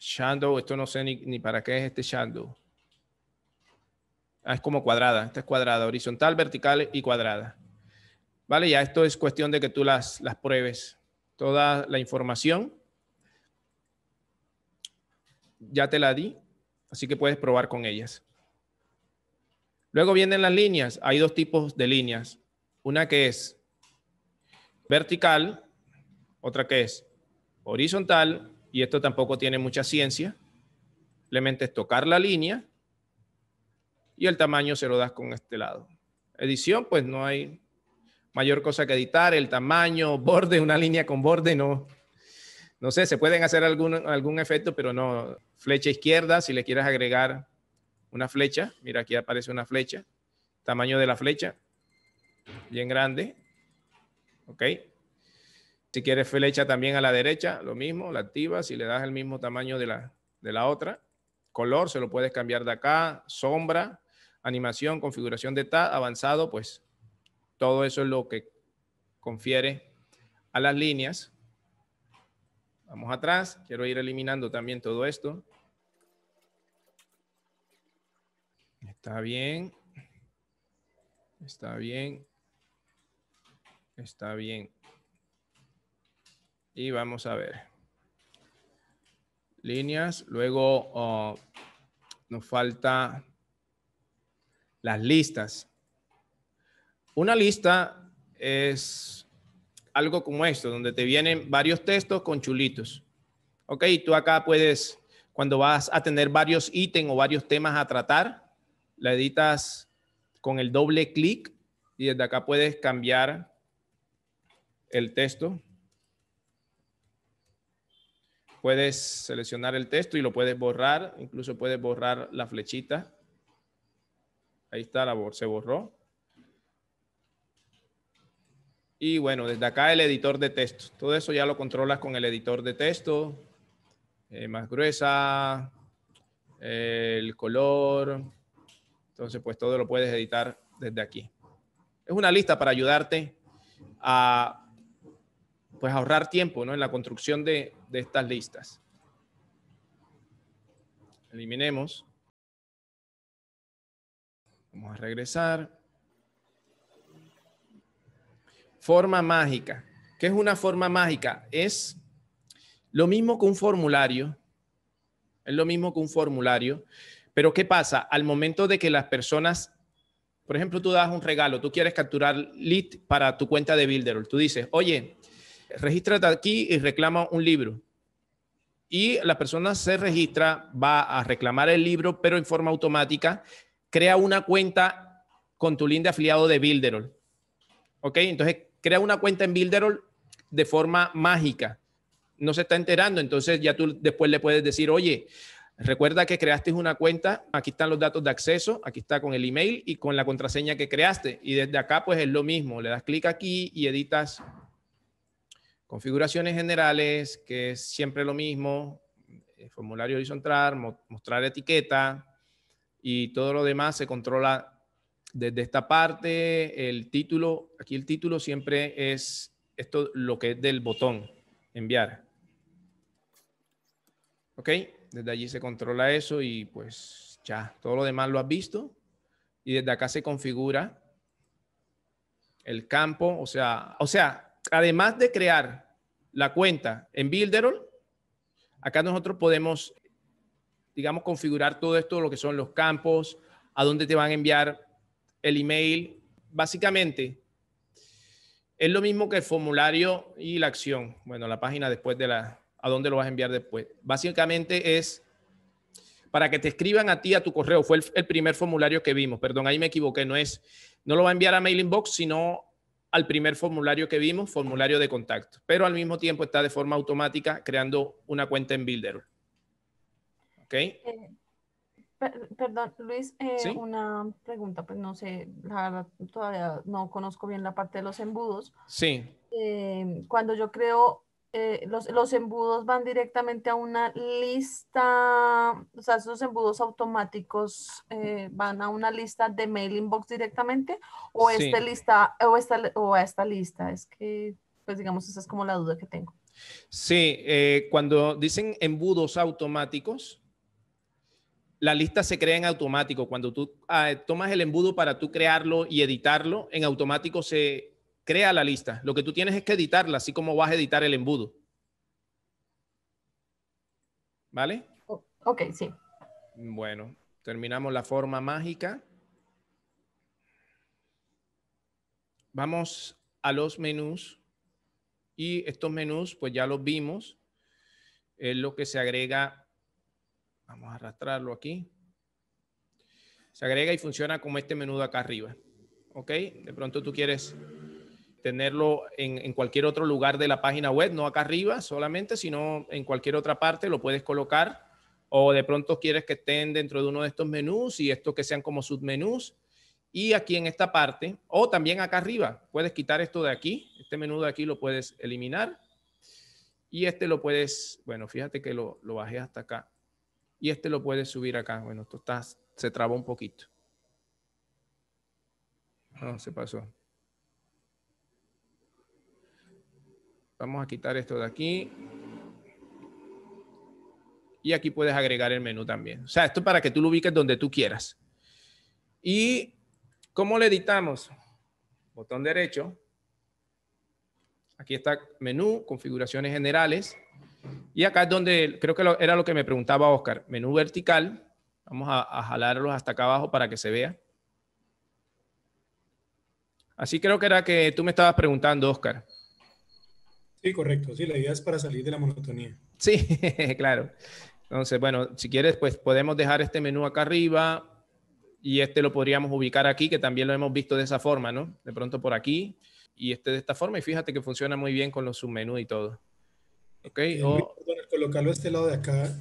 shadow, esto no sé ni, ni para qué es este shadow. Ah, es como cuadrada, esta es cuadrada, horizontal, vertical y cuadrada. ¿Vale? Ya esto es cuestión de que tú las, las pruebes. Toda la información ya te la di, así que puedes probar con ellas. Luego vienen las líneas. Hay dos tipos de líneas. Una que es vertical, otra que es horizontal, y esto tampoco tiene mucha ciencia. Simplemente es tocar la línea y el tamaño se lo das con este lado. Edición, pues no hay mayor cosa que editar, el tamaño, borde, una línea con borde, no. No sé, se pueden hacer algún, algún efecto, pero no. Flecha izquierda, si le quieres agregar una flecha, mira aquí aparece una flecha, tamaño de la flecha, bien grande, ok. Si quieres flecha también a la derecha, lo mismo, la activa Si le das el mismo tamaño de de la otra. Color, se lo puedes cambiar de acá, sombra, animación, configuración de TAD, avanzado, pues todo eso es lo que confiere a las líneas. Vamos atrás, quiero ir eliminando también todo esto. Está bien. Está bien. Está bien. Y vamos a ver. Líneas, luego oh, nos falta las listas. Una lista es algo como esto, donde te vienen varios textos con chulitos. Ok, tú acá puedes, cuando vas a tener varios ítems o varios temas a tratar, la editas con el doble clic y desde acá puedes cambiar el texto. Puedes seleccionar el texto y lo puedes borrar, incluso puedes borrar la flechita. Ahí está, la, se borró. Y bueno, desde acá el editor de texto. Todo eso ya lo controlas con el editor de texto. Eh, más gruesa, el color. Entonces, pues todo lo puedes editar desde aquí. Es una lista para ayudarte a pues, ahorrar tiempo ¿no? en la construcción de estas listas. Eliminemos. Vamos a regresar. Forma mágica. ¿Qué es una forma mágica? Es lo mismo que un formulario. Es lo mismo que un formulario. Pero ¿qué pasa? Al momento de que las personas, por ejemplo, tú das un regalo, tú quieres capturar lead para tu cuenta de Builderall. Tú dices, oye, regístrate aquí y reclama un libro. Y la persona se registra, va a reclamar el libro, pero en forma automática crea una cuenta con tu link de afiliado de Builderall. ¿Ok? Entonces, crea una cuenta en Builderall de forma mágica. No se está enterando, entonces ya tú después le puedes decir, oye, recuerda que creaste una cuenta, aquí están los datos de acceso, aquí está con el email y con la contraseña que creaste. Y desde acá, pues es lo mismo, le das clic aquí y editas configuraciones generales, que es siempre lo mismo, eh, formulario horizontal, mostrar etiqueta, y todo lo demás se controla desde esta parte. El título, aquí el título siempre es esto lo que es del botón enviar. ¿Ok? Desde allí se controla eso y pues ya, todo lo demás lo has visto. Y desde acá se configura el campo, o sea, o sea, además de crear la cuenta en Builderall, acá nosotros podemos digamos, configurar todo esto, lo que son los campos, a dónde te van a enviar el email. Básicamente, es lo mismo que el formulario y la acción. Bueno, la página después de la, a dónde lo vas a enviar después. Básicamente es para que te escriban a ti a tu correo. Fue el, primer formulario que vimos. Perdón, ahí me equivoqué. No es, no lo va a enviar a Mail Inbox, sino al primer formulario que vimos, formulario de contacto. Pero al mismo tiempo está de forma automática creando una cuenta en Builder. ¿Ok? Eh, perdón, Luis, eh, una pregunta, pues no sé, la verdad todavía no conozco bien la parte de los embudos. Sí. Em, cuando yo creo eh, los, los, embudos van directamente a una lista, o sea, esos embudos automáticos van a una lista de mail inbox directamente o esta lista o esta a esta lista. Es que, pues digamos, esa es como la duda que tengo. Sí, cuando dicen embudos automáticos, la lista se crea en automático. Cuando tú ah, tomas el embudo para tú crearlo y editarlo, en automático se crea la lista. Lo que tú tienes es que editarla, así como vas a editar el embudo. ¿Vale? Ok, sí. Bueno, terminamos la forma mágica. Vamos a los menús y estos menús pues ya los vimos. Es lo que se agrega Vamos a arrastrarlo aquí. Se agrega y funciona como este menú acá arriba. ¿Ok? De pronto tú quieres tenerlo en, cualquier otro lugar de la página web, no acá arriba solamente, sino en cualquier otra parte lo puedes colocar. O de pronto quieres que estén dentro de uno de estos menús y estos que sean como submenús. Y aquí en esta parte, o también acá arriba, puedes quitar esto de aquí. Este menú de aquí lo puedes eliminar. Y este lo puedes, bueno, fíjate que lo, lo bajé hasta acá y este lo puedes subir acá. Bueno, esto está, se trabó un poquito. No, ah, se pasó. Vamos a quitar esto de aquí. Y aquí puedes agregar el menú también. O sea, esto para que tú lo ubiques donde tú quieras. ¿Y cómo le editamos? Botón derecho. Aquí está menú, configuraciones generales. Y acá es donde creo que era lo que me preguntaba Oscar. Menú vertical. Vamos a, a jalarlos hasta acá abajo para que se vea. Así creo que era que tú me estabas preguntando, Oscar. Sí, correcto. Sí, la idea es para salir de la monotonía. Sí, claro. Entonces, bueno, si quieres, pues podemos dejar este menú acá arriba y este lo podríamos ubicar aquí, que también lo hemos visto de esa forma, ¿no? De pronto por aquí y este de esta forma y fíjate que funciona muy bien con los submenús y todo. Ok. Eh, o... colocarlo a este lado de acá,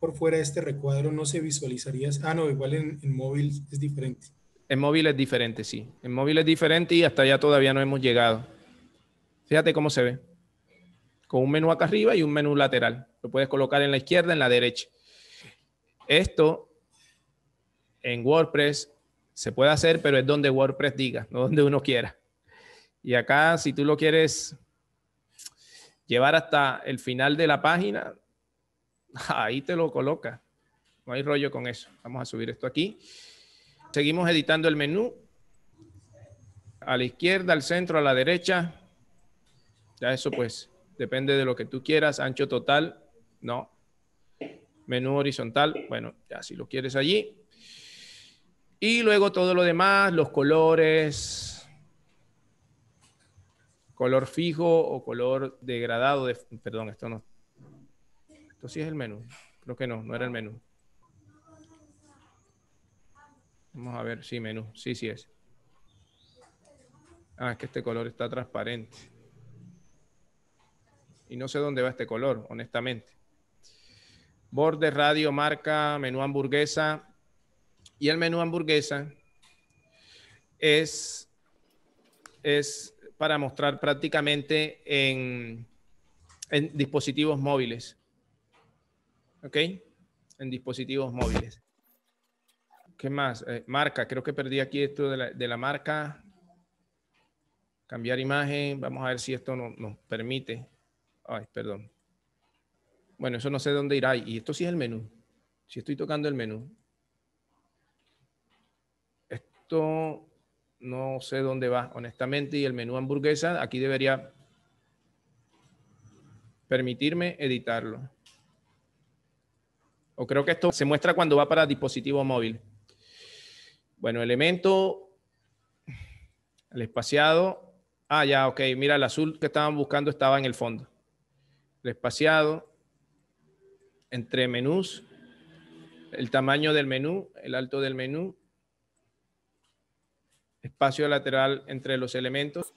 por fuera de este recuadro, no se visualizaría. Ah, no, igual en, en móvil es diferente. En móvil es diferente, sí. En móvil es diferente y hasta allá todavía no hemos llegado. Fíjate cómo se ve. Con un menú acá arriba y un menú lateral. Lo puedes colocar en la izquierda, en la derecha. Esto en WordPress se puede hacer, pero es donde WordPress diga, no donde uno quiera. Y acá, si tú lo quieres llevar hasta el final de la página, ahí te lo coloca. No hay rollo con eso. Vamos a subir esto aquí. Seguimos editando el menú. A la izquierda, al centro, a la derecha. Ya eso pues depende de lo que tú quieras. Ancho total, no. Menú horizontal, bueno, ya si lo quieres allí. Y luego todo lo demás, los colores, color fijo o color degradado. De, perdón, esto no. Esto sí es el menú. Creo que no, no era el menú. Vamos a ver, sí, menú. Sí, sí es. Ah, es que este color está transparente. Y no sé dónde va este color, honestamente. Borde, radio, marca, menú hamburguesa. Y el menú hamburguesa es, es para mostrar prácticamente en, dispositivos móviles. ¿Ok? En dispositivos móviles. ¿Qué más? Eh, marca. Creo que perdí aquí esto de la, marca. Cambiar imagen. Vamos a ver si esto no, nos permite. Ay, perdón. Bueno, eso no sé dónde irá. Y esto sí es el menú. Si estoy tocando el menú. Esto no sé dónde va, honestamente, y el menú hamburguesa, aquí debería permitirme editarlo. O creo que esto se muestra cuando va para dispositivo móvil. Bueno, elemento, el espaciado. Ah, ya, ok. Mira, el azul que estaban buscando estaba en el fondo. El espaciado, entre menús, el tamaño del menú, el alto del menú, espacio lateral entre los elementos.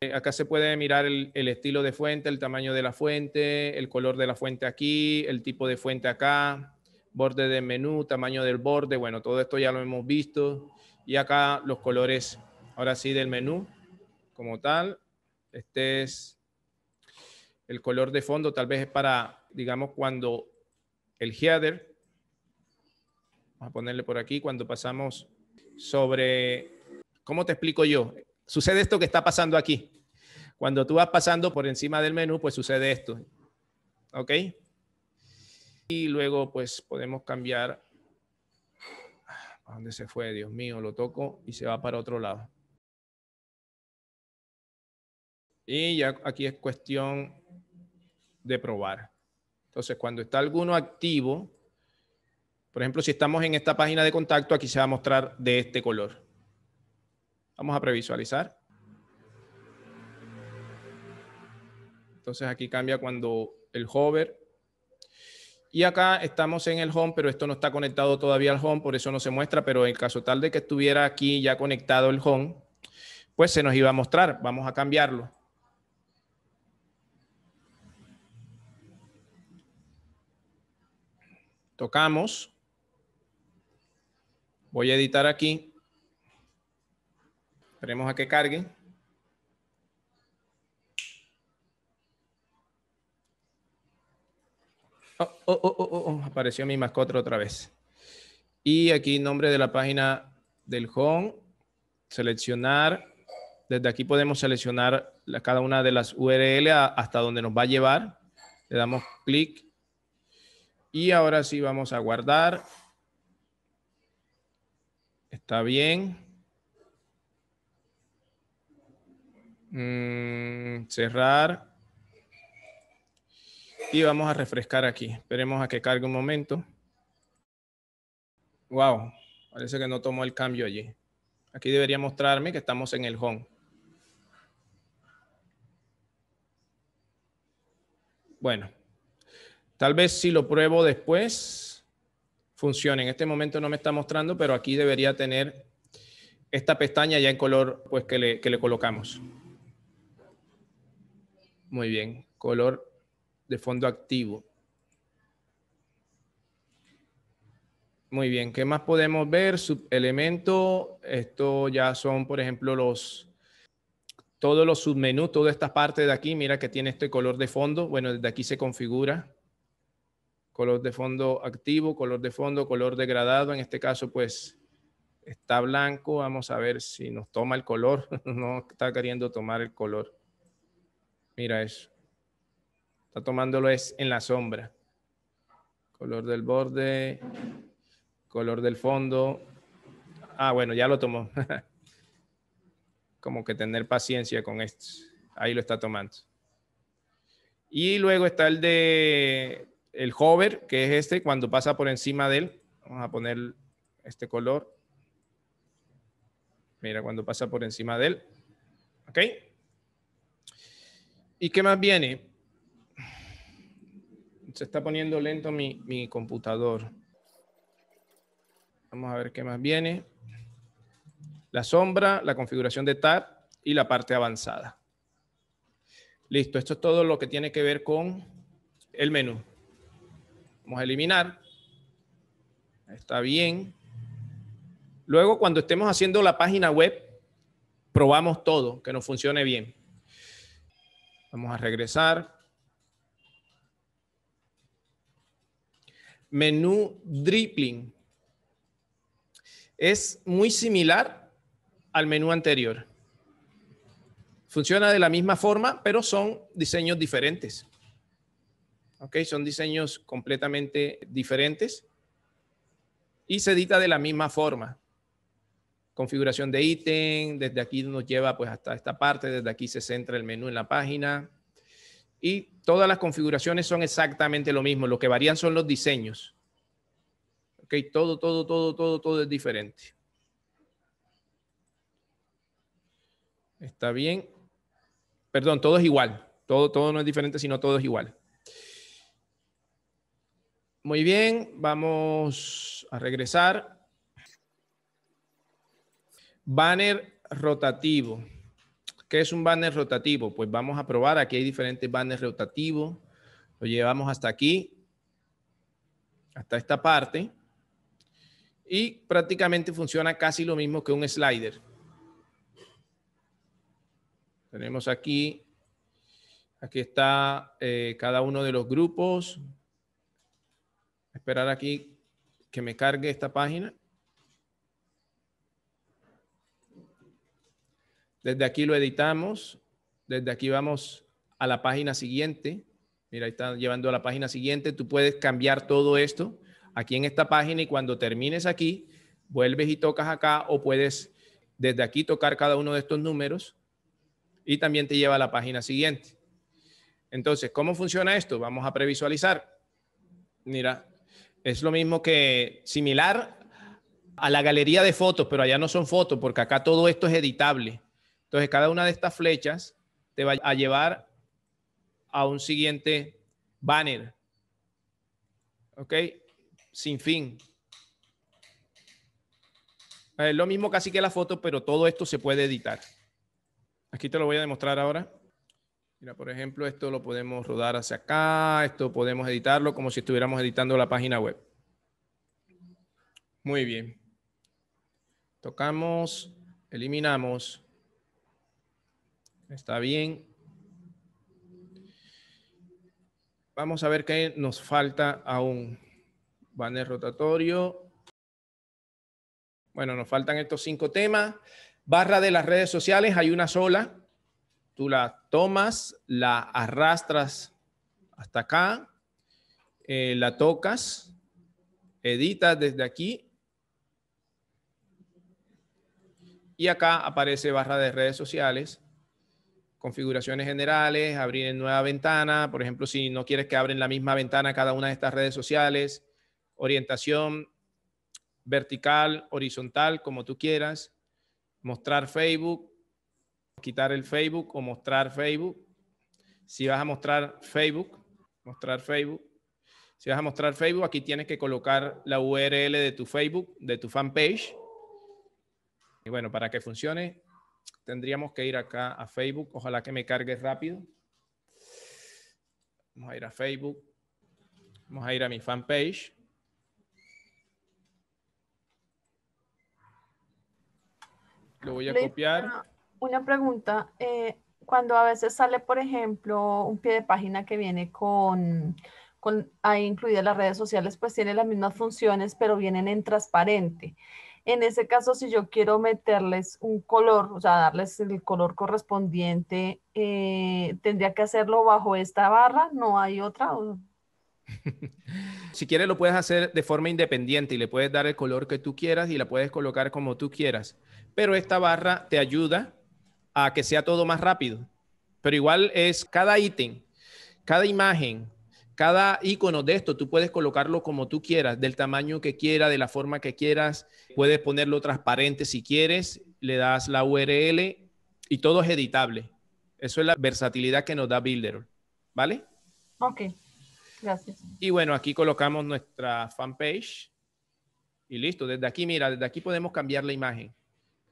Eh, acá se puede mirar el, estilo de fuente, el tamaño de la fuente, el color de la fuente aquí, el tipo de fuente acá, borde de menú, tamaño del borde. Bueno, todo esto ya lo hemos visto. Y acá los colores, ahora sí, del menú como tal. Este es el color de fondo, tal vez es para, digamos, cuando el header, vamos a ponerle por aquí, cuando pasamos sobre, ¿cómo te explico yo? Sucede esto que está pasando aquí. Cuando tú vas pasando por encima del menú, pues sucede esto. ¿Ok? Y luego, pues podemos cambiar. ¿A dónde se fue? Dios mío, lo toco y se va para otro lado. Y ya aquí es cuestión de probar. Entonces, cuando está alguno activo, por ejemplo, si estamos en esta página de contacto, aquí se va a mostrar de este color. Vamos a previsualizar. Entonces aquí cambia cuando el hover. Y acá estamos en el home, pero esto no está conectado todavía al home, por eso no se muestra, pero en caso tal de que estuviera aquí ya conectado el home, pues se nos iba a mostrar. Vamos a cambiarlo. Tocamos. Voy a editar aquí. Esperemos a que cargue. Oh, oh, oh, Apareció mi mascota otra vez. Y aquí nombre de la página del home. Seleccionar. Desde aquí podemos seleccionar cada una de las URL hasta donde nos va a llevar. Le damos clic. Y ahora sí vamos a guardar. Está bien. Mm, cerrar. Y vamos a refrescar aquí. Esperemos a que cargue un momento. Wow, parece que no tomó el cambio allí. Aquí debería mostrarme que estamos en el home. Bueno, tal vez si lo pruebo después. En este momento no me está mostrando, pero aquí debería tener esta pestaña ya en color pues, que, le, que le colocamos. Muy bien, color de fondo activo. Muy bien, ¿qué más podemos ver? Subelemento, esto ya son, por ejemplo, los todos los submenús, toda esta parte de aquí, mira que tiene este color de fondo, bueno, desde aquí se configura color de fondo activo, color de fondo, color degradado. En este caso, pues está blanco. Vamos a ver si nos toma el color. no está queriendo tomar el color. Mira eso. Está tomándolo es en la sombra. Color del borde, color del fondo. Ah, bueno, ya lo tomó. Como que tener paciencia con esto. Ahí lo está tomando. Y luego está el de el hover, que es este, cuando pasa por encima de él, vamos a poner este color. Mira, cuando pasa por encima de él. ¿Ok? ¿Y qué más viene? Se está poniendo lento mi, mi computador. Vamos a ver qué más viene. La sombra, la configuración de tab y la parte avanzada. Listo, esto es todo lo que tiene que ver con el menú a eliminar. Está bien. Luego, cuando estemos haciendo la página web, probamos todo, que nos funcione bien. Vamos a regresar. Menú dripping. Es muy similar al menú anterior. Funciona de la misma forma, pero son diseños diferentes. ¿ok? Son diseños completamente diferentes y se edita de la misma forma. Configuración de ítem, desde aquí nos lleva pues hasta esta parte, desde aquí se centra el menú en la página y todas las configuraciones son exactamente lo mismo, lo que varían son los diseños. ¿Ok? Todo, todo, todo, todo, todo es diferente. Está bien. Perdón, todo es igual. Todo, todo no es diferente, sino todo es igual. Muy bien, vamos a regresar. Banner rotativo. ¿Qué es un banner rotativo? Pues vamos a probar. Aquí hay diferentes banners rotativos. Lo llevamos hasta aquí, hasta esta parte. Y prácticamente funciona casi lo mismo que un slider. Tenemos aquí, aquí está eh, cada uno de los grupos. Esperar aquí que me cargue esta página. Desde aquí lo editamos. Desde aquí vamos a la página siguiente. Mira, ahí está llevando a la página siguiente. Tú puedes cambiar todo esto aquí en esta página y cuando termines aquí, vuelves y tocas acá o puedes desde aquí tocar cada uno de estos números y también te lleva a la página siguiente. Entonces, ¿cómo funciona esto? Vamos a previsualizar. Mira, es lo mismo que similar a la galería de fotos, pero allá no son fotos, porque acá todo esto es editable. Entonces, cada una de estas flechas te va a llevar a un siguiente banner. ¿Ok? Sin fin. Es lo mismo casi que la foto, pero todo esto se puede editar. Aquí te lo voy a demostrar ahora. Mira, por ejemplo, esto lo podemos rodar hacia acá, esto podemos editarlo como si estuviéramos editando la página web. Muy bien. Tocamos, eliminamos. Está bien. Vamos a ver qué nos falta aún. Banner rotatorio. Bueno, nos faltan estos cinco temas. Barra de las redes sociales, hay una sola tú la tomas, la arrastras hasta acá, eh, la tocas, editas desde aquí y acá aparece barra de redes sociales, configuraciones generales, abrir en nueva ventana, por ejemplo, si no quieres que abren la misma ventana cada una de estas redes sociales, orientación vertical, horizontal, como tú quieras, mostrar Facebook, quitar el Facebook o mostrar Facebook. Si vas a mostrar Facebook, mostrar Facebook. Si vas a mostrar Facebook, aquí tienes que colocar la URL de tu Facebook, de tu fanpage. Y bueno, para que funcione, tendríamos que ir acá a Facebook. Ojalá que me cargue rápido. Vamos a ir a Facebook. Vamos a ir a mi fanpage. Lo voy a copiar una pregunta. Eh, cuando a veces sale, por ejemplo, un pie de página que viene con, con, ahí incluidas las redes sociales, pues tiene las mismas funciones, pero vienen en transparente. En ese caso, si yo quiero meterles un color, o sea, darles el color correspondiente, eh, ¿tendría que hacerlo bajo esta barra? ¿No hay otra? si quieres, lo puedes hacer de forma independiente y le puedes dar el color que tú quieras y la puedes colocar como tú quieras. Pero esta barra te ayuda a que sea todo más rápido. Pero igual es cada ítem, cada imagen, cada icono de esto, tú puedes colocarlo como tú quieras, del tamaño que quieras, de la forma que quieras. Puedes ponerlo transparente si quieres, le das la URL y todo es editable. Eso es la versatilidad que nos da builder ¿Vale? Ok, gracias. Y bueno, aquí colocamos nuestra fanpage y listo. Desde aquí, mira, desde aquí podemos cambiar la imagen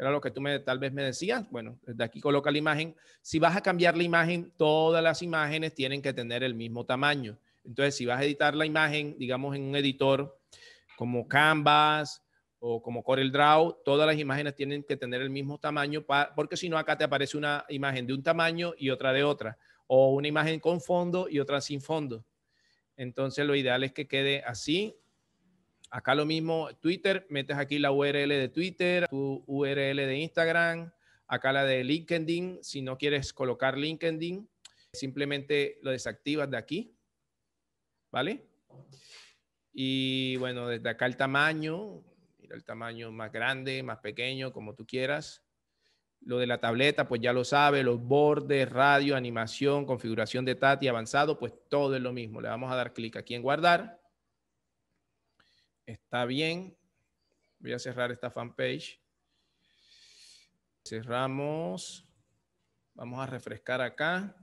era lo que tú me, tal vez me decías. Bueno, desde aquí coloca la imagen. Si vas a cambiar la imagen, todas las imágenes tienen que tener el mismo tamaño. Entonces, si vas a editar la imagen, digamos en un editor como Canvas o como Draw todas las imágenes tienen que tener el mismo tamaño, porque si no, acá te aparece una imagen de un tamaño y otra de otra, o una imagen con fondo y otra sin fondo. Entonces, lo ideal es que quede así Acá lo mismo, Twitter, metes aquí la URL de Twitter, tu URL de Instagram, acá la de LinkedIn, si no quieres colocar LinkedIn, simplemente lo desactivas de aquí, ¿vale? Y bueno, desde acá el tamaño, el tamaño más grande, más pequeño, como tú quieras. Lo de la tableta, pues ya lo sabe, los bordes, radio, animación, configuración de TAT y avanzado, pues todo es lo mismo. Le vamos a dar clic aquí en guardar. Está bien. Voy a cerrar esta fanpage. Cerramos. Vamos a refrescar acá.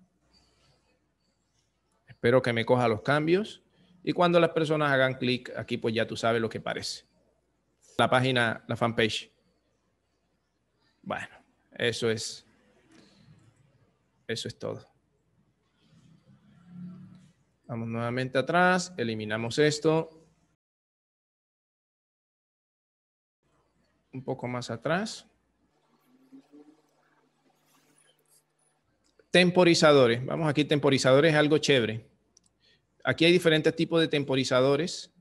Espero que me coja los cambios. Y cuando las personas hagan clic aquí, pues ya tú sabes lo que parece. La página, la fanpage. Bueno, eso es. Eso es todo. Vamos nuevamente atrás, eliminamos esto. un poco más atrás. Temporizadores. Vamos aquí, temporizadores es algo chévere. Aquí hay diferentes tipos de temporizadores.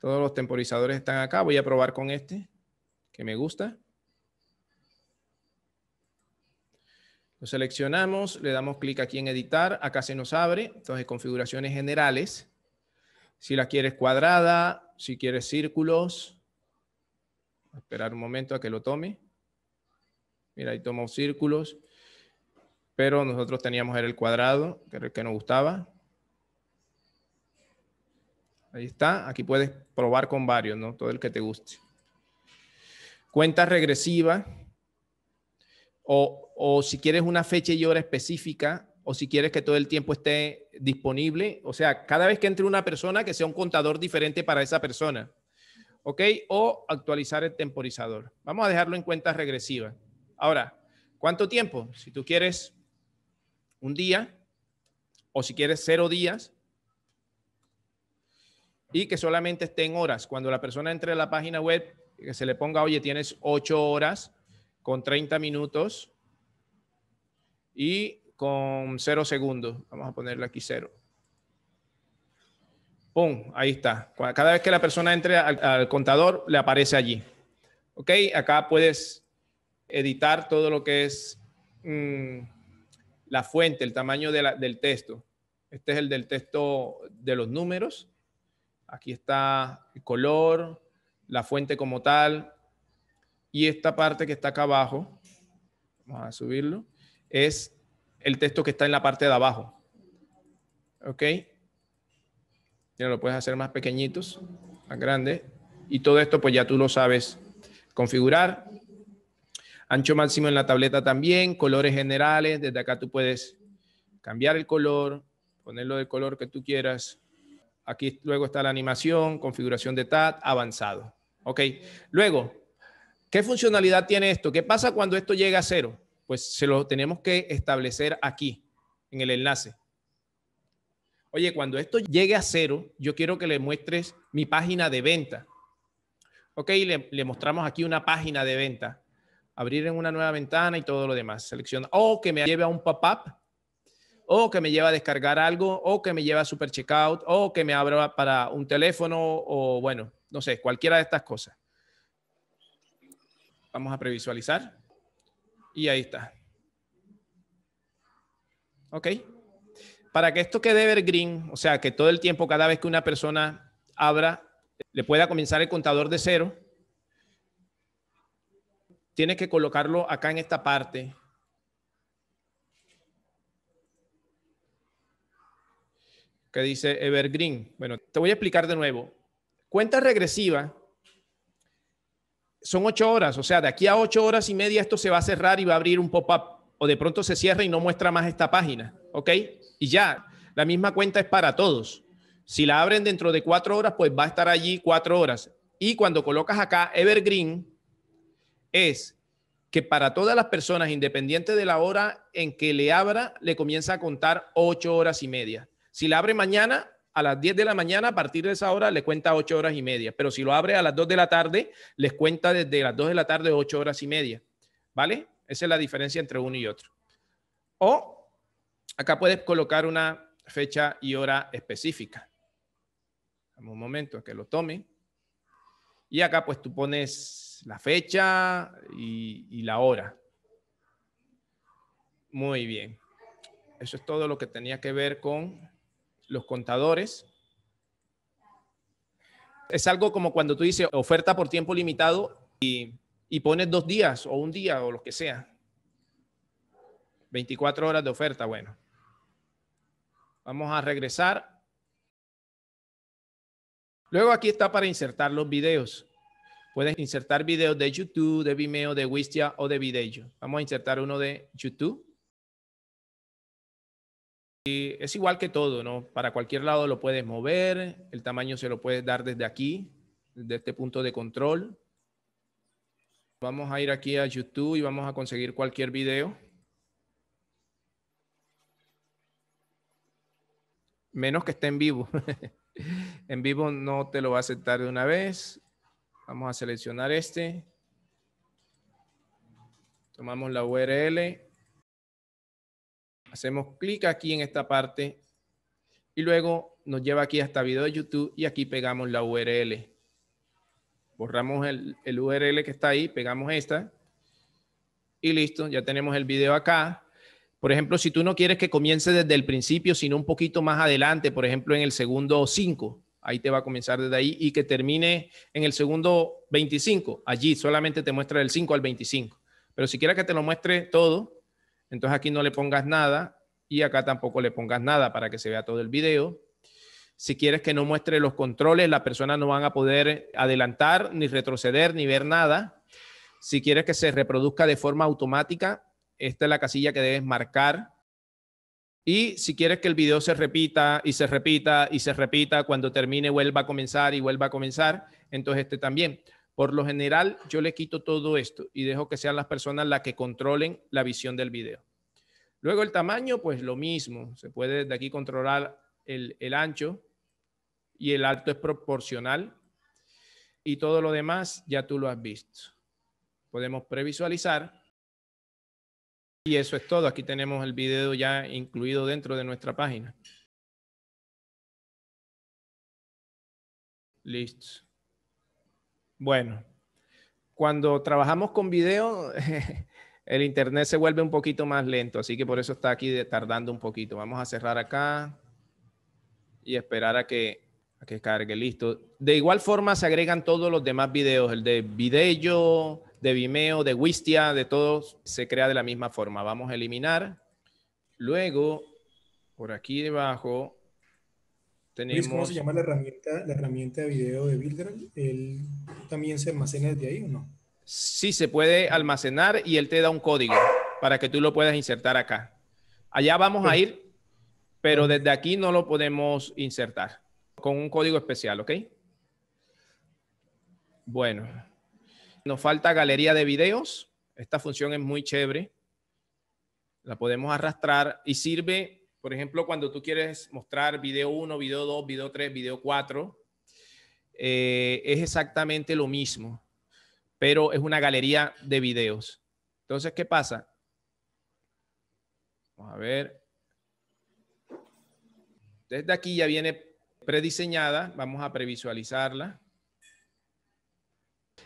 Todos los temporizadores están acá. Voy a probar con este, que me gusta. Lo seleccionamos, le damos clic aquí en editar. Acá se nos abre. Entonces, configuraciones generales. Si la quieres cuadrada, si quieres círculos, esperar un momento a que lo tome. Mira, ahí tomó círculos, pero nosotros teníamos el cuadrado, que era el que nos gustaba. Ahí está, aquí puedes probar con varios, ¿no? Todo el que te guste. Cuenta regresiva, o, o si quieres una fecha y hora específica, o si quieres que todo el tiempo esté disponible. O sea, cada vez que entre una persona, que sea un contador diferente para esa persona. ¿ok? O actualizar el temporizador. Vamos a dejarlo en cuenta regresiva. Ahora, ¿cuánto tiempo? Si tú quieres un día o si quieres cero días y que solamente estén horas. Cuando la persona entre a la página web, que se le ponga, oye, tienes ocho horas con 30 minutos y con cero segundos. Vamos a ponerle aquí cero. ¡Pum! Ahí está. Cada vez que la persona entre al, contador, le aparece allí. ¿Ok? Acá puedes editar todo lo que es mm, la fuente, el tamaño del texto. Este es el del texto de los números. Aquí está el color, la fuente como tal. Y esta parte que está acá abajo, vamos a subirlo, es el texto que está en la parte de abajo. ¿Ok? lo puedes hacer más pequeñitos, más grandes. Y todo esto, pues ya tú lo sabes configurar. Ancho máximo en la tableta también, colores generales. Desde acá tú puedes cambiar el color, ponerlo del color que tú quieras. Aquí luego está la animación, configuración de TAT, avanzado. Ok, luego, ¿qué funcionalidad tiene esto? ¿Qué pasa cuando esto llega a cero? Pues se lo tenemos que establecer aquí, en el enlace oye, cuando esto llegue a cero, yo quiero que le muestres mi página de venta. Ok, le, mostramos aquí una página de venta. Abrir en una nueva ventana y todo lo demás. Selecciona. O que me lleve a un pop-up. O que me lleve a descargar algo. O que me lleve a super checkout. O que me abra para un teléfono. O bueno, no sé, cualquiera de estas cosas. Vamos a previsualizar. Y ahí está. Ok, para que esto quede evergreen, o sea, que todo el tiempo, cada vez que una persona abra, le pueda comenzar el contador de cero, tienes que colocarlo acá en esta parte. Que dice evergreen. Bueno, te voy a explicar de nuevo. Cuenta regresiva son ocho horas, o sea, de aquí a ocho horas y media esto se va a cerrar y va a abrir un pop-up, o de pronto se cierra y no muestra más esta página, ¿ok? y ya, la misma cuenta es para todos. Si la abren dentro de cuatro horas, pues va a estar allí cuatro horas. Y cuando colocas acá Evergreen, es que para todas las personas, independiente de la hora en que le abra, le comienza a contar ocho horas y media. Si la abre mañana, a las 10 de la mañana, a partir de esa hora, le cuenta ocho horas y media. Pero si lo abre a las dos de la tarde, les cuenta desde las dos de la tarde ocho horas y media. ¿Vale? Esa es la diferencia entre uno y otro. O Acá puedes colocar una fecha y hora específica. un momento que lo tome. Y acá pues tú pones la fecha y, la hora. Muy bien. Eso es todo lo que tenía que ver con los contadores. Es algo como cuando tú dices oferta por tiempo limitado y, y pones dos días o un día o lo que sea. 24 horas de oferta, bueno. Vamos a regresar. Luego aquí está para insertar los videos. Puedes insertar videos de YouTube, de Vimeo, de Wistia o de Video. Vamos a insertar uno de YouTube. Y es igual que todo, ¿no? Para cualquier lado lo puedes mover, el tamaño se lo puedes dar desde aquí, desde este punto de control. Vamos a ir aquí a YouTube y vamos a conseguir cualquier video. menos que esté en vivo. en vivo no te lo va a aceptar de una vez. Vamos a seleccionar este. Tomamos la URL. Hacemos clic aquí en esta parte y luego nos lleva aquí hasta video de YouTube y aquí pegamos la URL. Borramos el, el URL que está ahí, pegamos esta y listo, ya tenemos el video acá por ejemplo, si tú no quieres que comience desde el principio, sino un poquito más adelante, por ejemplo, en el segundo 5, ahí te va a comenzar desde ahí y que termine en el segundo 25. Allí solamente te muestra del 5 al 25. Pero si quieres que te lo muestre todo, entonces aquí no le pongas nada y acá tampoco le pongas nada para que se vea todo el video. Si quieres que no muestre los controles, las personas no van a poder adelantar, ni retroceder, ni ver nada. Si quieres que se reproduzca de forma automática, esta es la casilla que debes marcar. Y si quieres que el video se repita y se repita y se repita, cuando termine vuelva a comenzar y vuelva a comenzar, entonces este también. Por lo general, yo le quito todo esto y dejo que sean las personas las que controlen la visión del video. Luego el tamaño, pues lo mismo. Se puede de aquí controlar el, el ancho y el alto es proporcional. Y todo lo demás ya tú lo has visto. Podemos previsualizar y eso es todo. Aquí tenemos el video ya incluido dentro de nuestra página. Listo. Bueno, cuando trabajamos con video, el internet se vuelve un poquito más lento, así que por eso está aquí tardando un poquito. Vamos a cerrar acá y esperar a que, a que cargue. Listo. De igual forma se agregan todos los demás videos, el de video, de Vimeo, de Wistia, de todos, se crea de la misma forma. Vamos a eliminar. Luego, por aquí debajo, tenemos... ¿Cómo se llama la herramienta, la herramienta de video de Builder? ¿Él también se almacena desde ahí o no? Sí, se puede almacenar y él te da un código para que tú lo puedas insertar acá. Allá vamos a ir, pero desde aquí no lo podemos insertar con un código especial, ¿ok? Bueno, nos falta galería de videos. Esta función es muy chévere. La podemos arrastrar y sirve, por ejemplo, cuando tú quieres mostrar video 1, video 2, video 3, video 4. Eh, es exactamente lo mismo, pero es una galería de videos. Entonces, ¿qué pasa? Vamos a ver. Desde aquí ya viene prediseñada. Vamos a previsualizarla.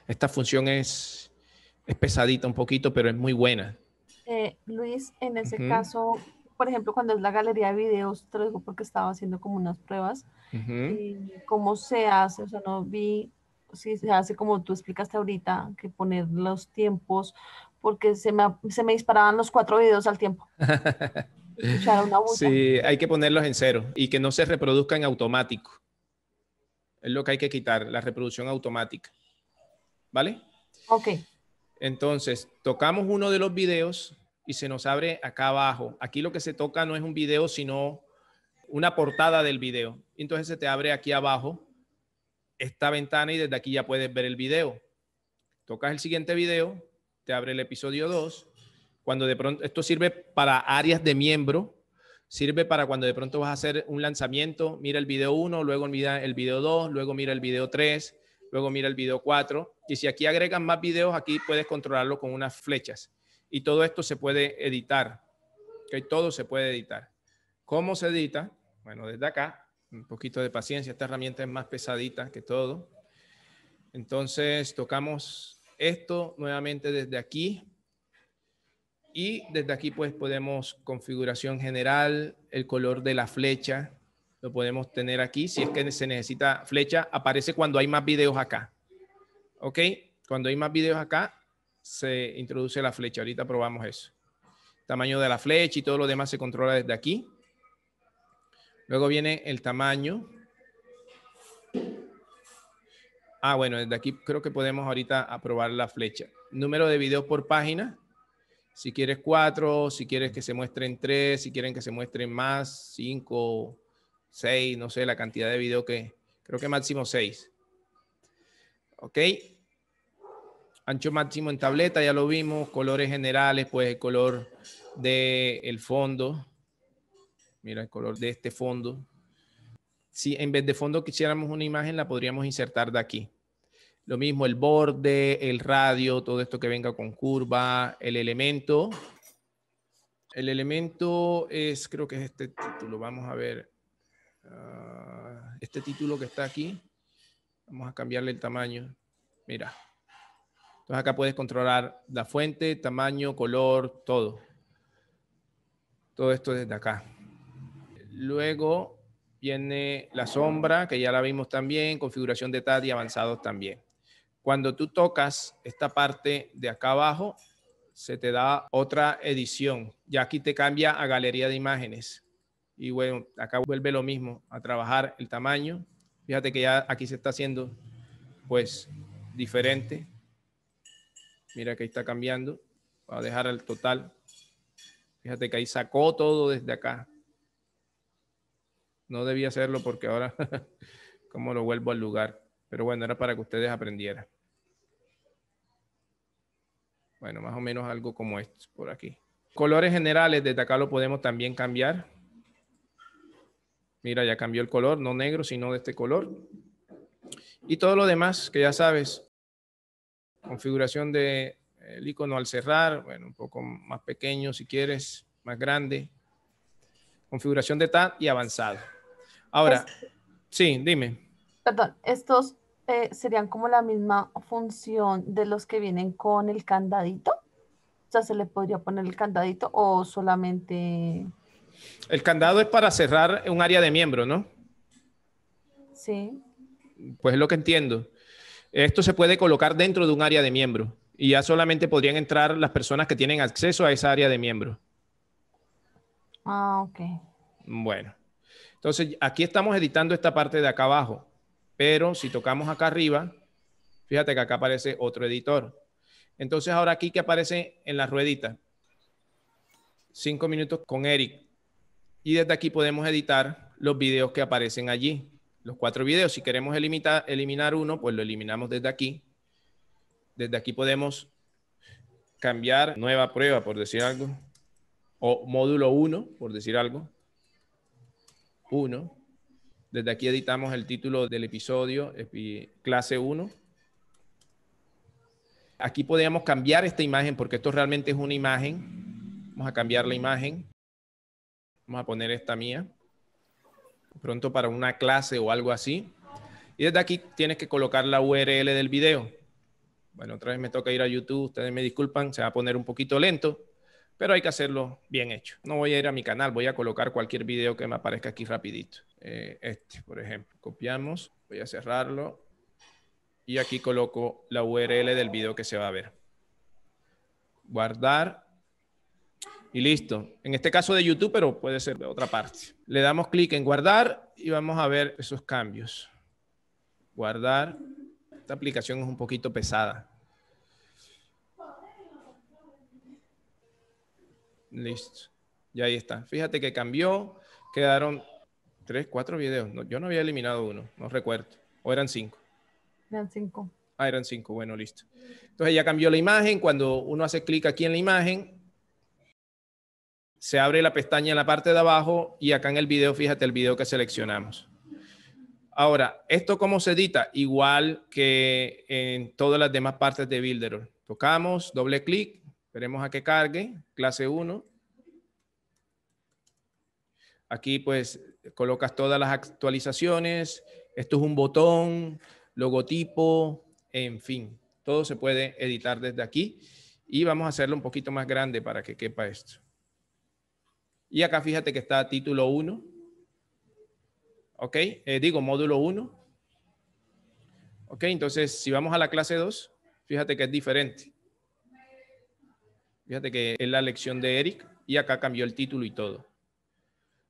Esta función es, pesadita un poquito, pero es muy buena. Eh, Luis, en ese caso, por ejemplo, cuando es la galería de videos, te lo digo porque estaba haciendo como unas pruebas, cómo se hace, o sea, no vi si se hace como tú explicaste ahorita, que poner los tiempos, porque se me, se me disparaban los cuatro videos al tiempo. sí, hay que ponerlos en cero y que no se reproduzcan automático. Es lo que hay que quitar, la reproducción automática. ¿Vale? Ok. Entonces, tocamos uno de los videos y se nos abre acá abajo. Aquí lo que se toca no es un video, sino una portada del video. Entonces se te abre aquí abajo esta ventana y desde aquí ya puedes ver el video. Tocas el siguiente video, te abre el episodio 2. Cuando de pronto, esto sirve para áreas de miembro, sirve para cuando de pronto vas a hacer un lanzamiento, mira el video 1, luego mira el video 2, luego mira el video 3 luego mira el video 4 y si aquí agregan más videos, aquí puedes controlarlo con unas flechas y todo esto se puede editar, que todo se puede editar. ¿Cómo se edita? Bueno, desde acá, un poquito de paciencia, esta herramienta es más pesadita que todo. Entonces tocamos esto nuevamente desde aquí y desde aquí pues podemos configuración general, el color de la flecha, lo podemos tener aquí. Si es que se necesita flecha, aparece cuando hay más videos acá. ¿Ok? Cuando hay más videos acá, se introduce la flecha. Ahorita probamos eso. Tamaño de la flecha y todo lo demás se controla desde aquí. Luego viene el tamaño. Ah, bueno, desde aquí creo que podemos ahorita aprobar la flecha. Número de videos por página. Si quieres cuatro, si quieres que se muestren tres, si quieren que se muestren más, cinco, 6, no sé la cantidad de video que, creo que máximo 6. ¿Ok? Ancho máximo en tableta, ya lo vimos. Colores generales, pues el color del el fondo. Mira el color de este fondo. Si en vez de fondo quisiéramos una imagen, la podríamos insertar de aquí. Lo mismo el borde, el radio, todo esto que venga con curva, el elemento. El elemento es, creo que es este título, vamos a ver. Ah, este título que está aquí. Vamos a cambiarle el tamaño. Mira. Entonces acá puedes controlar la fuente, tamaño, color, todo. Todo esto desde acá. Luego viene la sombra, que ya la vimos también, configuración de TAD y avanzados también. Cuando tú tocas esta parte de acá abajo, se te da otra edición. Ya aquí te cambia a galería de imágenes. Y bueno, acá vuelve lo mismo, a trabajar el tamaño. Fíjate que ya aquí se está haciendo pues diferente. Mira que ahí está cambiando. Voy a dejar el total. Fíjate que ahí sacó todo desde acá. No debía hacerlo porque ahora como lo vuelvo al lugar. Pero bueno, era para que ustedes aprendieran. Bueno, más o menos algo como esto por aquí. Colores generales, desde acá lo podemos también cambiar. Mira, ya cambió el color, no negro, sino de este color. Y todo lo demás que ya sabes. Configuración del el icono al cerrar, bueno, un poco más pequeño si quieres, más grande. Configuración de tab y avanzado. Ahora, sí, dime. Perdón, estos eh, serían como la misma función de los que vienen con el candadito. O sea, se le podría poner el candadito o solamente el candado es para cerrar un área de miembro, ¿no? Sí. Pues es lo que entiendo. Esto se puede colocar dentro de un área de miembro y ya solamente podrían entrar las personas que tienen acceso a esa área de miembro. Ah, ok. Bueno, entonces aquí estamos editando esta parte de acá abajo, pero si tocamos acá arriba, fíjate que acá aparece otro editor. Entonces ahora aquí que aparece en la ruedita, cinco minutos con Eric y desde aquí podemos editar los videos que aparecen allí, los cuatro videos. Si queremos eliminar, eliminar uno, pues lo eliminamos desde aquí. Desde aquí podemos cambiar nueva prueba, por decir algo, o módulo 1, por decir algo. 1. Desde aquí editamos el título del episodio, clase 1. Aquí podemos cambiar esta imagen porque esto realmente es una imagen. Vamos a cambiar la imagen. Vamos a poner esta mía. Pronto para una clase o algo así. Y desde aquí tienes que colocar la URL del video. Bueno, otra vez me toca ir a YouTube. Ustedes me disculpan, se va a poner un poquito lento, pero hay que hacerlo bien hecho. No voy a ir a mi canal, voy a colocar cualquier video que me aparezca aquí rapidito. Eh, este, por ejemplo. Copiamos, voy a cerrarlo. Y aquí coloco la URL del video que se va a ver. Guardar y listo. En este caso de YouTube, pero puede ser de otra parte. Le damos clic en guardar y vamos a ver esos cambios. Guardar. Esta aplicación es un poquito pesada. Listo. Y ahí está. Fíjate que cambió. Quedaron tres, cuatro videos. yo no había eliminado uno, no recuerdo. O eran cinco. Eran cinco. Ah, eran cinco. Bueno, listo. Entonces ya cambió la imagen. Cuando uno hace clic aquí en la imagen, se abre la pestaña en la parte de abajo y acá en el video, fíjate el video que seleccionamos. Ahora, ¿esto cómo se edita? Igual que en todas las demás partes de Builderall. Tocamos, doble clic, esperemos a que cargue, clase 1. Aquí pues colocas todas las actualizaciones, esto es un botón, logotipo, en fin, todo se puede editar desde aquí y vamos a hacerlo un poquito más grande para que quepa esto. Y acá fíjate que está título 1. ¿Ok? Eh, digo, módulo 1. ¿Ok? Entonces, si vamos a la clase 2, fíjate que es diferente. Fíjate que es la lección de Eric y acá cambió el título y todo.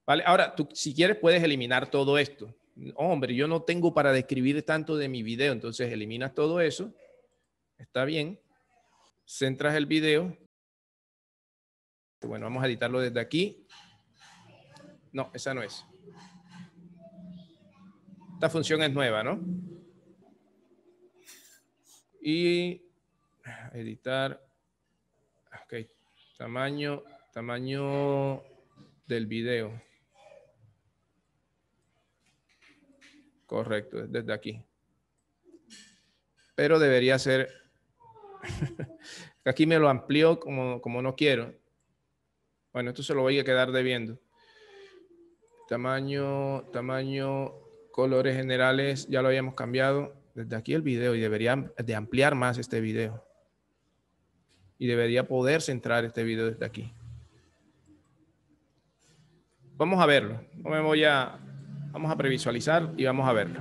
¿Vale? Ahora, tú si quieres puedes eliminar todo esto. hombre, yo no tengo para describir tanto de mi video, entonces eliminas todo eso. Está bien. Centras el video este, bueno, vamos a editarlo desde aquí. No, esa no es. Esta función es nueva, ¿no? Y editar. Ok. Tamaño, tamaño del video. Correcto, desde aquí. Pero debería ser... aquí me lo amplió como, como no quiero. Bueno, esto se lo voy a quedar debiendo. Tamaño, tamaño, colores generales, ya lo habíamos cambiado desde aquí el video y debería de ampliar más este video. Y debería poder centrar este video desde aquí. Vamos a verlo. vamos a previsualizar y vamos a verlo.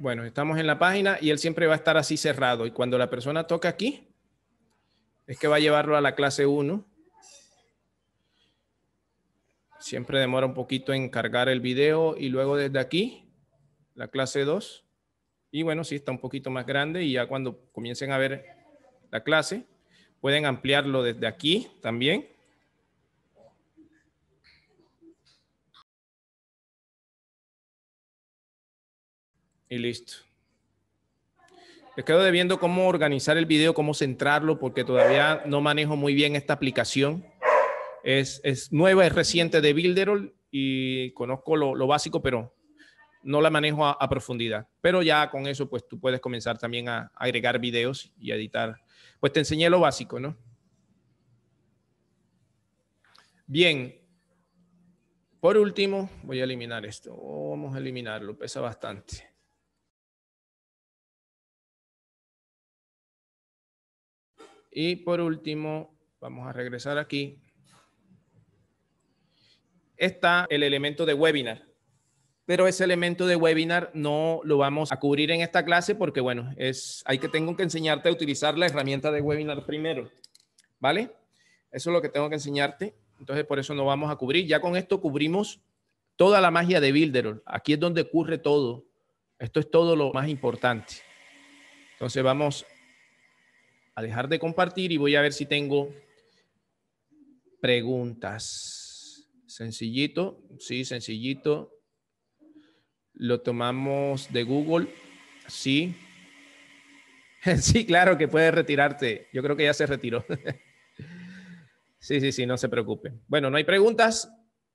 Bueno, estamos en la página y él siempre va a estar así cerrado. Y cuando la persona toca aquí, es que va a llevarlo a la clase 1. Siempre demora un poquito en cargar el video y luego desde aquí, la clase 2. Y bueno, sí, está un poquito más grande y ya cuando comiencen a ver la clase, pueden ampliarlo desde aquí también. Y listo. Les quedo debiendo cómo organizar el video, cómo centrarlo, porque todavía no manejo muy bien esta aplicación. Es, es nueva, es reciente de Builderall y conozco lo, lo básico, pero no la manejo a, profundidad. Pero ya con eso, pues tú puedes comenzar también a, agregar videos y editar. Pues te enseñé lo básico, ¿no? Bien. Por último, voy a eliminar esto. Oh, vamos a eliminarlo, pesa bastante. Y por último, vamos a regresar aquí. Está el elemento de webinar. Pero ese elemento de webinar no lo vamos a cubrir en esta clase porque, bueno, es, hay que tengo que enseñarte a utilizar la herramienta de webinar primero. ¿Vale? Eso es lo que tengo que enseñarte. Entonces, por eso no vamos a cubrir. Ya con esto cubrimos toda la magia de Builder. Aquí es donde ocurre todo. Esto es todo lo más importante. Entonces, vamos a dejar de compartir y voy a ver si tengo preguntas. Sencillito, sí, sencillito. Lo tomamos de Google, sí. Sí, claro que puedes retirarte. Yo creo que ya se retiró. Sí, sí, sí, no se preocupe Bueno, no hay preguntas.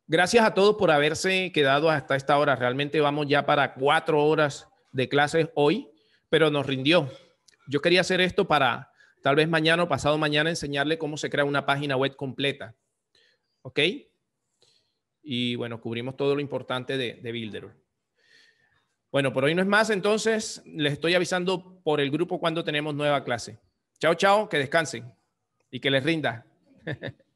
Gracias a todos por haberse quedado hasta esta hora. Realmente vamos ya para cuatro horas de clases hoy, pero nos rindió. Yo quería hacer esto para tal vez mañana o pasado mañana enseñarle cómo se crea una página web completa. ¿Ok? Y bueno, cubrimos todo lo importante de, de Builder. Bueno, por hoy no es más, entonces les estoy avisando por el grupo cuando tenemos nueva clase. Chao, chao, que descansen y que les rinda.